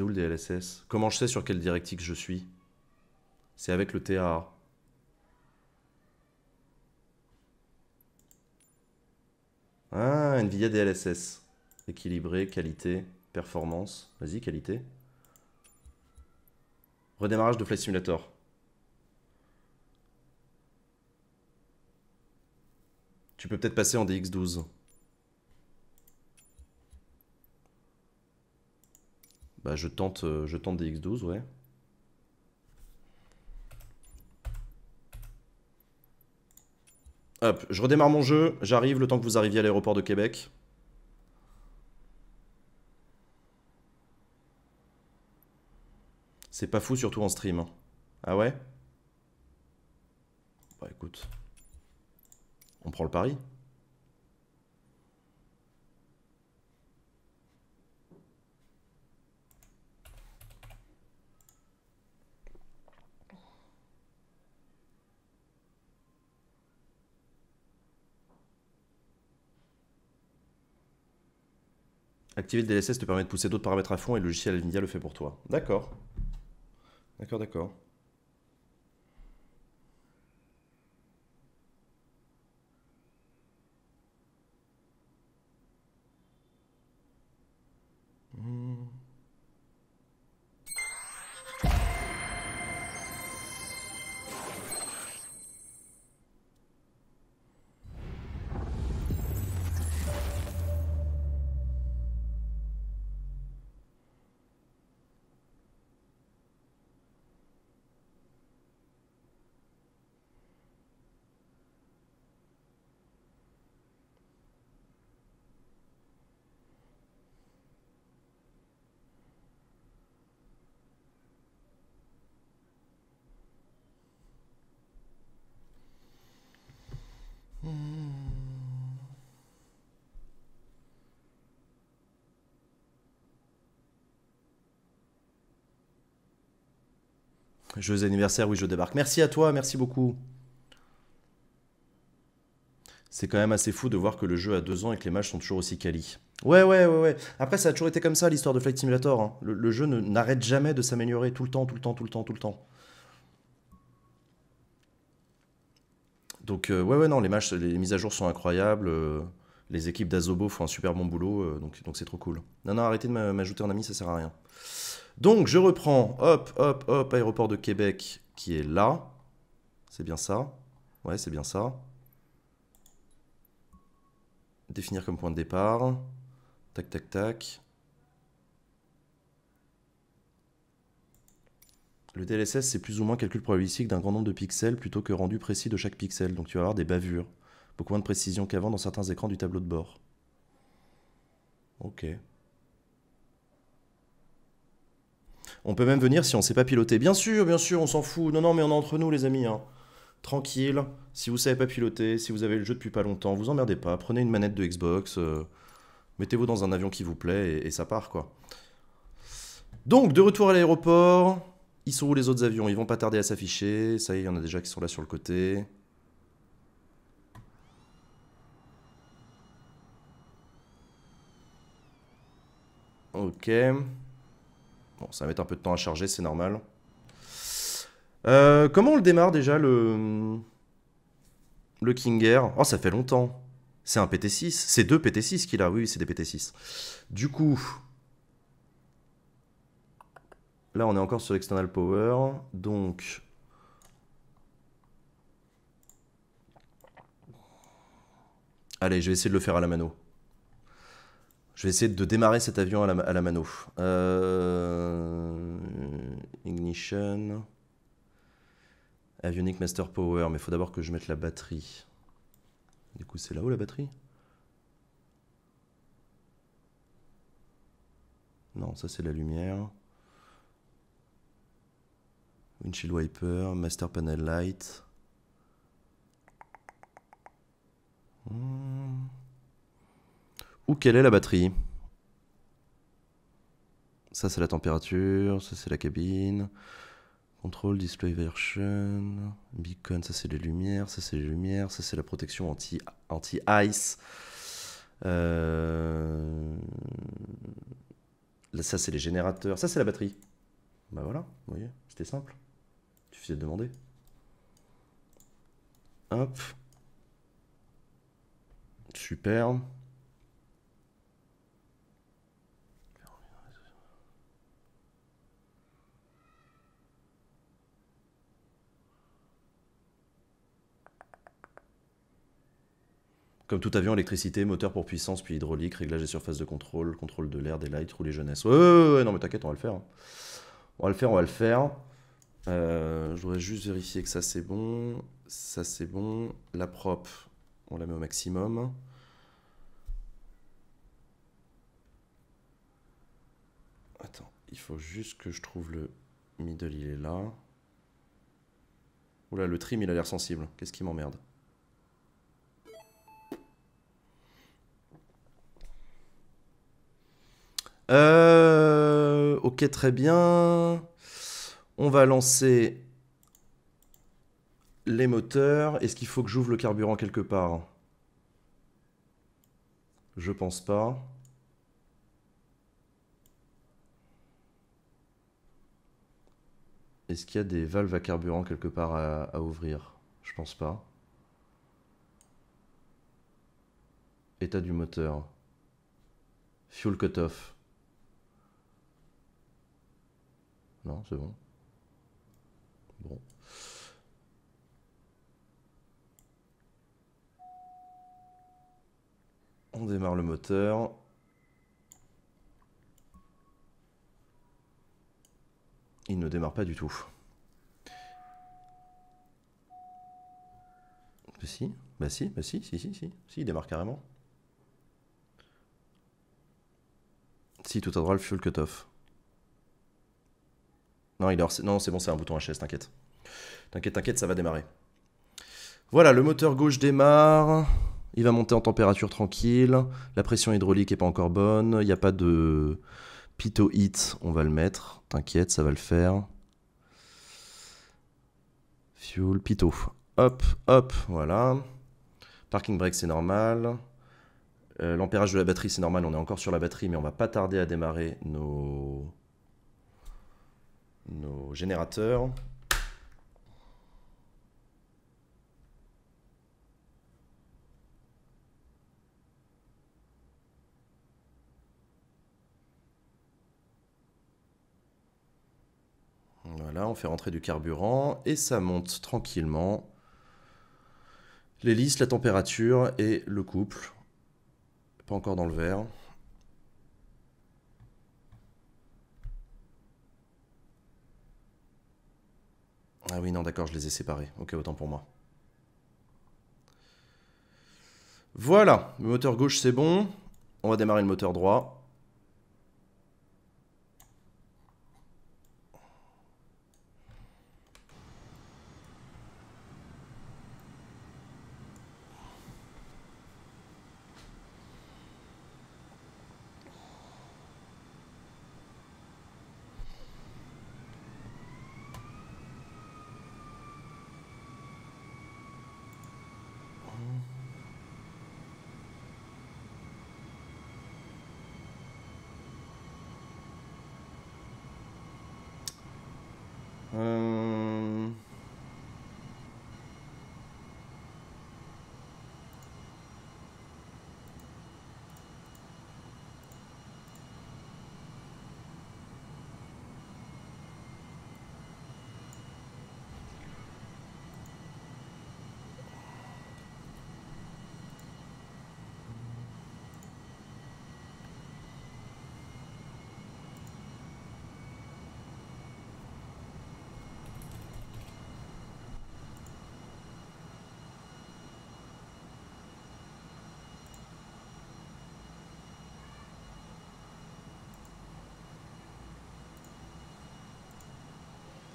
où le DLSS Comment je sais sur quel directique je suis C'est avec le TAA. Ah, NVIDIA DLSS. Équilibré, qualité, performance. Vas-y, qualité. Redémarrage de Flight Simulator. Tu peux peut-être passer en DX12. Bah, je tente, euh, je tente des X12, ouais. Hop, je redémarre mon jeu, j'arrive le temps que vous arriviez à l'aéroport de Québec. C'est pas fou, surtout en stream. Hein. Ah ouais Bah écoute, on prend le pari. Activer le DLSS te permet de pousser d'autres paramètres à fond et le logiciel Nvidia le fait pour toi. D'accord. D'accord, d'accord. Jeux anniversaire, oui, je débarque. Merci à toi, merci beaucoup. C'est quand même assez fou de voir que le jeu a deux ans et que les matchs sont toujours aussi quali. Ouais, ouais, ouais, ouais. Après, ça a toujours été comme ça l'histoire de Flight Simulator. Hein. Le, jeu n'arrête jamais de s'améliorer tout le temps, tout le temps, tout le temps, tout le temps. Donc, euh, ouais, ouais, non, les matchs, les mises à jour sont incroyables. Euh, les équipes d'Azobo font un super bon boulot, euh, donc c'est trop cool. Non, non, arrêtez de m'ajouter en ami, ça sert à rien. Donc je reprends, hop, hop, hop, aéroport de Québec qui est là. C'est bien ça. Ouais, c'est bien ça. Définir comme point de départ. Tac, tac, tac. Le DLSS, c'est plus ou moins calcul probabilistique d'un grand nombre de pixels plutôt que rendu précis de chaque pixel. Donc tu vas avoir des bavures. Beaucoup moins de précision qu'avant dans certains écrans du tableau de bord. Ok. On peut même venir si on sait pas piloter. Bien sûr, bien sûr, on s'en fout. Non, non, mais on est entre nous, les amis. Hein. Tranquille. Si vous ne savez pas piloter, si vous avez le jeu depuis pas longtemps, vous emmerdez pas. Prenez une manette de Xbox. Euh, mettez-vous dans un avion qui vous plaît et, et ça part, quoi. Donc, de retour à l'aéroport. Ils sont où les autres avions Ils vont pas tarder à s'afficher. Ça y est, il y en a déjà qui sont là sur le côté. Ok. Bon, ça va mettre un peu de temps à charger, c'est normal. Euh, comment on le démarre déjà, le, le King Air Oh, ça fait longtemps. C'est un PT6. C'est deux PT6 qu'il a. Oui, c'est des PT6. Du coup... Là, on est encore sur External power. Donc... Allez, je vais essayer de le faire à la mano. Je vais essayer de démarrer cet avion à la, à mano. Euh, ignition. Avionic Master Power, mais il faut d'abord que je mette la batterie. Du coup, c'est là-haut la batterie Non, ça c'est la lumière. Windshield Wiper, Master Panel Light. Hmm quelle est la batterie Ça c'est la température, ça c'est la cabine. Contrôle, display version, beacon, ça c'est les lumières, ça c'est les lumières, ça c'est la protection anti-ice. Anti euh, Ça c'est les générateurs, ça c'est la batterie. Bah voilà, vous voyez, c'était simple. Il suffisait de demander. Hop. Super. Comme tout avion, électricité, moteur pour puissance, puis hydraulique, réglage des surfaces de contrôle, contrôle de l'air, des lights, rouler jeunesse. Ouais, ouais, ouais, non mais t'inquiète, hein. on va le faire. On va le faire, on va le faire. je dois juste vérifier que ça c'est bon. Ça c'est bon. La propre, on la met au maximum. Attends, il faut juste que je trouve le middle, il est là. Oula, le trim il a l'air sensible. Qu'est-ce qui m'emmerde Euh, ok, très bien. On va lancer les moteurs. Est-ce qu'il faut que j'ouvre le carburant quelque part Je pense pas. Est-ce qu'il y a des valves à carburant quelque part à, ouvrir Je pense pas. État du moteur. Fuel cut-off. Non, c'est bon. Bon. On démarre le moteur. Il ne démarre pas du tout. Bah si, bah si, bah si, si, si, si, si, il démarre carrément. Si, tout à droite, le fuel cutoff. Non, il Non, c'est bon, c'est un bouton HS, t'inquiète. T'inquiète, t'inquiète, ça va démarrer. Voilà, le moteur gauche démarre. Il va monter en température tranquille. La pression hydraulique est pas encore bonne. Il n'y a pas de pito hit. On va le mettre. T'inquiète, ça va le faire. Fuel, pito. Hop, hop, voilà. Parking brake, c'est normal. Euh, l'ampérage de la batterie, c'est normal. On est encore sur la batterie, mais on va pas tarder à démarrer nos nos générateurs. Voilà, on fait rentrer du carburant et ça monte tranquillement. L'hélice, la température et le couple. Pas encore dans le verre. Ah oui, non, d'accord, je les ai séparés. Ok, autant pour moi. Voilà, le moteur gauche c'est bon. On va démarrer le moteur droit.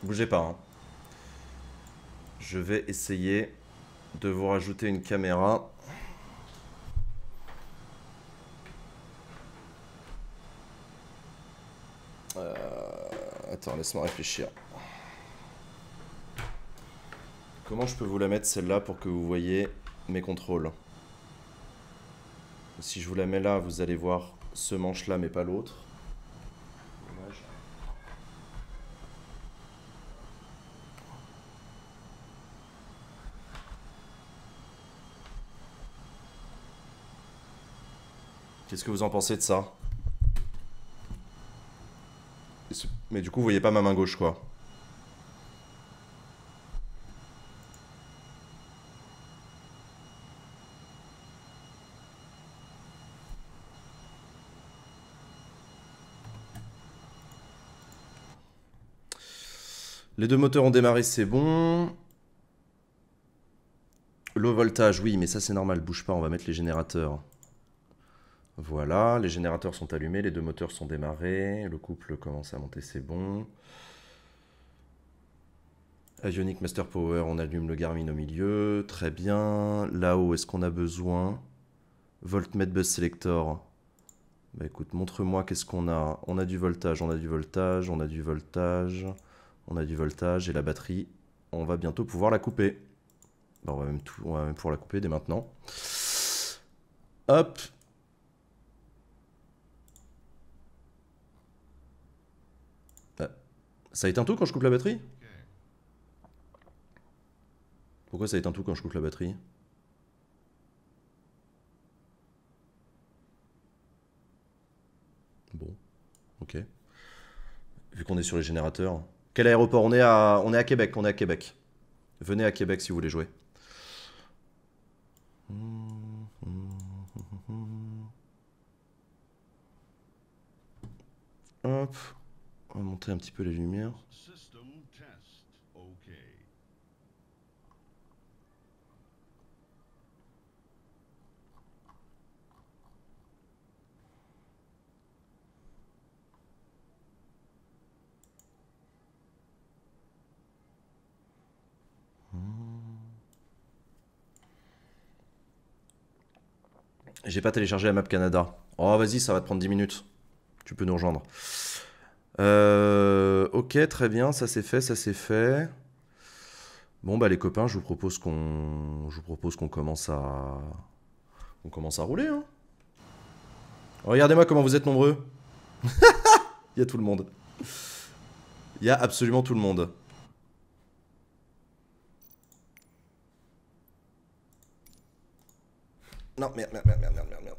Bougez pas. Hein. Je vais essayer de vous rajouter une caméra. Euh, attends, laisse-moi réfléchir. Comment je peux vous la mettre celle-là pour que vous voyez mes contrôles Si je vous la mets là, vous allez voir ce manche-là mais pas l'autre. Qu'est-ce que vous en pensez de ça Mais du coup, vous voyez pas ma main gauche, quoi. Les deux moteurs ont démarré, c'est bon. Low voltage, oui, mais ça c'est normal, bouge pas, on va mettre les générateurs. Voilà, les générateurs sont allumés, les deux moteurs sont démarrés, le couple commence à monter, c'est bon. Ionic Master Power, on allume le Garmin au milieu, très bien. Là-haut, est-ce qu'on a besoin Voltmètre Bus Selector. Bah écoute, montre-moi qu'est-ce qu'on a. On a du voltage, on a du voltage, on a du voltage, on a du voltage et la batterie, on va bientôt pouvoir la couper. Bah, on va même pouvoir la couper dès maintenant. Hop, Ça éteint tout quand je coupe la batterie Pourquoi ça éteint tout quand je coupe la batterie Bon, ok. Vu qu'on est sur les générateurs. Quel aéroport on est, à... on est à Québec, on est à Québec. Venez à Québec si vous voulez jouer. Hum, hum, hum, Hop, on va un petit peu les lumières. J'ai pas téléchargé la map Canada. Oh, vas-y, ça va te prendre 10 minutes. Tu peux nous rejoindre. Euh, ok, très bien, ça c'est fait, ça c'est fait. Bon bah les copains, je vous propose qu'on, je vous propose qu'on commence à, on commence à rouler. Hein. Regardez-moi comment vous êtes nombreux. <laughs> Il y a tout le monde. Il y a absolument tout le monde. Non, merde, merde, merde, merde, merde.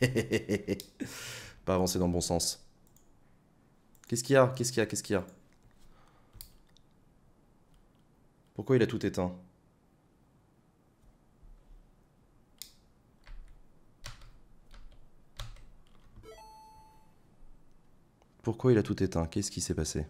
<laughs> pas avancé dans le bon sens. Qu'est-ce qu'il y a Qu'est-ce qu'il y a Qu'est-ce qu'il y a Pourquoi il a tout éteint Pourquoi il a tout éteint Qu'est-ce qui s'est passé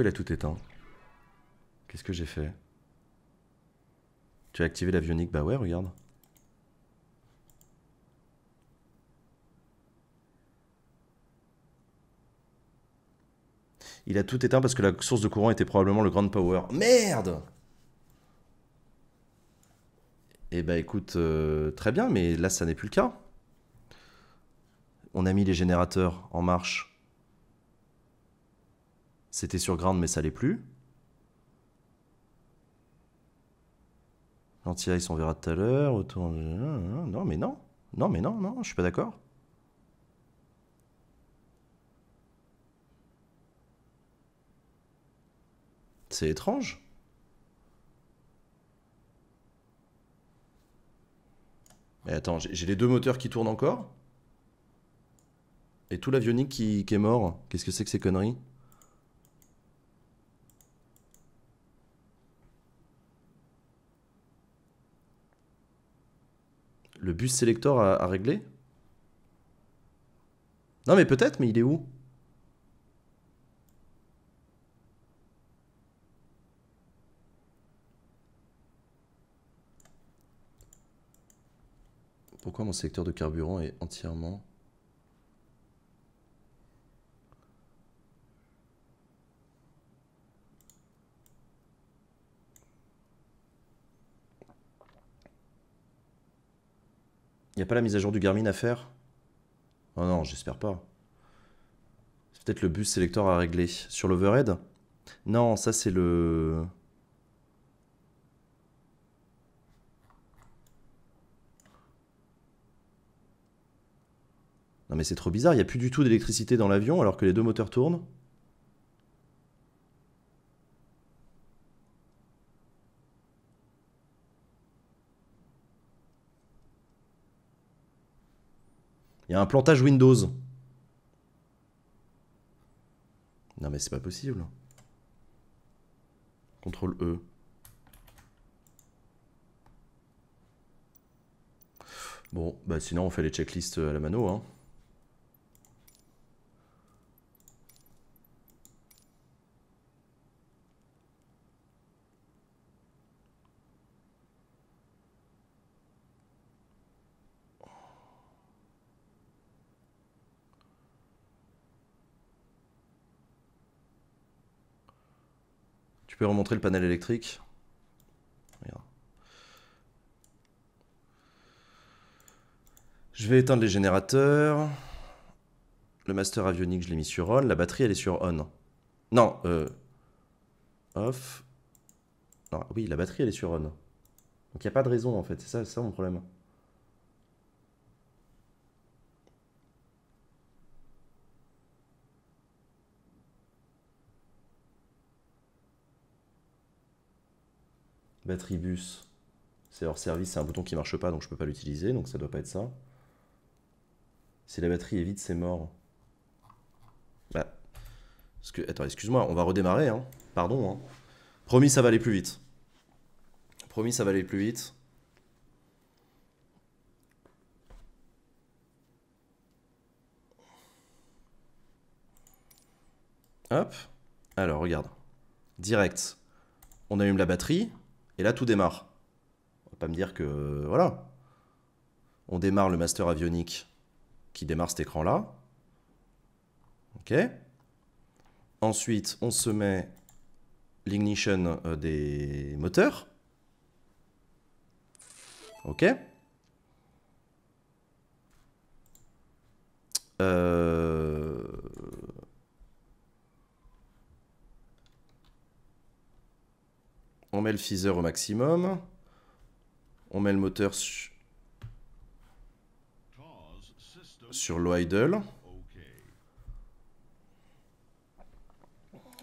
il a tout éteint Qu'est-ce que j'ai fait Tu as activé l'avionique Bah ouais, regarde. Il a tout éteint parce que la source de courant était probablement le Grand power. Merde Eh bah écoute, euh, très bien, mais là ça n'est plus le cas. On a mis les générateurs en marche. C'était sur ground, mais ça l'est plus. L'anti-ice, on verra tout à l'heure. Non, mais non. Non, mais non, non, je suis pas d'accord. C'est étrange. Mais attends, j'ai les deux moteurs qui tournent encore. Et tout l'avionique qui, qui est mort. Qu'est-ce que c'est que ces conneries Le bus sélecteur à, réglé régler Non mais peut-être, mais il est où Pourquoi mon secteur de carburant est entièrement n'y a pas la mise à jour du Garmin à faire Oh non, j'espère pas. C'est peut-être le bus sélecteur à régler. Sur l'overhead Non, ça c'est le... Non mais c'est trop bizarre, il n'y a plus du tout d'électricité dans l'avion alors que les deux moteurs tournent. Il y a un plantage Windows. Non mais c'est pas possible. Contrôle E. Bon, bah sinon on fait les checklists à la mano, hein. peux remontrer le panel électrique Je vais éteindre les générateurs. Le master avionique, je l'ai mis sur on. La batterie, elle est sur on. Non, euh, off. Non, oui, la batterie, elle est sur on. Donc il n'y a pas de raison, en fait. C'est ça mon problème. Batterie bus, c'est hors service, c'est un bouton qui marche pas, donc je peux pas l'utiliser, donc ça doit pas être ça. Si la batterie est vide, c'est mort. Bah. Parce que, attends, excuse-moi, on va redémarrer, hein. Pardon, hein. Promis, ça va aller plus vite. Promis, ça va aller plus vite. Hop. Alors, regarde. Direct. On allume la batterie. Et là, tout démarre. On va pas me dire que. Voilà. On démarre le master avionique qui démarre cet écran-là. OK Ensuite, on se met l'ignition euh, des moteurs. OK euh... on met le feather au maximum, on met le moteur sur l'idle.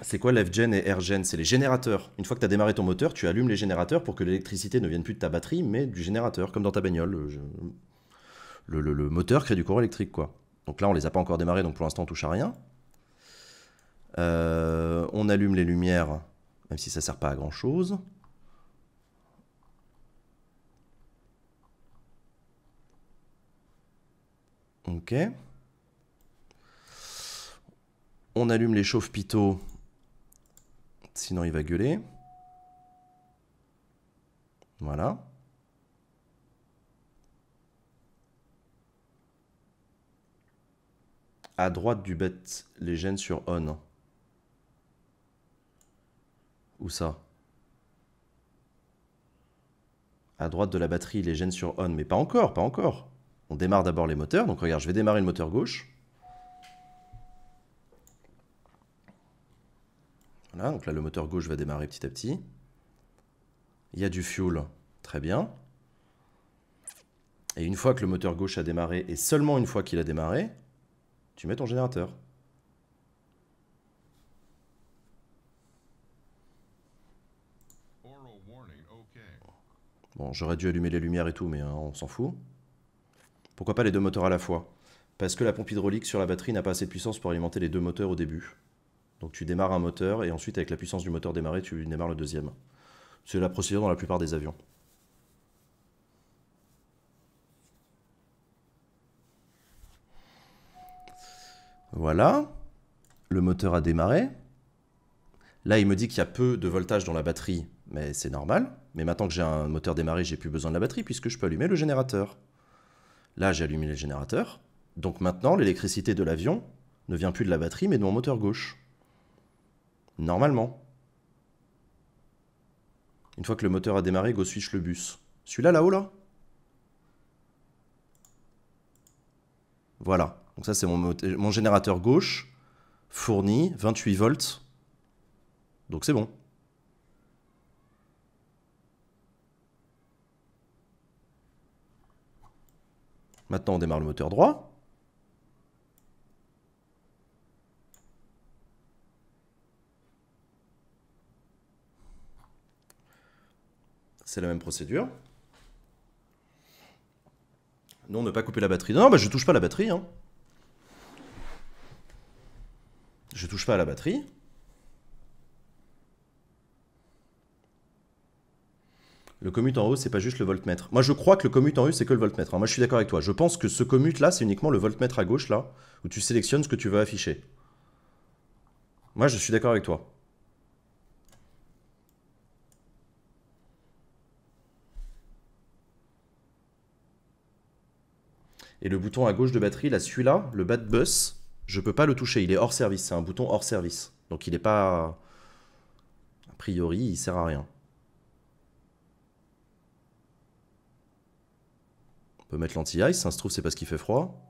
C'est quoi lf et r C'est les générateurs. Une fois que tu as démarré ton moteur, tu allumes les générateurs pour que l'électricité ne vienne plus de ta batterie, mais du générateur, comme dans ta bagnole. Le, moteur crée du courant électrique, quoi. Donc là, on les a pas encore démarrés, donc pour l'instant, on touche à rien. Euh, on allume les lumières même si ça sert pas à grand chose. Ok. On allume les chauffe-pitots, sinon il va gueuler. Voilà. À droite du bête, les gènes sur on. Où ça À droite de la batterie, les gènes sur on, mais pas encore, pas encore. On démarre d'abord les moteurs. Donc regarde, je vais démarrer le moteur gauche. Voilà, donc là le moteur gauche va démarrer petit à petit. Il y a du fuel, très bien. Et une fois que le moteur gauche a démarré, et seulement une fois qu'il a démarré, tu mets ton générateur. Bon, j'aurais dû allumer les lumières et tout, mais hein, on s'en fout. Pourquoi pas les deux moteurs à la fois Parce que la pompe hydraulique sur la batterie n'a pas assez de puissance pour alimenter les deux moteurs au début. Donc tu démarres un moteur et ensuite avec la puissance du moteur démarré, tu démarres le deuxième. C'est la procédure dans la plupart des avions. Voilà, le moteur a démarré. Là, il me dit qu'il y a peu de voltage dans la batterie, mais c'est normal. Mais maintenant que j'ai un moteur démarré, j'ai plus besoin de la batterie puisque je peux allumer le générateur. Là, j'ai allumé le générateur. Donc maintenant, l'électricité de l'avion ne vient plus de la batterie, mais de mon moteur gauche. Normalement. Une fois que le moteur a démarré, go switch le bus. Celui-là, là-haut, là, Voilà. Donc ça, c'est mon, générateur gauche fourni, 28 volts donc c'est bon. Maintenant, on démarre le moteur droit. C'est la même procédure. Non, ne pas couper la batterie. Non, bah, je touche pas la batterie. Je Je touche pas à la batterie. Hein. Le commute en haut, c'est pas juste le voltmètre. Moi, je crois que le commute en haut, c'est que le voltmètre. Hein. Moi, je suis d'accord avec toi. Je pense que ce commute là, c'est uniquement le voltmètre à gauche là, où tu sélectionnes ce que tu veux afficher. Moi, je suis d'accord avec toi. Et le bouton à gauche de batterie, là, celui-là, le bad bus, je peux pas le toucher. Il est hors service. C'est un bouton hors service. Donc, il n'est pas. A priori, il sert à rien. On peut mettre l'anti-ice, ça se trouve c'est parce qu'il fait froid.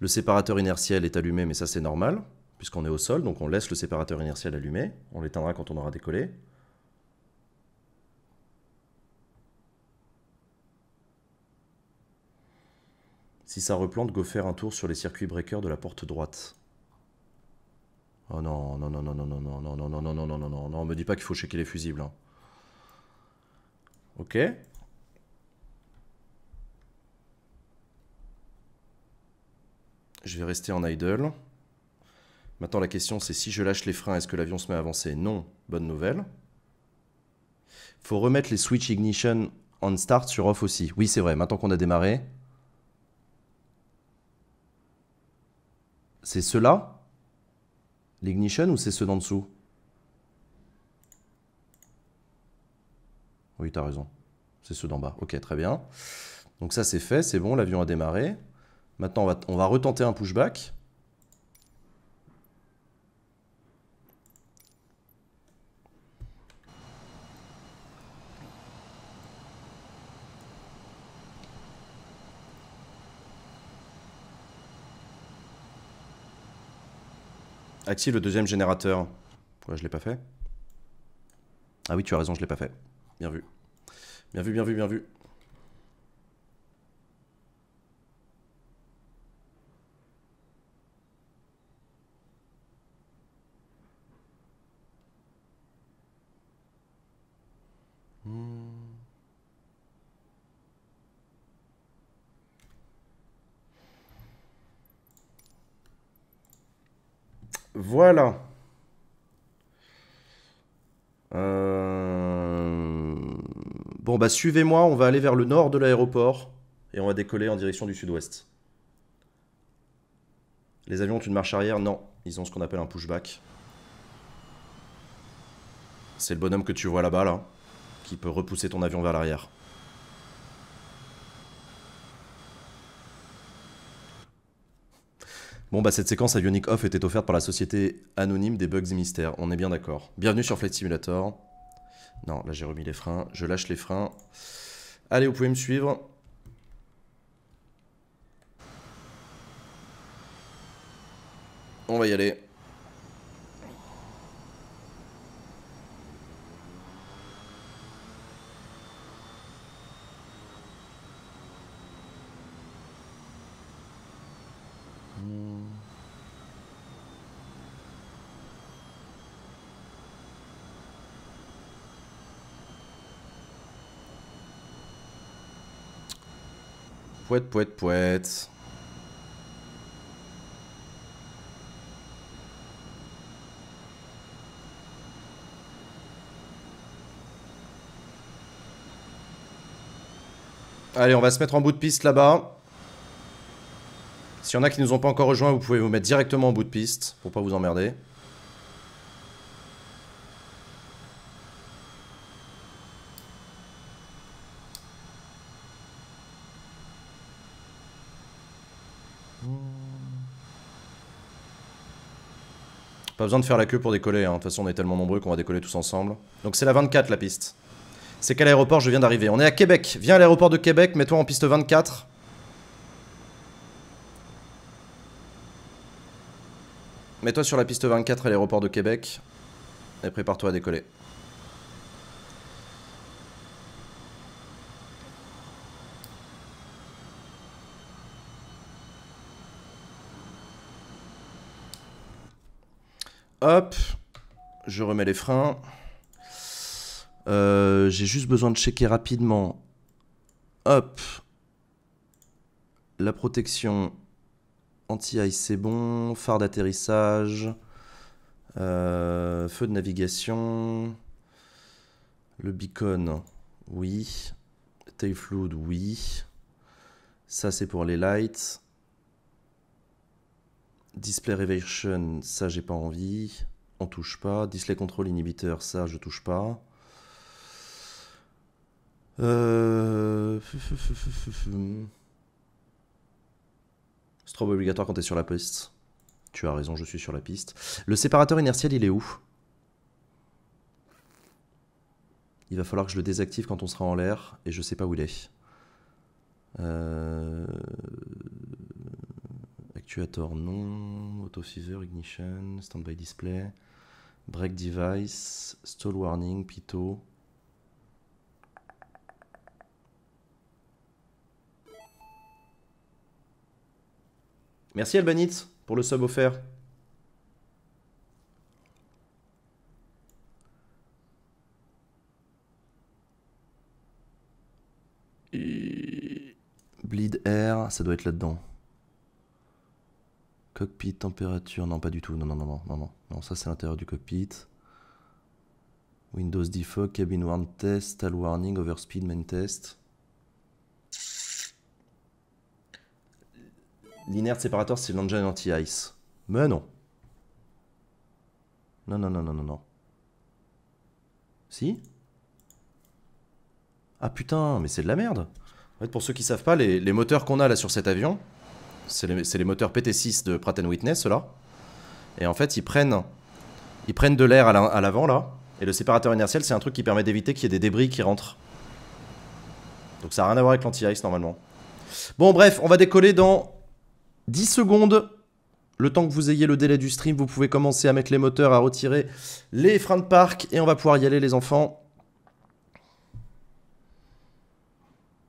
Le séparateur inertiel est allumé, mais ça c'est normal, puisqu'on est au sol, donc on laisse le séparateur inertiel allumé. On l'éteindra quand on aura décollé. Si ça replante, go faire un tour sur les circuits breakers de la porte droite. Oh non, non, non, non, non, non, non, non, non, non, non, non, non, non, non, me dit pas qu'il faut checker les fusibles. non Ok. Je vais rester en idle. Maintenant, la question, c'est si je lâche les freins, est-ce que l'avion se met à avancer Non. Bonne nouvelle. Faut remettre les switch ignition on start sur off aussi. Oui, c'est vrai. Maintenant qu'on a démarré. C'est ceux-là L'ignition ou c'est ceux d'en dessous Oui, tu as raison. C'est ceux d'en bas. Ok, très bien. Donc ça, c'est fait. C'est bon, l'avion a démarré. Maintenant, on va, on va retenter un pushback. Active le deuxième générateur. Pourquoi je l'ai pas fait Ah oui, tu as raison, je l'ai pas fait. Bien vu. Bien vu, bien vu, bien vu. Voilà. Euh... Bon, bah suivez-moi, on va aller vers le nord de l'aéroport et on va décoller en direction du sud-ouest. Les avions ont une marche arrière Non, ils ont ce qu'on appelle un pushback. C'est le bonhomme que tu vois là-bas, là, qui peut repousser ton avion vers l'arrière. Bon, bah cette séquence à Off était offerte par la société anonyme des bugs et mystères. On est bien d'accord. Bienvenue sur Flight Simulator. Non, là j'ai remis les freins. Je lâche les freins. Allez, vous pouvez me suivre. On va y aller. Poète, poète, Allez, on va se mettre en bout de piste là-bas. S'il y en a qui nous ont pas encore rejoints, vous pouvez vous mettre directement en bout de piste pour pas vous emmerder. Pas besoin de faire la queue pour décoller, hein. de toute façon on est tellement nombreux qu'on va décoller tous ensemble. Donc c'est la 24 la piste. C'est qu'à l'aéroport je viens d'arriver. On est à Québec, viens à l'aéroport de Québec, mets-toi en piste 24. Mets-toi sur la piste 24 à l'aéroport de Québec et prépare-toi à décoller. Hop, je remets les freins. Euh, j'ai juste besoin de checker rapidement. Hop. La protection anti-ice, c'est bon. Phare d'atterrissage. Euh, feu de navigation. Le beacon, oui. Tail flood, oui. Ça, c'est pour les lights. Display Revelation, ça j'ai pas envie. On touche pas. Display Control Inhibitor, ça je touche pas. Euh... Strobe obligatoire quand t'es sur la piste. Tu as raison, je suis sur la piste. Le séparateur inertiel, il est où Il va falloir que je le désactive quand on sera en l'air et je sais pas où il est. Euh... Actuator, non. auto ignition, standby display, break device, stall warning, pitot. Merci Albanit pour le sub offert. Bleed Air, ça doit être là-dedans. Cockpit, température, non pas du tout, non, non, non, non, non, non, ça c'est l'intérieur du cockpit. Windows Defog, Cabin Warn Test, Tal Warning, Overspeed, Main Test. L'inert séparateur, c'est l'engine anti-ice. Mais non. Non, non, non, non, non, non. Si Ah putain, mais c'est de la merde. En fait, pour ceux qui savent pas, les moteurs qu'on a là sur cet avion, c'est les, les, moteurs PT6 de Pratt Whitney, ceux-là. Et en fait, ils prennent, ils prennent de l'air à l'avant, là. Et le séparateur inertiel, c'est un truc qui permet d'éviter qu'il y ait des débris qui rentrent. Donc ça n'a rien à voir avec l'anti-ice, normalement. Bon, bref, on va décoller dans 10 secondes. Le temps que vous ayez le délai du stream, vous pouvez commencer à mettre les moteurs, à retirer les freins de parc. Et on va pouvoir y aller, les enfants.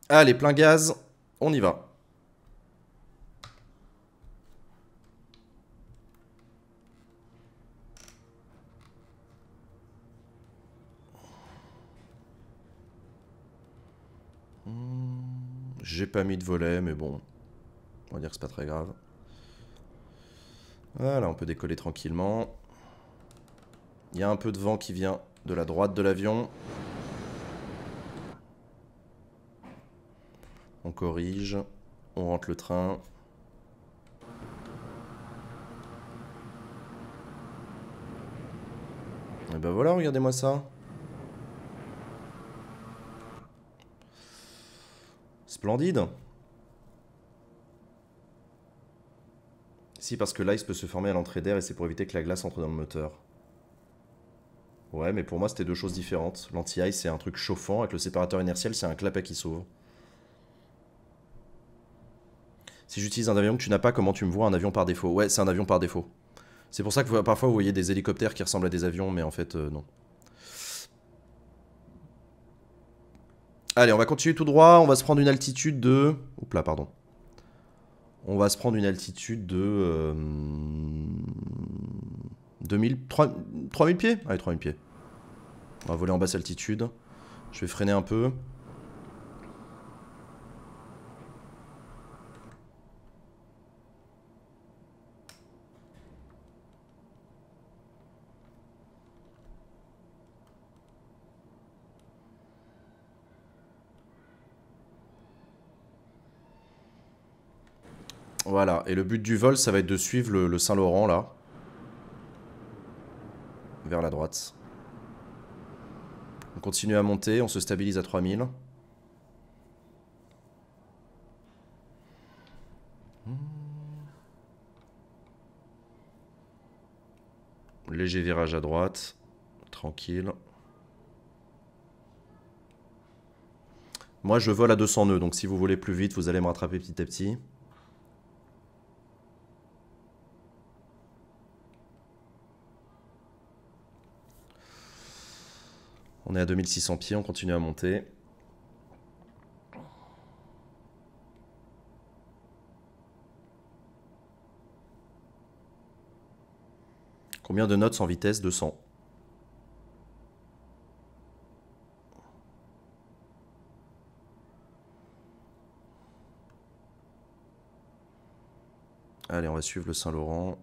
Allez, plein gaz, on y va. J'ai pas mis de volet, mais bon. On va dire que c'est pas très grave. Voilà, on peut décoller tranquillement. Il y a un peu de vent qui vient de la droite de l'avion. On corrige. On rentre le train. Et eh ben voilà, regardez-moi ça. Splendide. Si, parce que l'ice peut se former à l'entrée d'air et c'est pour éviter que la glace entre dans le moteur. Ouais, mais pour moi, c'était deux choses différentes. L'anti-ice, c'est un truc chauffant. Avec le séparateur inertiel, c'est un clapet qui s'ouvre. Si j'utilise un avion que tu n'as pas, comment tu me vois Un avion par défaut. Ouais, c'est un avion par défaut. C'est pour ça que parfois, vous voyez des hélicoptères qui ressemblent à des avions, mais en fait, euh, non. Allez, on va continuer tout droit. On va se prendre une altitude de... Oups là, pardon. On va se prendre une altitude de... 2000... Euh, 3000 pieds Allez, 3000 pieds. On va voler en basse altitude. Je vais freiner un peu. Voilà, et le but du vol, ça va être de suivre le, Saint-Laurent, là. Vers la droite. On continue à monter, on se stabilise à 3000. Léger virage à droite, tranquille. Moi, je vole à 200 nœuds, donc si vous voulez plus vite, vous allez me rattraper petit à petit. On est à 2600 pieds, on continue à monter. Combien de notes sans vitesse 200. Allez, on va suivre le Saint-Laurent.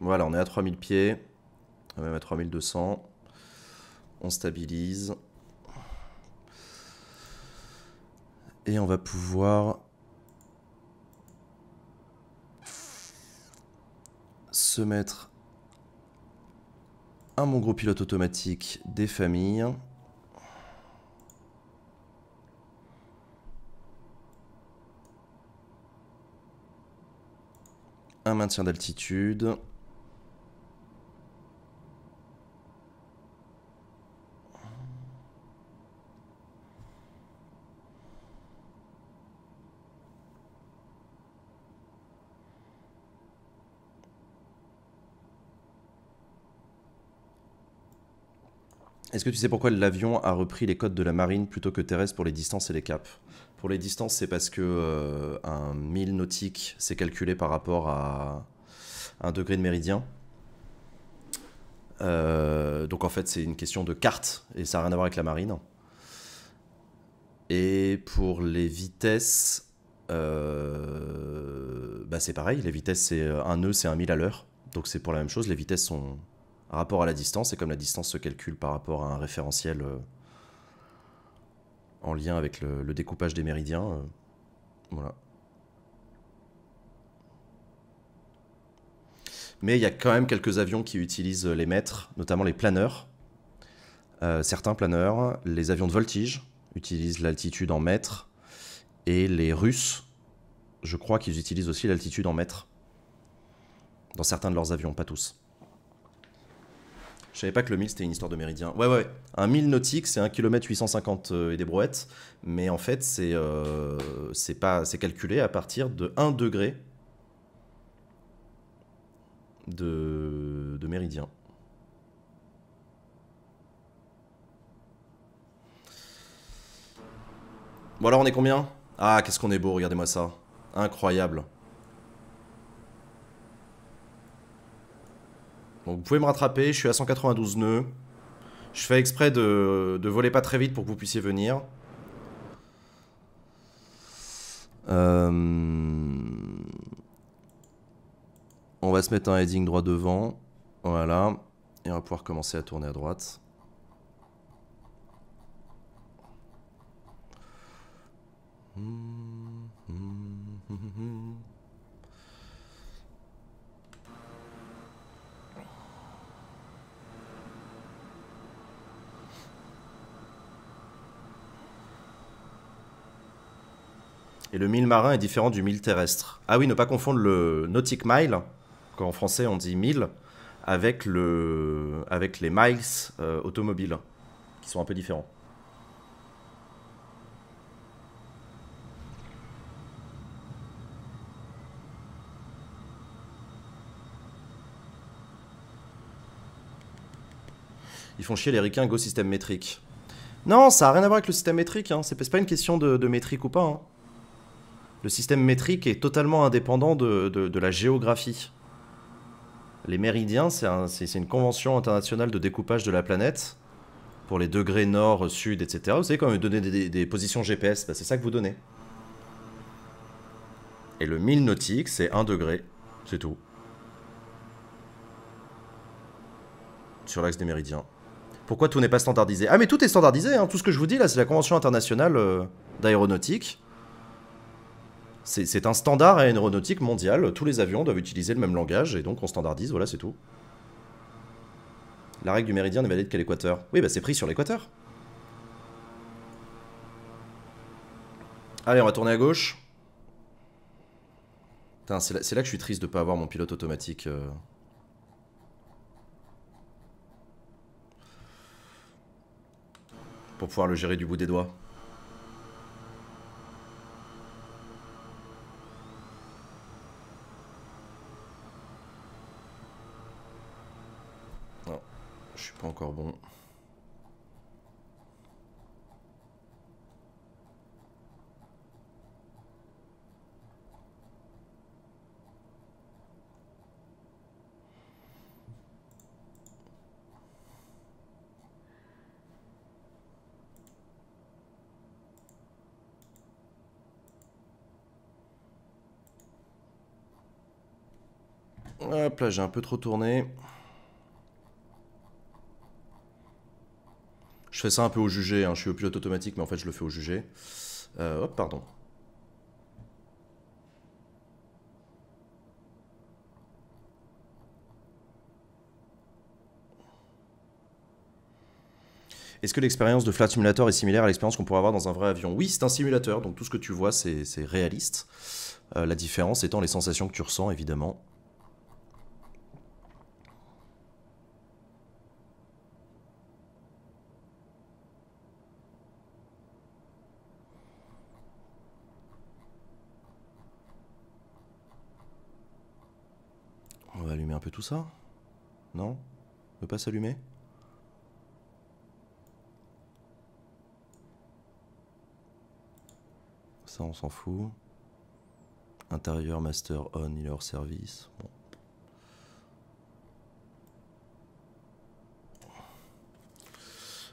Voilà, on est à 3000 pieds. On même à 3200. On stabilise. Et on va pouvoir se mettre un mon gros pilote automatique des familles. Un maintien d'altitude. Est-ce que tu sais pourquoi l'avion a repris les codes de la marine plutôt que terrestre pour les distances et les caps Pour les distances, c'est parce que euh, un 1000 nautique, c'est calculé par rapport à un degré de méridien. Euh, donc en fait, c'est une question de carte et ça n'a rien à voir avec la marine. Et pour les vitesses, euh, bah, c'est pareil. Les vitesses, c'est un nœud, c'est un 1000 à l'heure. Donc c'est pour la même chose. Les vitesses sont rapport à la distance, et comme la distance se calcule par rapport à un référentiel euh, en lien avec le, découpage des méridiens, euh, voilà. Mais il y a quand même quelques avions qui utilisent les mètres, notamment les planeurs. Euh, certains planeurs, les avions de voltige utilisent l'altitude en mètres, et les Russes, je crois qu'ils utilisent aussi l'altitude en mètres. Dans certains de leurs avions, pas tous. Je savais pas que le mille c'était une histoire de méridien. Ouais, ouais, un mille nautique c'est 1 km 850 et des brouettes, mais en fait c'est euh, pas c'est calculé à partir de 1 degré de, de méridien. Bon alors on est combien Ah qu'est-ce qu'on est beau, regardez-moi ça. Incroyable. vous pouvez me rattraper, je suis à 192 nœuds. Je fais exprès de, de voler pas très vite pour que vous puissiez venir. Euh, on va se mettre un heading droit devant. Voilà. Et on va pouvoir commencer à tourner à droite. Hmm. Et le mille marin est différent du mille terrestre. Ah oui, ne pas confondre le nautic mile, qu'en français on dit mille, avec, le, avec les miles euh, automobiles, qui sont un peu différents. Ils font chier les ricains, go système métrique. Non, ça n'a rien à voir avec le système métrique, hein. c'est pas une question de, métrique ou pas. Hein le système métrique est totalement indépendant de, la géographie. Les méridiens, c'est une convention internationale de découpage de la planète pour les degrés nord, sud, etc. Vous savez, quand vous donnez des, positions GPS, bah, c'est ça que vous donnez. Et le 1000 nautique, c'est 1 degré, c'est tout. Sur l'axe des méridiens. Pourquoi tout n'est pas standardisé Ah mais tout est standardisé, hein. tout ce que je vous dis là, c'est la convention internationale euh, d'aéronautique. C'est un standard aéronautique mondial. Tous les avions doivent utiliser le même langage et donc on standardise, voilà, c'est tout. La règle du méridien n'est valide qu'à l'équateur. Oui, bah c'est pris sur l'équateur. Allez, on va tourner à gauche. c'est là, que je suis triste de pas avoir mon pilote automatique. Euh. Pour pouvoir le gérer du bout des doigts. je suis pas encore bon. Hop là, j'ai un peu trop tourné. Je fais ça un peu au jugé, hein. je suis au pilote automatique, mais en fait je le fais au jugé. Euh, hop, pardon. Est-ce que l'expérience de Flight Simulator est similaire à l'expérience qu'on pourrait avoir dans un vrai avion Oui, c'est un simulateur, donc tout ce que tu vois, c'est réaliste. Euh, la différence étant les sensations que tu ressens, évidemment. ça Non Ne pas s'allumer Ça, on s'en fout. Intérieur, master, on, il est service. Bon.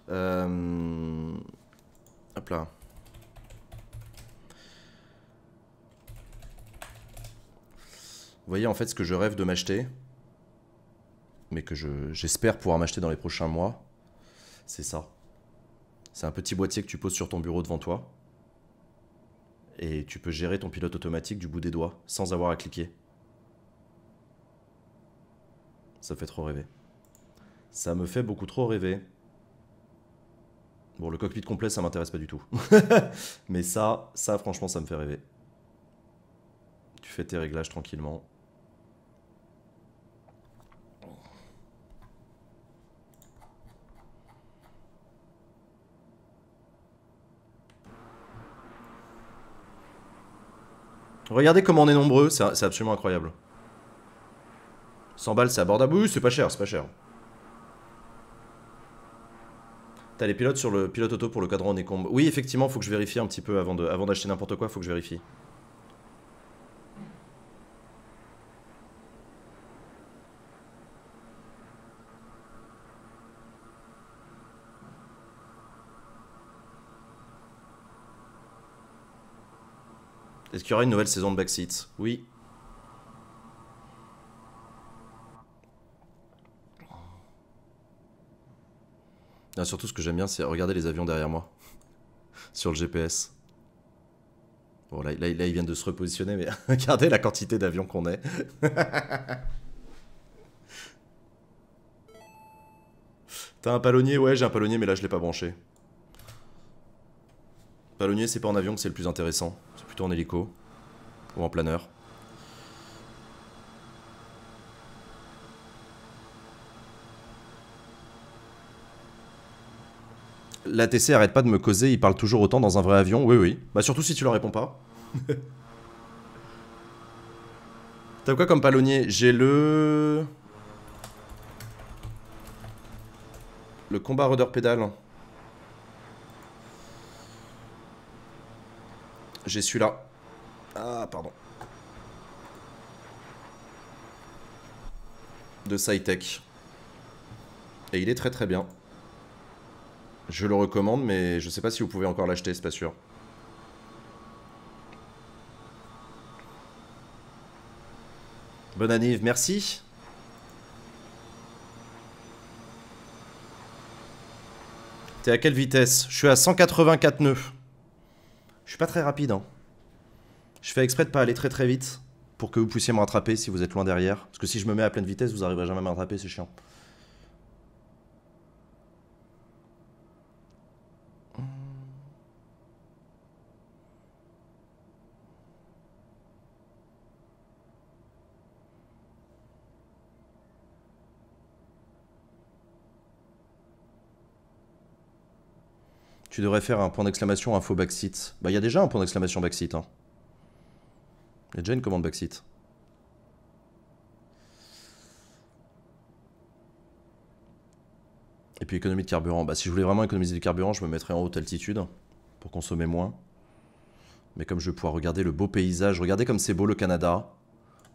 Euh, hop là. voyez en fait ce que je rêve de m'acheter mais que j'espère pouvoir m'acheter dans les prochains mois, c'est ça. C'est un petit boîtier que tu poses sur ton bureau devant toi, et tu peux gérer ton pilote automatique du bout des doigts, sans avoir à cliquer. Ça fait trop rêver. Ça me fait beaucoup trop rêver. Bon, le cockpit complet, ça m'intéresse pas du tout. <laughs> mais ça, ça, franchement, ça me fait rêver. Tu fais tes réglages tranquillement. Regardez comment on est nombreux, c'est absolument incroyable. 100 balles, c'est abordable. Oui, c'est pas cher, c'est pas cher. T'as les pilotes sur le pilote auto pour le cadran des combes. Oui, effectivement, faut que je vérifie un petit peu avant d'acheter n'importe quoi, faut que je vérifie. Est-ce qu'il y aura une nouvelle saison de Backseat Oui. surtout, ce que j'aime bien, c'est regarder les avions derrière moi. <laughs> Sur le GPS. Bon, là, là, là, ils viennent de se repositionner, mais <laughs> regardez la quantité d'avions qu'on est. <laughs> T'as un palonnier Ouais, j'ai un palonnier, mais là, je l'ai pas branché. Palonnier, c'est pas en avion que c'est le plus intéressant. C'est plutôt en hélico. Ou en planeur. L'ATC arrête pas de me causer, il parle toujours autant dans un vrai avion. Oui, oui. Bah surtout si tu leur réponds pas. <laughs> T'as quoi comme palonnier J'ai le... Le combat rudder pédale. J'ai celui-là. Ah, pardon. De SciTech. Et il est très très bien. Je le recommande, mais je sais pas si vous pouvez encore l'acheter, c'est pas sûr. Bonne année, merci. T'es à quelle vitesse Je suis à 184 nœuds. Je suis pas très rapide, hein. Je fais exprès de pas aller très très vite pour que vous puissiez me rattraper si vous êtes loin derrière. Parce que si je me mets à pleine vitesse, vous arriverez jamais à me rattraper, c'est chiant. Tu devrais faire un point d'exclamation info backseat. Bah, il y a déjà un point d'exclamation backseat. Il hein. y a déjà une commande backseat. Et puis économie de carburant. Bah, si je voulais vraiment économiser du carburant, je me mettrais en haute altitude pour consommer moins. Mais comme je vais pouvoir regarder le beau paysage, regardez comme c'est beau le Canada.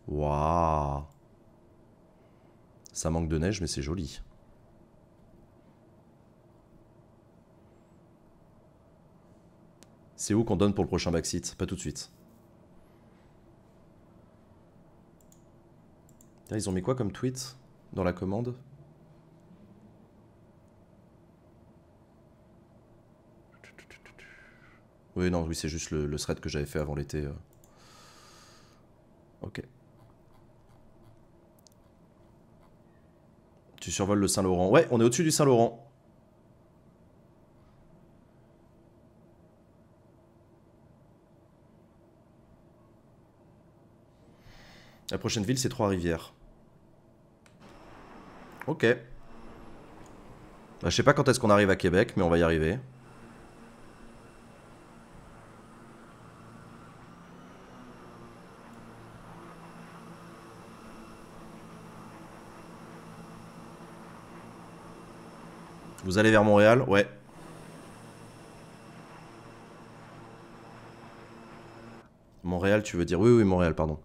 Waouh Ça manque de neige, mais c'est joli. C'est où qu'on donne pour le prochain backseat Pas tout de suite. ils ont mis quoi comme tweet dans la commande Oui, non, oui, c'est juste le, thread que j'avais fait avant l'été. Euh. Ok. Tu survoles le Saint-Laurent. Ouais, on est au-dessus du Saint-Laurent. La prochaine ville, c'est Trois-Rivières. Ok. Bah, je sais pas quand est-ce qu'on arrive à Québec, mais on va y arriver. Vous allez vers Montréal Ouais. Montréal, tu veux dire Oui, oui, Montréal, pardon.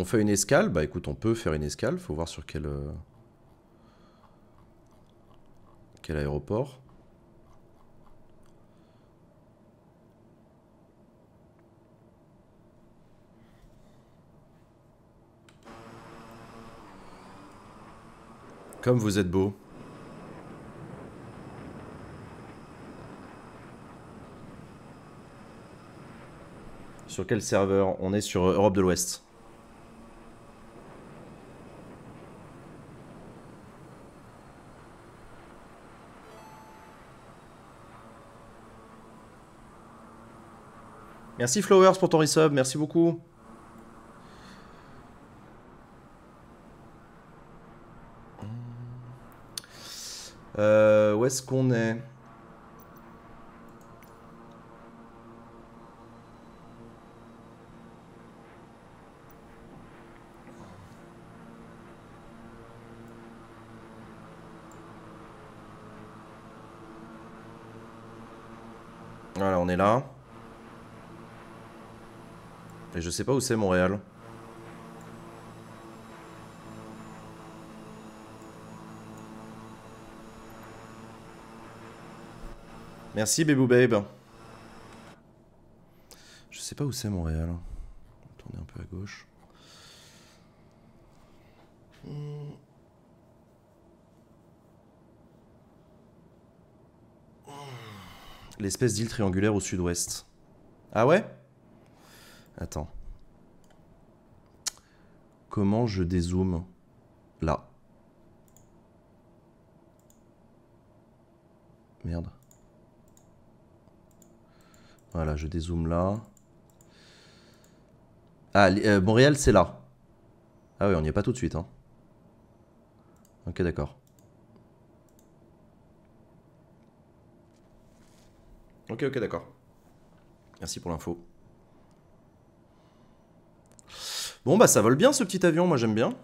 On fait une escale Bah écoute, on peut faire une escale. Faut voir sur quel... Euh, quel aéroport. Comme vous êtes beau. Sur quel serveur On est sur euh, Europe de l'Ouest. Merci Flowers pour ton resub, merci beaucoup. Euh, où est-ce qu'on est, Voilà, on est là. Et je sais pas où c'est Montréal. Merci Bébou Babe. Je sais pas où c'est Montréal. Tournez un peu à gauche. L'espèce d'île triangulaire au sud-ouest. Ah ouais Attends. Comment je dézoome Là. Merde. Voilà, je dézoome là. Ah, euh, Montréal, c'est là. Ah oui, on n'y est pas tout de suite. Hein. Ok, d'accord. Ok, ok, d'accord. Merci pour l'info. Bon, bah ça vole bien ce petit avion, moi j'aime bien.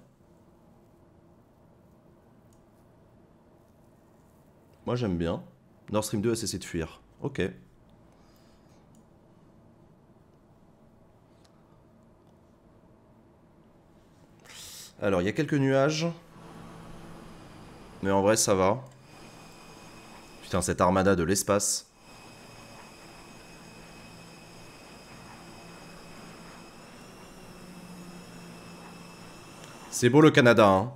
Moi j'aime bien. Nord Stream 2 a cessé de fuir. Ok. Alors, il y a quelques nuages. Mais en vrai, ça va. Putain, cette armada de l'espace. C'est beau le Canada, hein.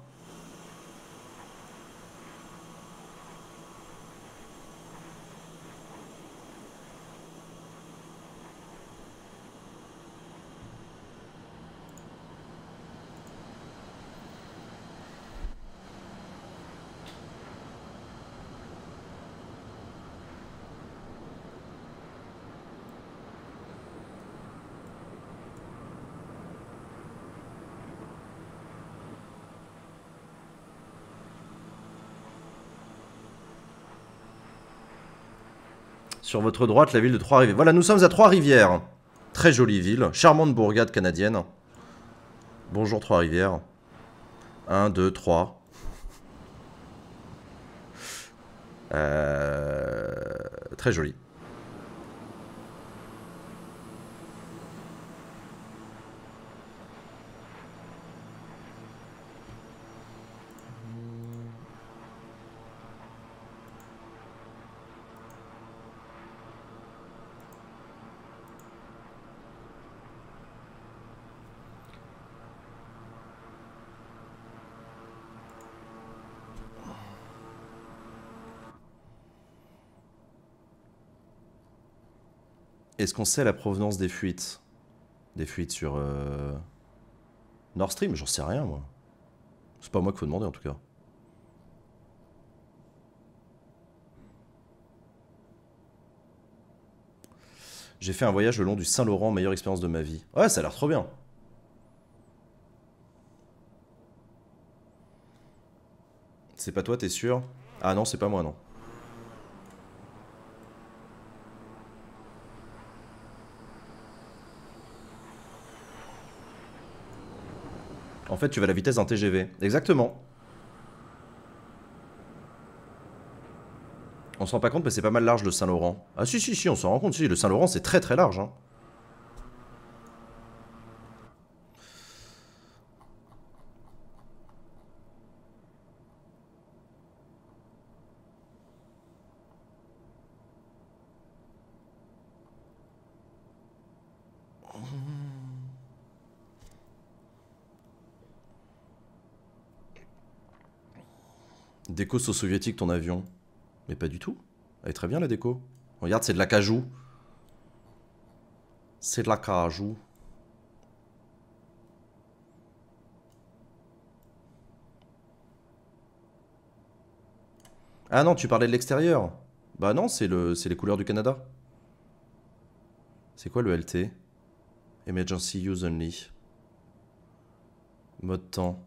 Sur votre droite, la ville de Trois-Rivières. Voilà, nous sommes à Trois-Rivières. Très jolie ville, charmante bourgade canadienne. Bonjour Trois-Rivières. 1, 2, 3. Très joli. Est-ce qu'on sait la provenance des fuites Des fuites sur euh, Nord Stream J'en sais rien, moi. C'est pas moi qu'il faut demander, en tout cas. J'ai fait un voyage le long du Saint-Laurent, meilleure expérience de ma vie. Ouais, ça a l'air trop bien. C'est pas toi, t'es sûr Ah non, c'est pas moi, non. En fait, tu vas à la vitesse d'un TGV. Exactement. On s'en rend pas compte, mais c'est pas mal large le Saint-Laurent. Ah si, si, si, on s'en rend compte, si, le Saint-Laurent c'est très très large. Hein. Déco soviétique ton avion. Mais pas du tout. Elle est très bien la déco. Regarde, c'est de la cajou. C'est de la cajou. Ah non, tu parlais de l'extérieur. Bah non, c'est le, les couleurs du Canada. C'est quoi le LT Emergency Use Only. Mode temps.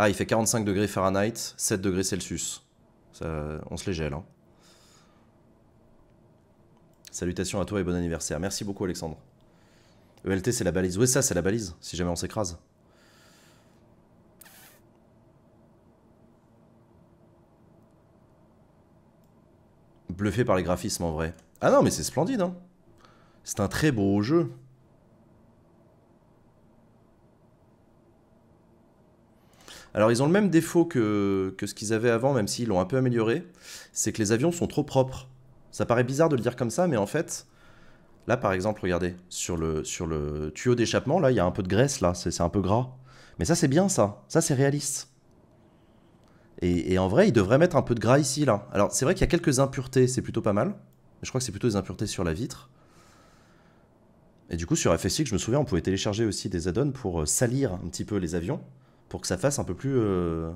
Ah, il fait 45 degrés Fahrenheit, 7 degrés Celsius. on se les gèle. Hein. Salutations à toi et bon anniversaire. Merci beaucoup, Alexandre. ELT, c'est la balise. Oui, ça, c'est la balise, si jamais on s'écrase. Bluffé par les graphismes, en vrai. Ah non, mais c'est splendide, hein. C'est un très beau jeu. Alors ils ont le même défaut que, ce qu'ils avaient avant, même s'ils l'ont un peu amélioré, c'est que les avions sont trop propres. Ça paraît bizarre de le dire comme ça, mais en fait, là par exemple, regardez, sur le, sur le tuyau d'échappement, là il y a un peu de graisse, là, c'est un peu gras. Mais ça c'est bien ça, ça c'est réaliste. Et, en vrai, ils devraient mettre un peu de gras ici, là. Alors c'est vrai qu'il y a quelques impuretés, c'est plutôt pas mal. Je crois que c'est plutôt des impuretés sur la vitre. Et du coup, sur FSX, je me souviens, on pouvait télécharger aussi des add-ons pour euh, salir un petit peu les avions pour que ça fasse un peu plus euh,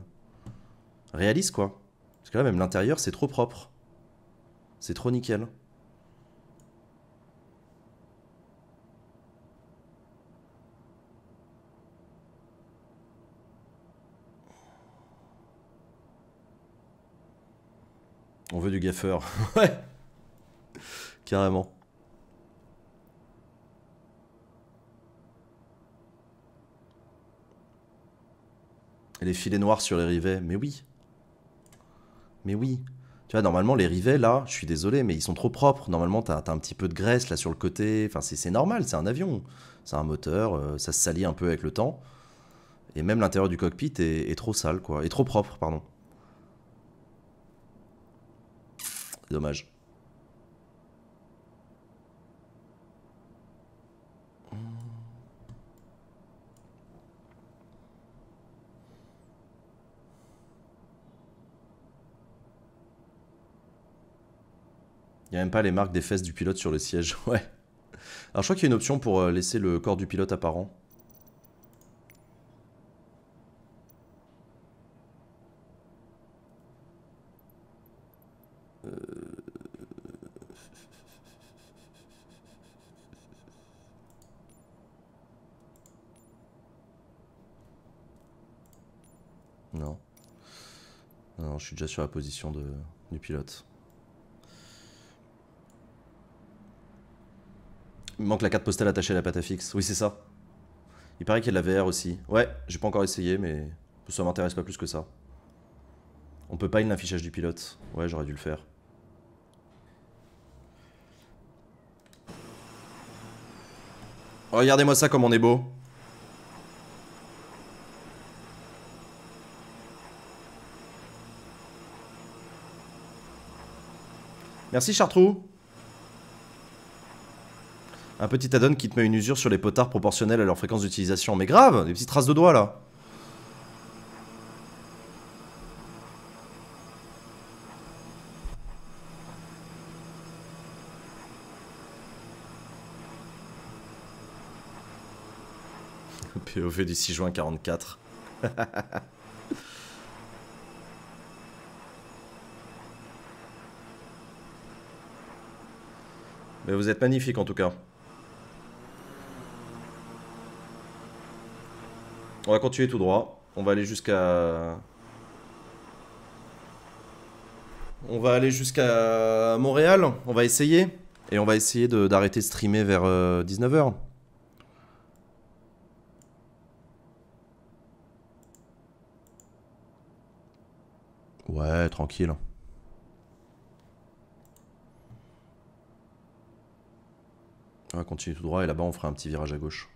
réaliste, quoi. Parce que là, même l'intérieur, c'est trop propre. C'est trop nickel. On veut du gaffeur. <laughs> ouais. Carrément. les filets noirs sur les rivets, mais oui. Mais oui. Tu vois, normalement, les rivets, là, je suis désolé, mais ils sont trop propres. Normalement, t'as un petit peu de graisse, là, sur le côté. Enfin, c'est normal, c'est un avion. C'est un moteur, euh, ça se salit un peu avec le temps. Et même l'intérieur du cockpit est, est, trop sale, quoi. Et trop propre, pardon. Dommage. Il n'y a même pas les marques des fesses du pilote sur le siège, <laughs> ouais. Alors je crois qu'il y a une option pour euh, laisser le corps du pilote apparent. Euh. Non. Non, je suis déjà sur la position de, du pilote. Il manque la carte postale attachée à la pâte à fixe. Oui, c'est ça. Il paraît qu'il y a de la VR aussi. Ouais, j'ai pas encore essayé, mais ça m'intéresse pas plus que ça. On peut pas l'affichage du pilote. Ouais, j'aurais dû le faire. Regardez-moi ça comme on est beau. Merci Chartrou. Un petit add-on qui te met une usure sur les potards proportionnelle à leur fréquence d'utilisation. Mais grave, des petites traces de doigts là. <laughs> POV du 6 juin 44. <laughs> Mais vous êtes magnifique en tout cas. On va continuer tout droit. On va aller jusqu'à... On va aller jusqu'à Montréal. On va essayer. Et on va essayer d'arrêter de, streamer vers 19h. Euh, ouais, tranquille. On va continuer tout droit et là-bas on fera un petit virage à gauche.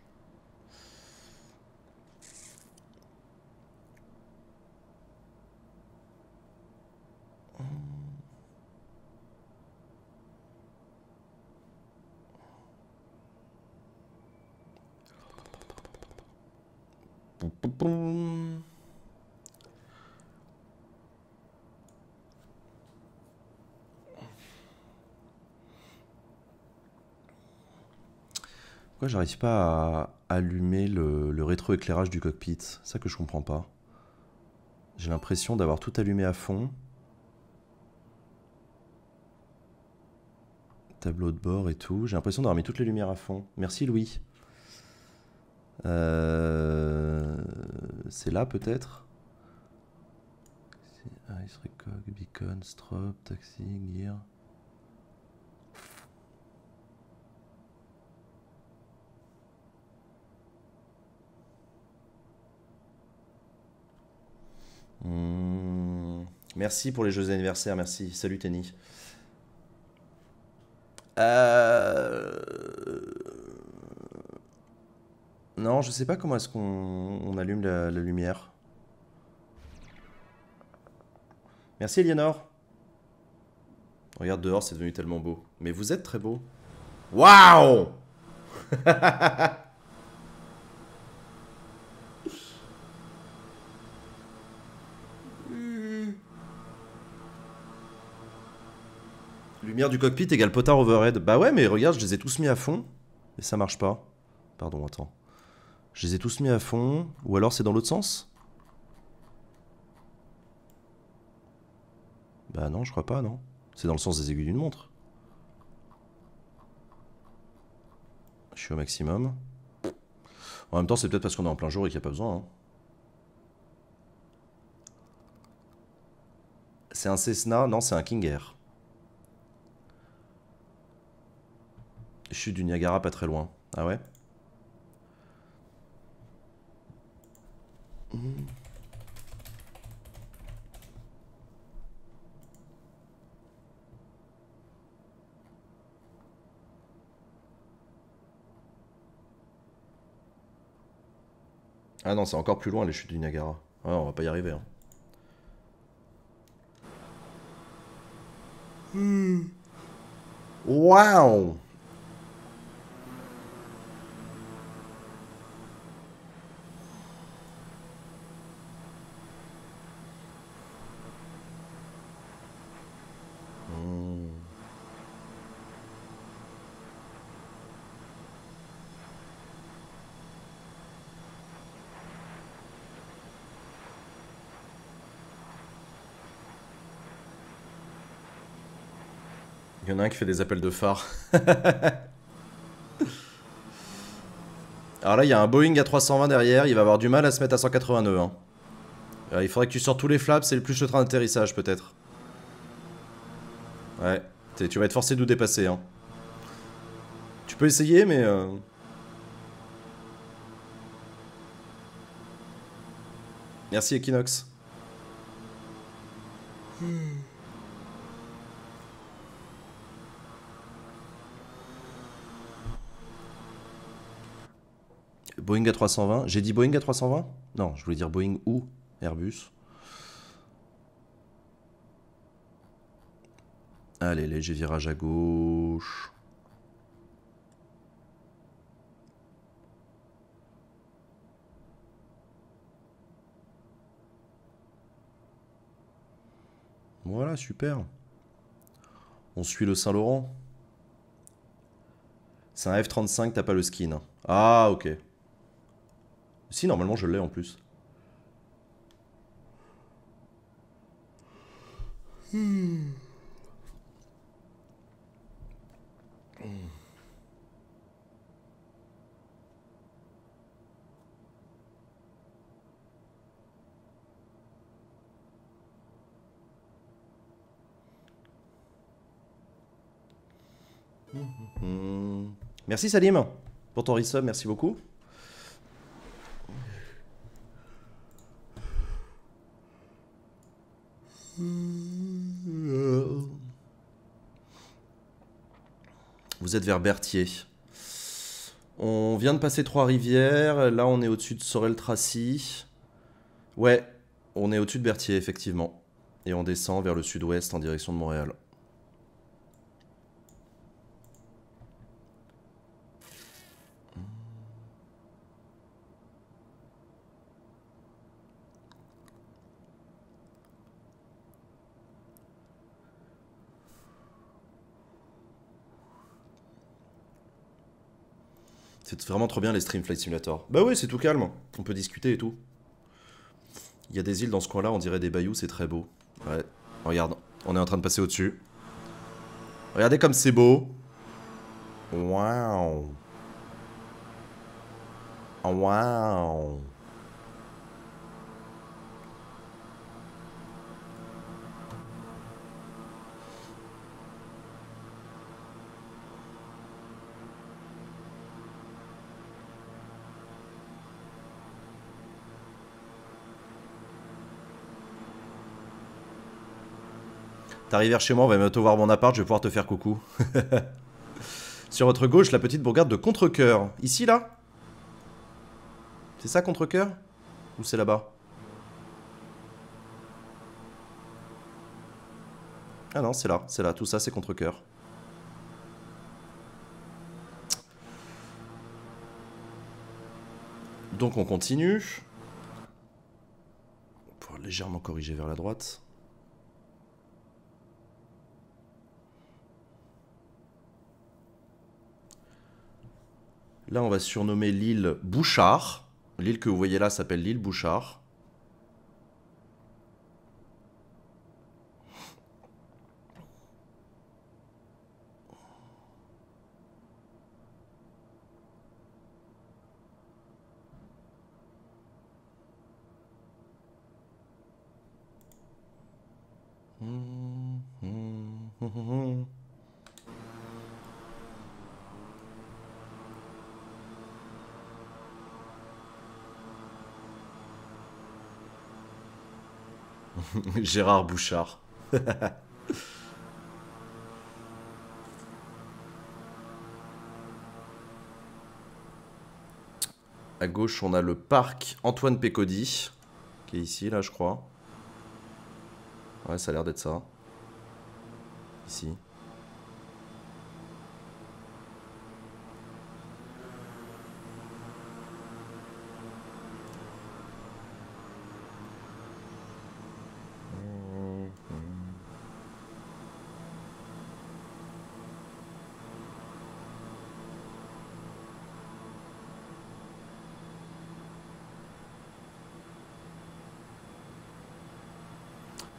j'arrive pas à allumer le, rétro rétroéclairage du cockpit Ça que je comprends pas. J'ai l'impression d'avoir tout allumé à fond. Tableau de bord et tout. J'ai l'impression d'avoir mis toutes les lumières à fond. Merci Louis. Euh, c'est là peut-être Ice Record, Beacon, Strop, Taxi, Gear. Merci pour les jeux anniversaires, merci. Salut Tenny. Euh, non, je sais pas comment est-ce qu'on allume la, lumière. Merci Eleanor. Regarde dehors, c'est devenu tellement beau. Mais vous êtes très beau. Waouh <laughs> Lumière du cockpit égale potard overhead. Bah ouais, mais regarde, je les ai tous mis à fond. Et ça marche pas. Pardon, attends. Je les ai tous mis à fond. Ou alors c'est dans l'autre sens Bah non, je crois pas, non. C'est dans le sens des aiguilles d'une montre. Je suis au maximum. En même temps, c'est peut-être parce qu'on est en plein jour et qu'il n'y a pas besoin. Hein. C'est un Cessna Non, c'est un King Air. Chute du Niagara, pas très loin. Ah ouais Ah non, c'est encore plus loin les chutes du Niagara. Ah, on va pas y arriver. Hein. Hmm. Wow en un qui fait des appels de phare. Alors là, il y a un Boeing à 320 derrière, il va avoir du mal à se mettre à 189. Hein. Euh, il faudrait que tu sors tous les flaps C'est le plus le train d'atterrissage peut-être. Ouais, tu vas être forcé de nous dépasser. Hein. Tu peux essayer, mais... Euh, Merci Equinox. Hmm. Boeing A320. J'ai dit Boeing A320 Non, je voulais dire Boeing ou Airbus. Allez, léger virage à gauche. Voilà, super. On suit le Saint-Laurent. C'est un F-35, t'as pas le skin. Ah, ok. Si, normalement, je l'ai en plus. Hmm. Hmm. Merci Salim pour ton resub, merci beaucoup. vers Berthier. On vient de passer Trois-Rivières, là on est au-dessus de Sorel-Tracy. Ouais, on est au-dessus de Berthier effectivement. Et on descend vers le sud-ouest en direction de Montréal. C'est vraiment trop bien les stream Flight Simulator. Bah oui, c'est tout calme. On peut discuter et tout. Il y a des îles dans ce coin-là, on dirait des bayous, c'est très beau. Ouais. Regarde, on est en train de passer au-dessus. Regardez comme c'est beau. Waouh. Waouh. T'arrives vers chez moi, on va te voir mon appart, je vais pouvoir te faire coucou. <laughs> Sur votre gauche, la petite bourgade de Contrecoeur. Ici, là C'est ça, Contrecoeur Ou c'est là-bas Ah non, c'est là, c'est là. Tout ça, c'est Contrecoeur. Donc on continue. On Pour légèrement corriger vers la droite. Là, on va surnommer l'île Bouchard. L'île que vous voyez là s'appelle l'île Bouchard. Hum, hum, hum, <laughs> Gérard Bouchard. <laughs> à gauche, on a le parc Antoine Pécody, qui est ici, là, je crois. Ouais, ça a l'air d'être ça. Ici.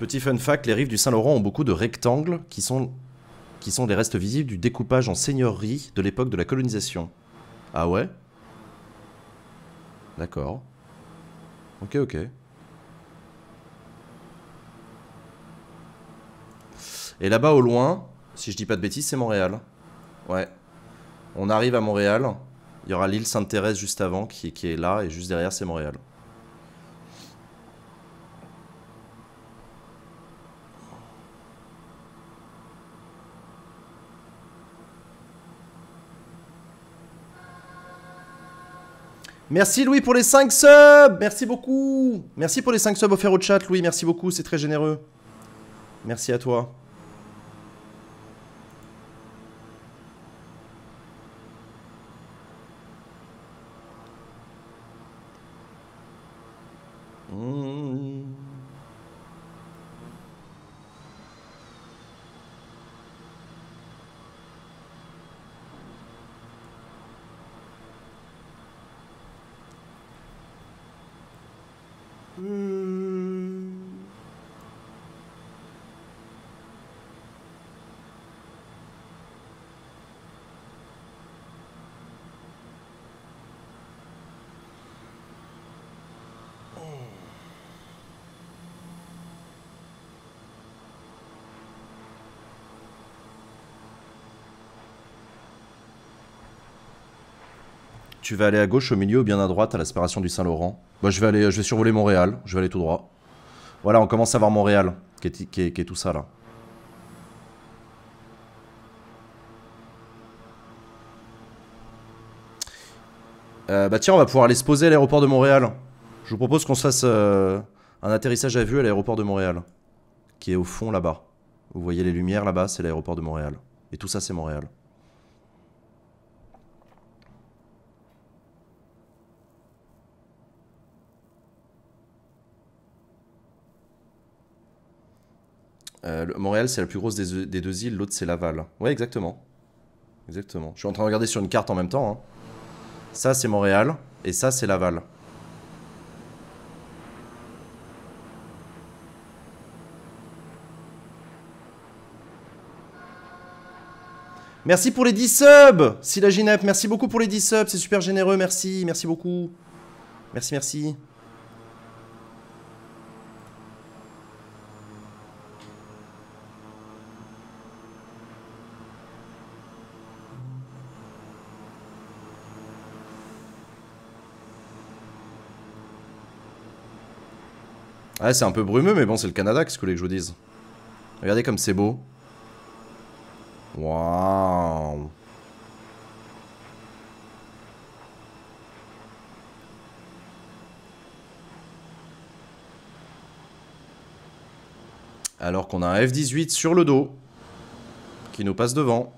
Petit fun fact, les rives du Saint-Laurent ont beaucoup de rectangles qui sont, qui sont les restes visibles du découpage en seigneurie de l'époque de la colonisation. Ah ouais D'accord. Ok, ok. Et là-bas au loin, si je dis pas de bêtises, c'est Montréal. Ouais. On arrive à Montréal. Il y aura l'île Sainte-Thérèse juste avant qui, qui est là et juste derrière c'est Montréal. Merci Louis pour les 5 subs Merci beaucoup Merci pour les 5 subs offerts au chat, Louis, merci beaucoup, c'est très généreux. Merci à toi. Tu vas aller à gauche, au milieu ou bien à droite à l'aspiration du Saint-Laurent bah, je, vais aller, je vais survoler Montréal, je vais aller tout droit. Voilà, on commence à voir Montréal, qui est, tout ça là. Euh, bah tiens, on va pouvoir aller se poser à l'aéroport de Montréal. Je vous propose qu'on se fasse euh, un atterrissage à vue à l'aéroport de Montréal. Qui est au fond là-bas. Vous voyez les lumières là-bas, c'est l'aéroport de Montréal. Et tout ça, c'est Montréal. Euh, Montréal, c'est la plus grosse e, des, deux îles, l'autre c'est Laval. Ouais, exactement. Exactement. Je suis en train de regarder sur une carte en même temps. Hein. Ça c'est Montréal et ça c'est Laval. Merci pour les 10 subs la Ginep, merci beaucoup pour les 10 subs, c'est super généreux, merci, merci beaucoup. Merci, merci. Ah c'est un peu brumeux, mais bon, c'est le Canada, qu'est-ce que vous voulez que je vous dise Regardez comme c'est beau. Waouh Alors qu'on a un F-18 sur le dos qui nous passe devant.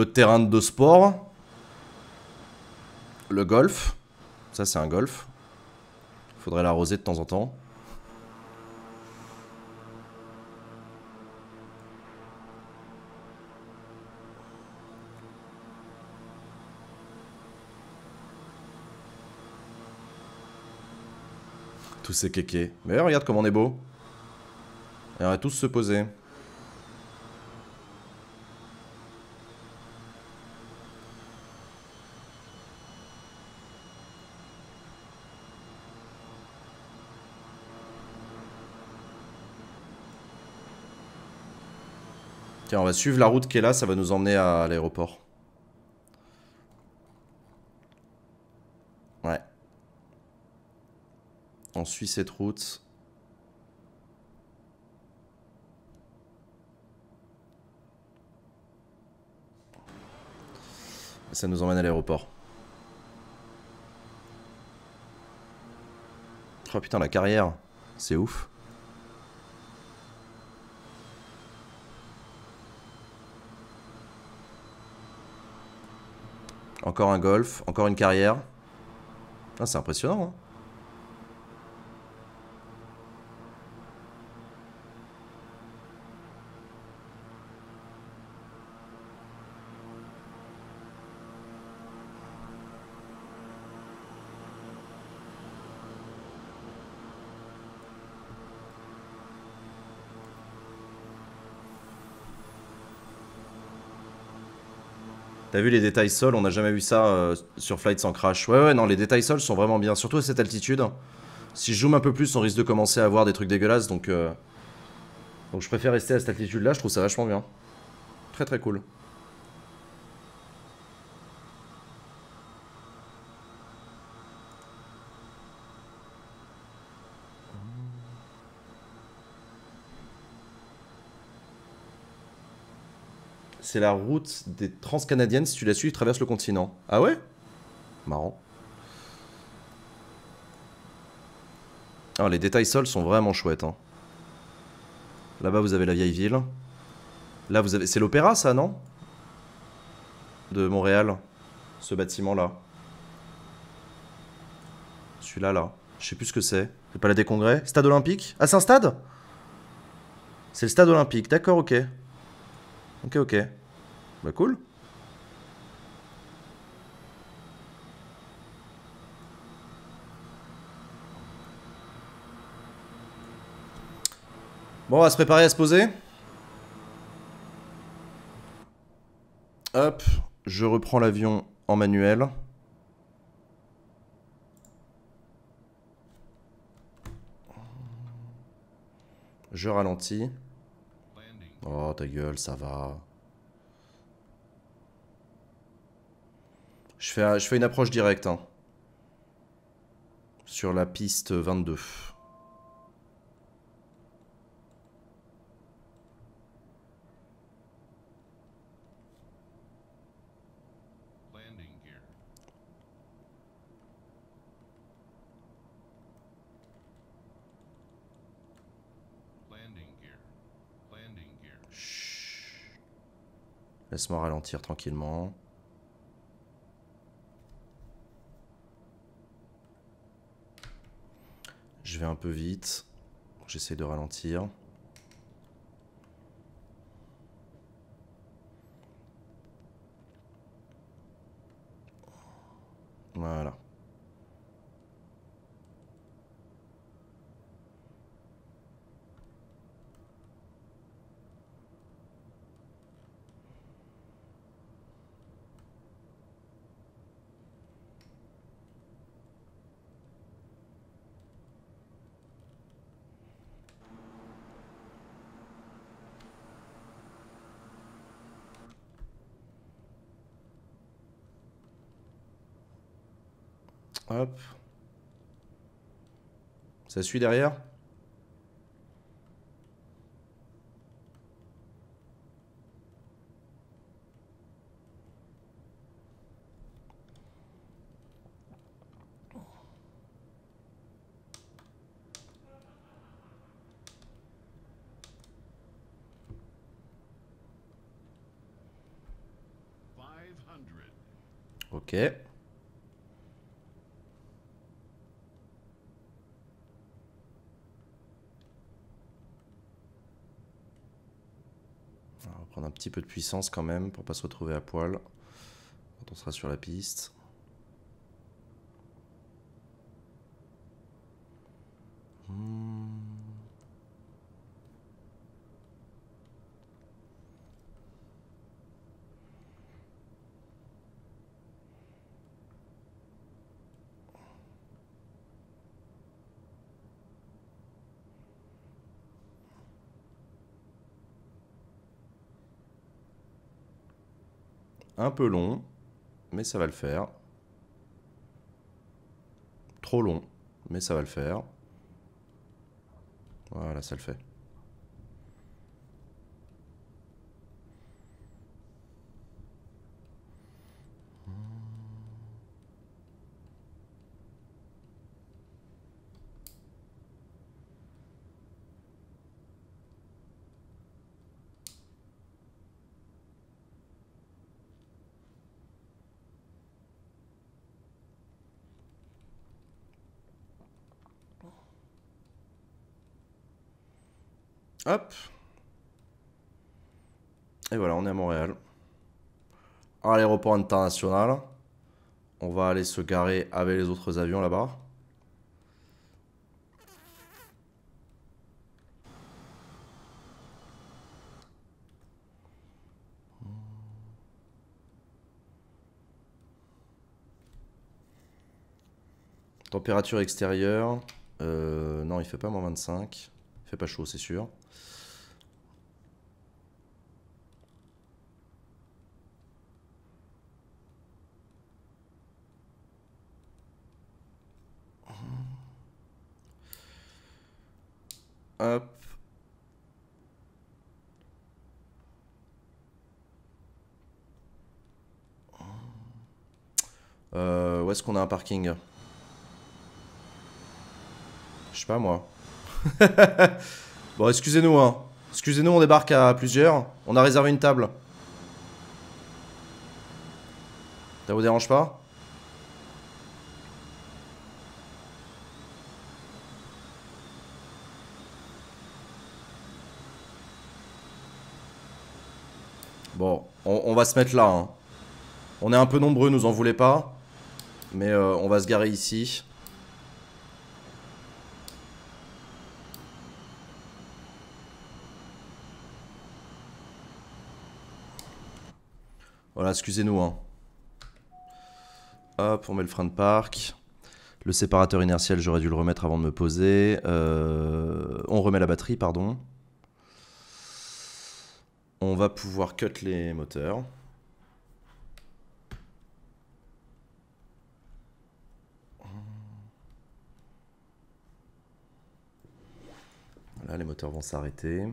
le terrain de sport, le golf. Ça, c'est un golf. Faudrait l'arroser de temps en temps. Tous ces kékés. Mais regarde comment on est beau. on va tous se poser. suivre la route qui est là, ça va nous emmener à l'aéroport. Ouais. On suit cette route. Ça nous emmène à l'aéroport. Oh putain, la carrière, c'est ouf. Encore un golf, encore une carrière. Ah, c'est impressionnant. Hein. vu les détails sols, on n'a jamais vu ça euh, sur Flight sans crash. Ouais, ouais, non, les détails sols sont vraiment bien, surtout à cette altitude. Si je zoome un peu plus, on risque de commencer à voir des trucs dégueulasses, donc... Euh, donc je préfère rester à cette altitude-là, je trouve ça vachement bien. Très très cool. c'est la route des transcanadiennes. Si tu la suis, tu traverses le continent. Ah ouais Marrant. Ah, les détails sols sont vraiment chouettes. Hein. Là-bas, vous avez la vieille ville. Là, vous avez... C'est l'opéra, ça, non De Montréal. Ce bâtiment-là. Celui-là, là. Je sais plus ce que c'est. C'est Palais des Congrès Stade Olympique Ah, c'est un stade C'est le stade Olympique. D'accord, ok. Ok, ok. Bah cool. Bon, on va se préparer à se poser. Hop, je reprends l'avion en manuel. Je ralentis. Oh ta gueule, ça va. Je fais, je fais une approche directe. Hein. Sur la piste 22. Laisse-moi ralentir tranquillement. Je vais un peu vite. J'essaie de ralentir. Voilà. Ça suit derrière Ok. petit peu de puissance quand même pour pas se retrouver à poil quand on sera sur la piste. un peu long, mais ça va le faire. Trop long, mais ça va le faire. Voilà, ça le fait. Hop. Et voilà, on est à Montréal. À l'aéroport international. On va aller se garer avec les autres avions là-bas. Température extérieure. Euh, non, il fait pas moins 25. Fait pas chaud, c'est sûr. Hop. Euh, où est-ce qu'on a un parking Je sais pas moi. <laughs> bon, excusez-nous, hein. Excusez-nous, on débarque à plusieurs. On a réservé une table. Ça vous dérange pas Bon, on, va se mettre là. Hein. On est un peu nombreux, nous en voulez pas. Mais euh, on va se garer ici. Voilà, excusez-nous. Hein. Hop, on met le frein de parc. Le séparateur inertiel, j'aurais dû le remettre avant de me poser. Euh, on remet la batterie, pardon. On va pouvoir cut les moteurs. Voilà, les moteurs vont s'arrêter.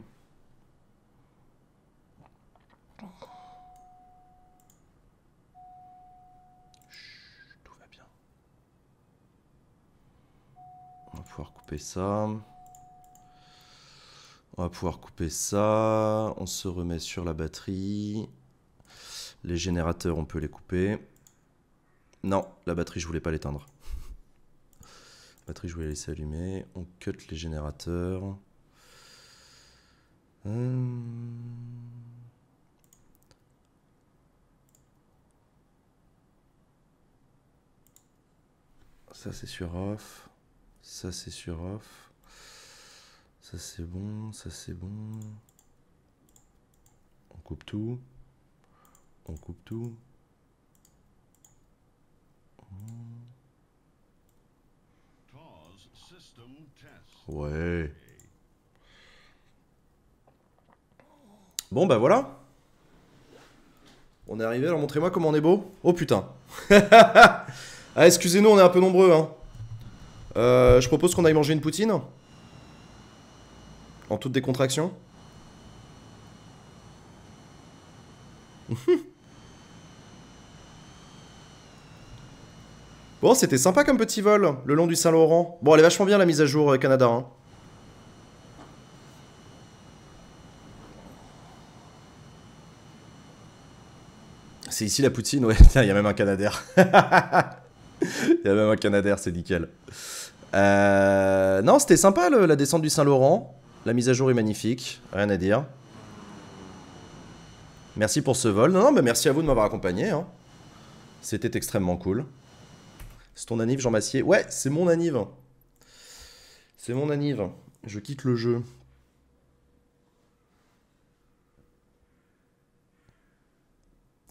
ça. On va pouvoir couper ça. On se remet sur la batterie. Les générateurs, on peut les couper. Non, la batterie, je voulais pas l'éteindre. La batterie, je voulais laisser allumer. On cut les générateurs. Euh. Ça, c'est sur off. Ça, c'est sur off. Ça, c'est bon. Ça, c'est bon. On coupe tout. On coupe tout. Ouais. Bon, bah voilà. On est arrivé, alors montrez-moi comment on est beau. Oh putain. <laughs> ah, excusez-nous, on est un peu nombreux, hein. Euh, je propose qu'on aille manger une poutine. En toute décontraction. <laughs> bon, c'était sympa comme petit vol, le long du Saint-Laurent. Bon, elle est vachement bien la mise à jour euh, Canada. Hein. C'est ici la poutine, ouais. <laughs> il y a même un Canadair. <laughs> <laughs> Il y a même un Canadair, c'est nickel. Euh, non, c'était sympa la descente du Saint-Laurent. La mise à jour est magnifique, rien à dire. Merci pour ce vol. Non, non, mais merci à vous de m'avoir accompagné. Hein. C'était extrêmement cool. C'est ton anniv, Jean Massier Ouais, c'est mon anniv. C'est mon anniv. Je quitte le jeu.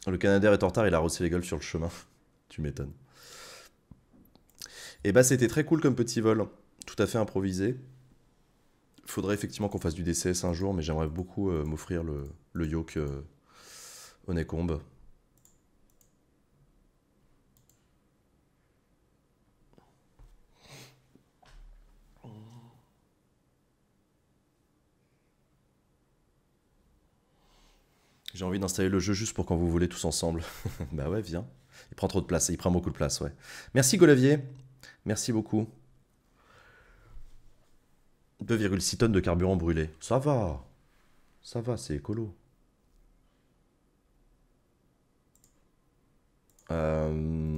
Le Canadair est en retard, il a rossé les gueules sur le chemin. <laughs> Tu m'étonnes. Et bah c'était très cool comme petit vol, hein. tout à fait improvisé. Faudrait effectivement qu'on fasse du DCS un jour, mais j'aimerais beaucoup euh, m'offrir le, le yoke euh, J'ai envie d'installer le jeu juste pour quand vous voulez tous ensemble. <laughs> bah ouais, viens. Il prend trop de place, il prend beaucoup de place, ouais. Merci Golavier. Merci beaucoup. 2,6 tonnes de carburant brûlé. Ça va. Ça va, c'est écolo. Euh...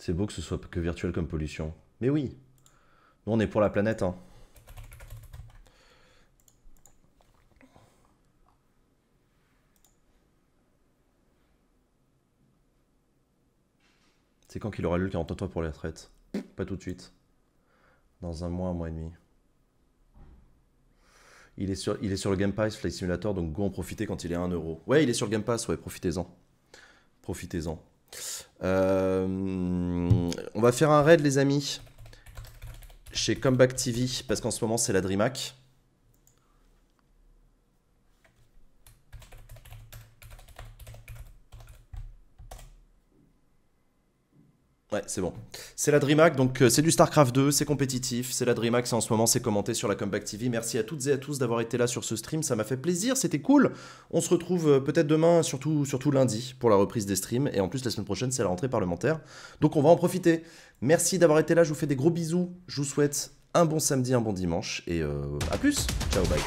C'est beau que ce soit que virtuel comme pollution. Mais oui, nous on est pour la planète. Hein. C'est quand qu'il aura lu le 43 pour la retraites Pas tout de suite. Dans un mois, un mois et demi. Il est sur, il est sur le Game Pass Flight Simulator, donc go en profiter quand il est à 1€. Ouais, il est sur le Game Pass, ouais, profitez-en. Profitez-en. Euh, on va faire un raid, les amis, chez Comeback TV, parce qu'en ce moment, c'est la DreamHack. Ouais, c'est bon. C'est la DreamHack, donc euh, c'est du StarCraft 2, c'est compétitif, c'est la DreamHack, en ce moment, c'est commenté sur la Comeback TV. Merci à toutes et à tous d'avoir été là sur ce stream, ça m'a fait plaisir, c'était cool. On se retrouve euh, peut-être demain, surtout, surtout lundi, pour la reprise des streams, et en plus la semaine prochaine, c'est la rentrée parlementaire, donc on va en profiter. Merci d'avoir été là, je vous fais des gros bisous, je vous souhaite un bon samedi, un bon dimanche, et euh, à plus. Ciao, bye.